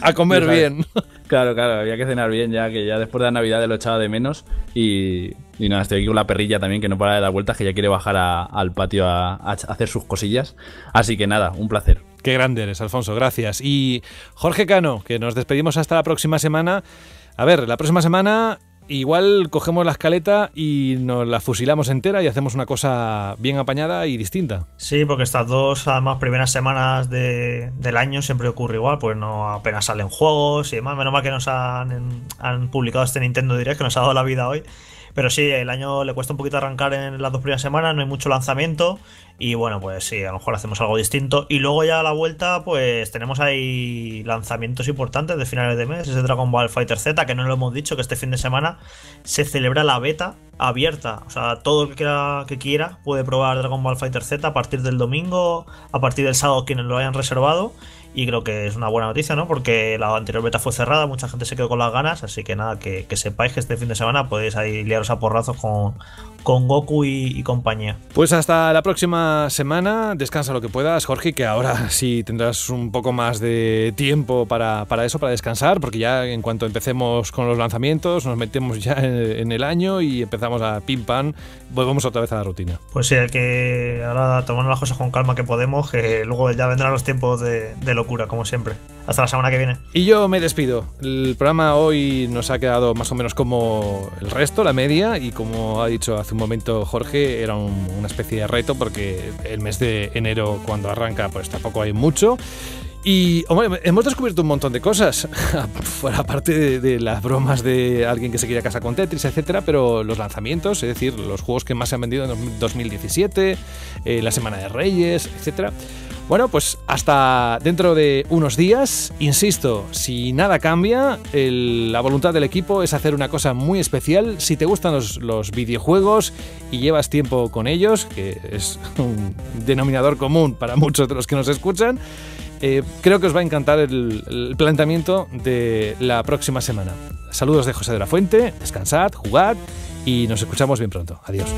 a comer bien. Claro, claro, había que cenar bien ya, que ya después de la Navidad lo echaba de menos y, y nada, estoy aquí con la perrilla también que no para de dar vueltas, que ya quiere bajar al patio a hacer sus cosillas. Así que nada, un placer. Qué grande eres, Alfonso, gracias. Y Jorge Cano, que nos despedimos hasta la próxima semana. A ver, la próxima semana igual cogemos la escaleta y nos la fusilamos entera y hacemos una cosa bien apañada y distinta. Sí, porque estas dos, además, primeras semanas del año siempre ocurre igual, pues no apenas salen juegos y demás. Menos mal que nos han, han publicado este Nintendo Direct que nos ha dado la vida hoy pero sí, el año le cuesta un poquito arrancar en las dos primeras semanas, no hay mucho lanzamiento. Y bueno, pues sí, a lo mejor hacemos algo distinto. Y luego ya a la vuelta, pues tenemos ahí lanzamientos importantes de finales de mes. de Dragon Ball Fighter Z, que no lo hemos dicho, que este fin de semana se celebra la beta abierta. O sea, todo el que quiera, que quiera puede probar Dragon Ball Fighter Z a partir del domingo, a partir del sábado, quienes lo hayan reservado y creo que es una buena noticia, ¿no? Porque la anterior beta fue cerrada, mucha gente se quedó con las ganas, así que nada, que, sepáis que este fin de semana podéis ahí liaros a porrazos con, con Goku y, compañía. Pues hasta la próxima semana, descansa lo que puedas, Jorge, que ahora <laughs> sí tendrás un poco más de tiempo para, eso, para descansar, porque ya en cuanto empecemos con los lanzamientos, nos metemos ya en, el año y empezamos a pim pam, volvemos otra vez a la rutina. Pues sí, hay que ahora tomar las cosas con calma que podemos, que luego ya vendrán los tiempos de locura, como siempre. Hasta la semana que viene. Y yo me despido. El programa hoy nos ha quedado más o menos como el resto, la media, y como ha dicho hace un momento Jorge, era una especie de reto porque el mes de enero cuando arranca pues tampoco hay mucho. Y hemos descubierto un montón de cosas, <laughs> fuera parte de, las bromas de alguien que se quiere casa con Tetris, etcétera, pero los lanzamientos, es decir, los juegos que más se han vendido en 2017, eh, la Semana de Reyes, etcétera. Bueno, pues hasta dentro de unos días, insisto, si nada cambia, la voluntad del equipo es hacer una cosa muy especial. Si te gustan los, videojuegos y llevas tiempo con ellos, que es <laughs> un denominador común para muchos de los que nos escuchan, eh, creo que os va a encantar el, planteamiento de la próxima semana. Saludos de José de la Fuente, descansad, jugad y nos escuchamos bien pronto. Adiós.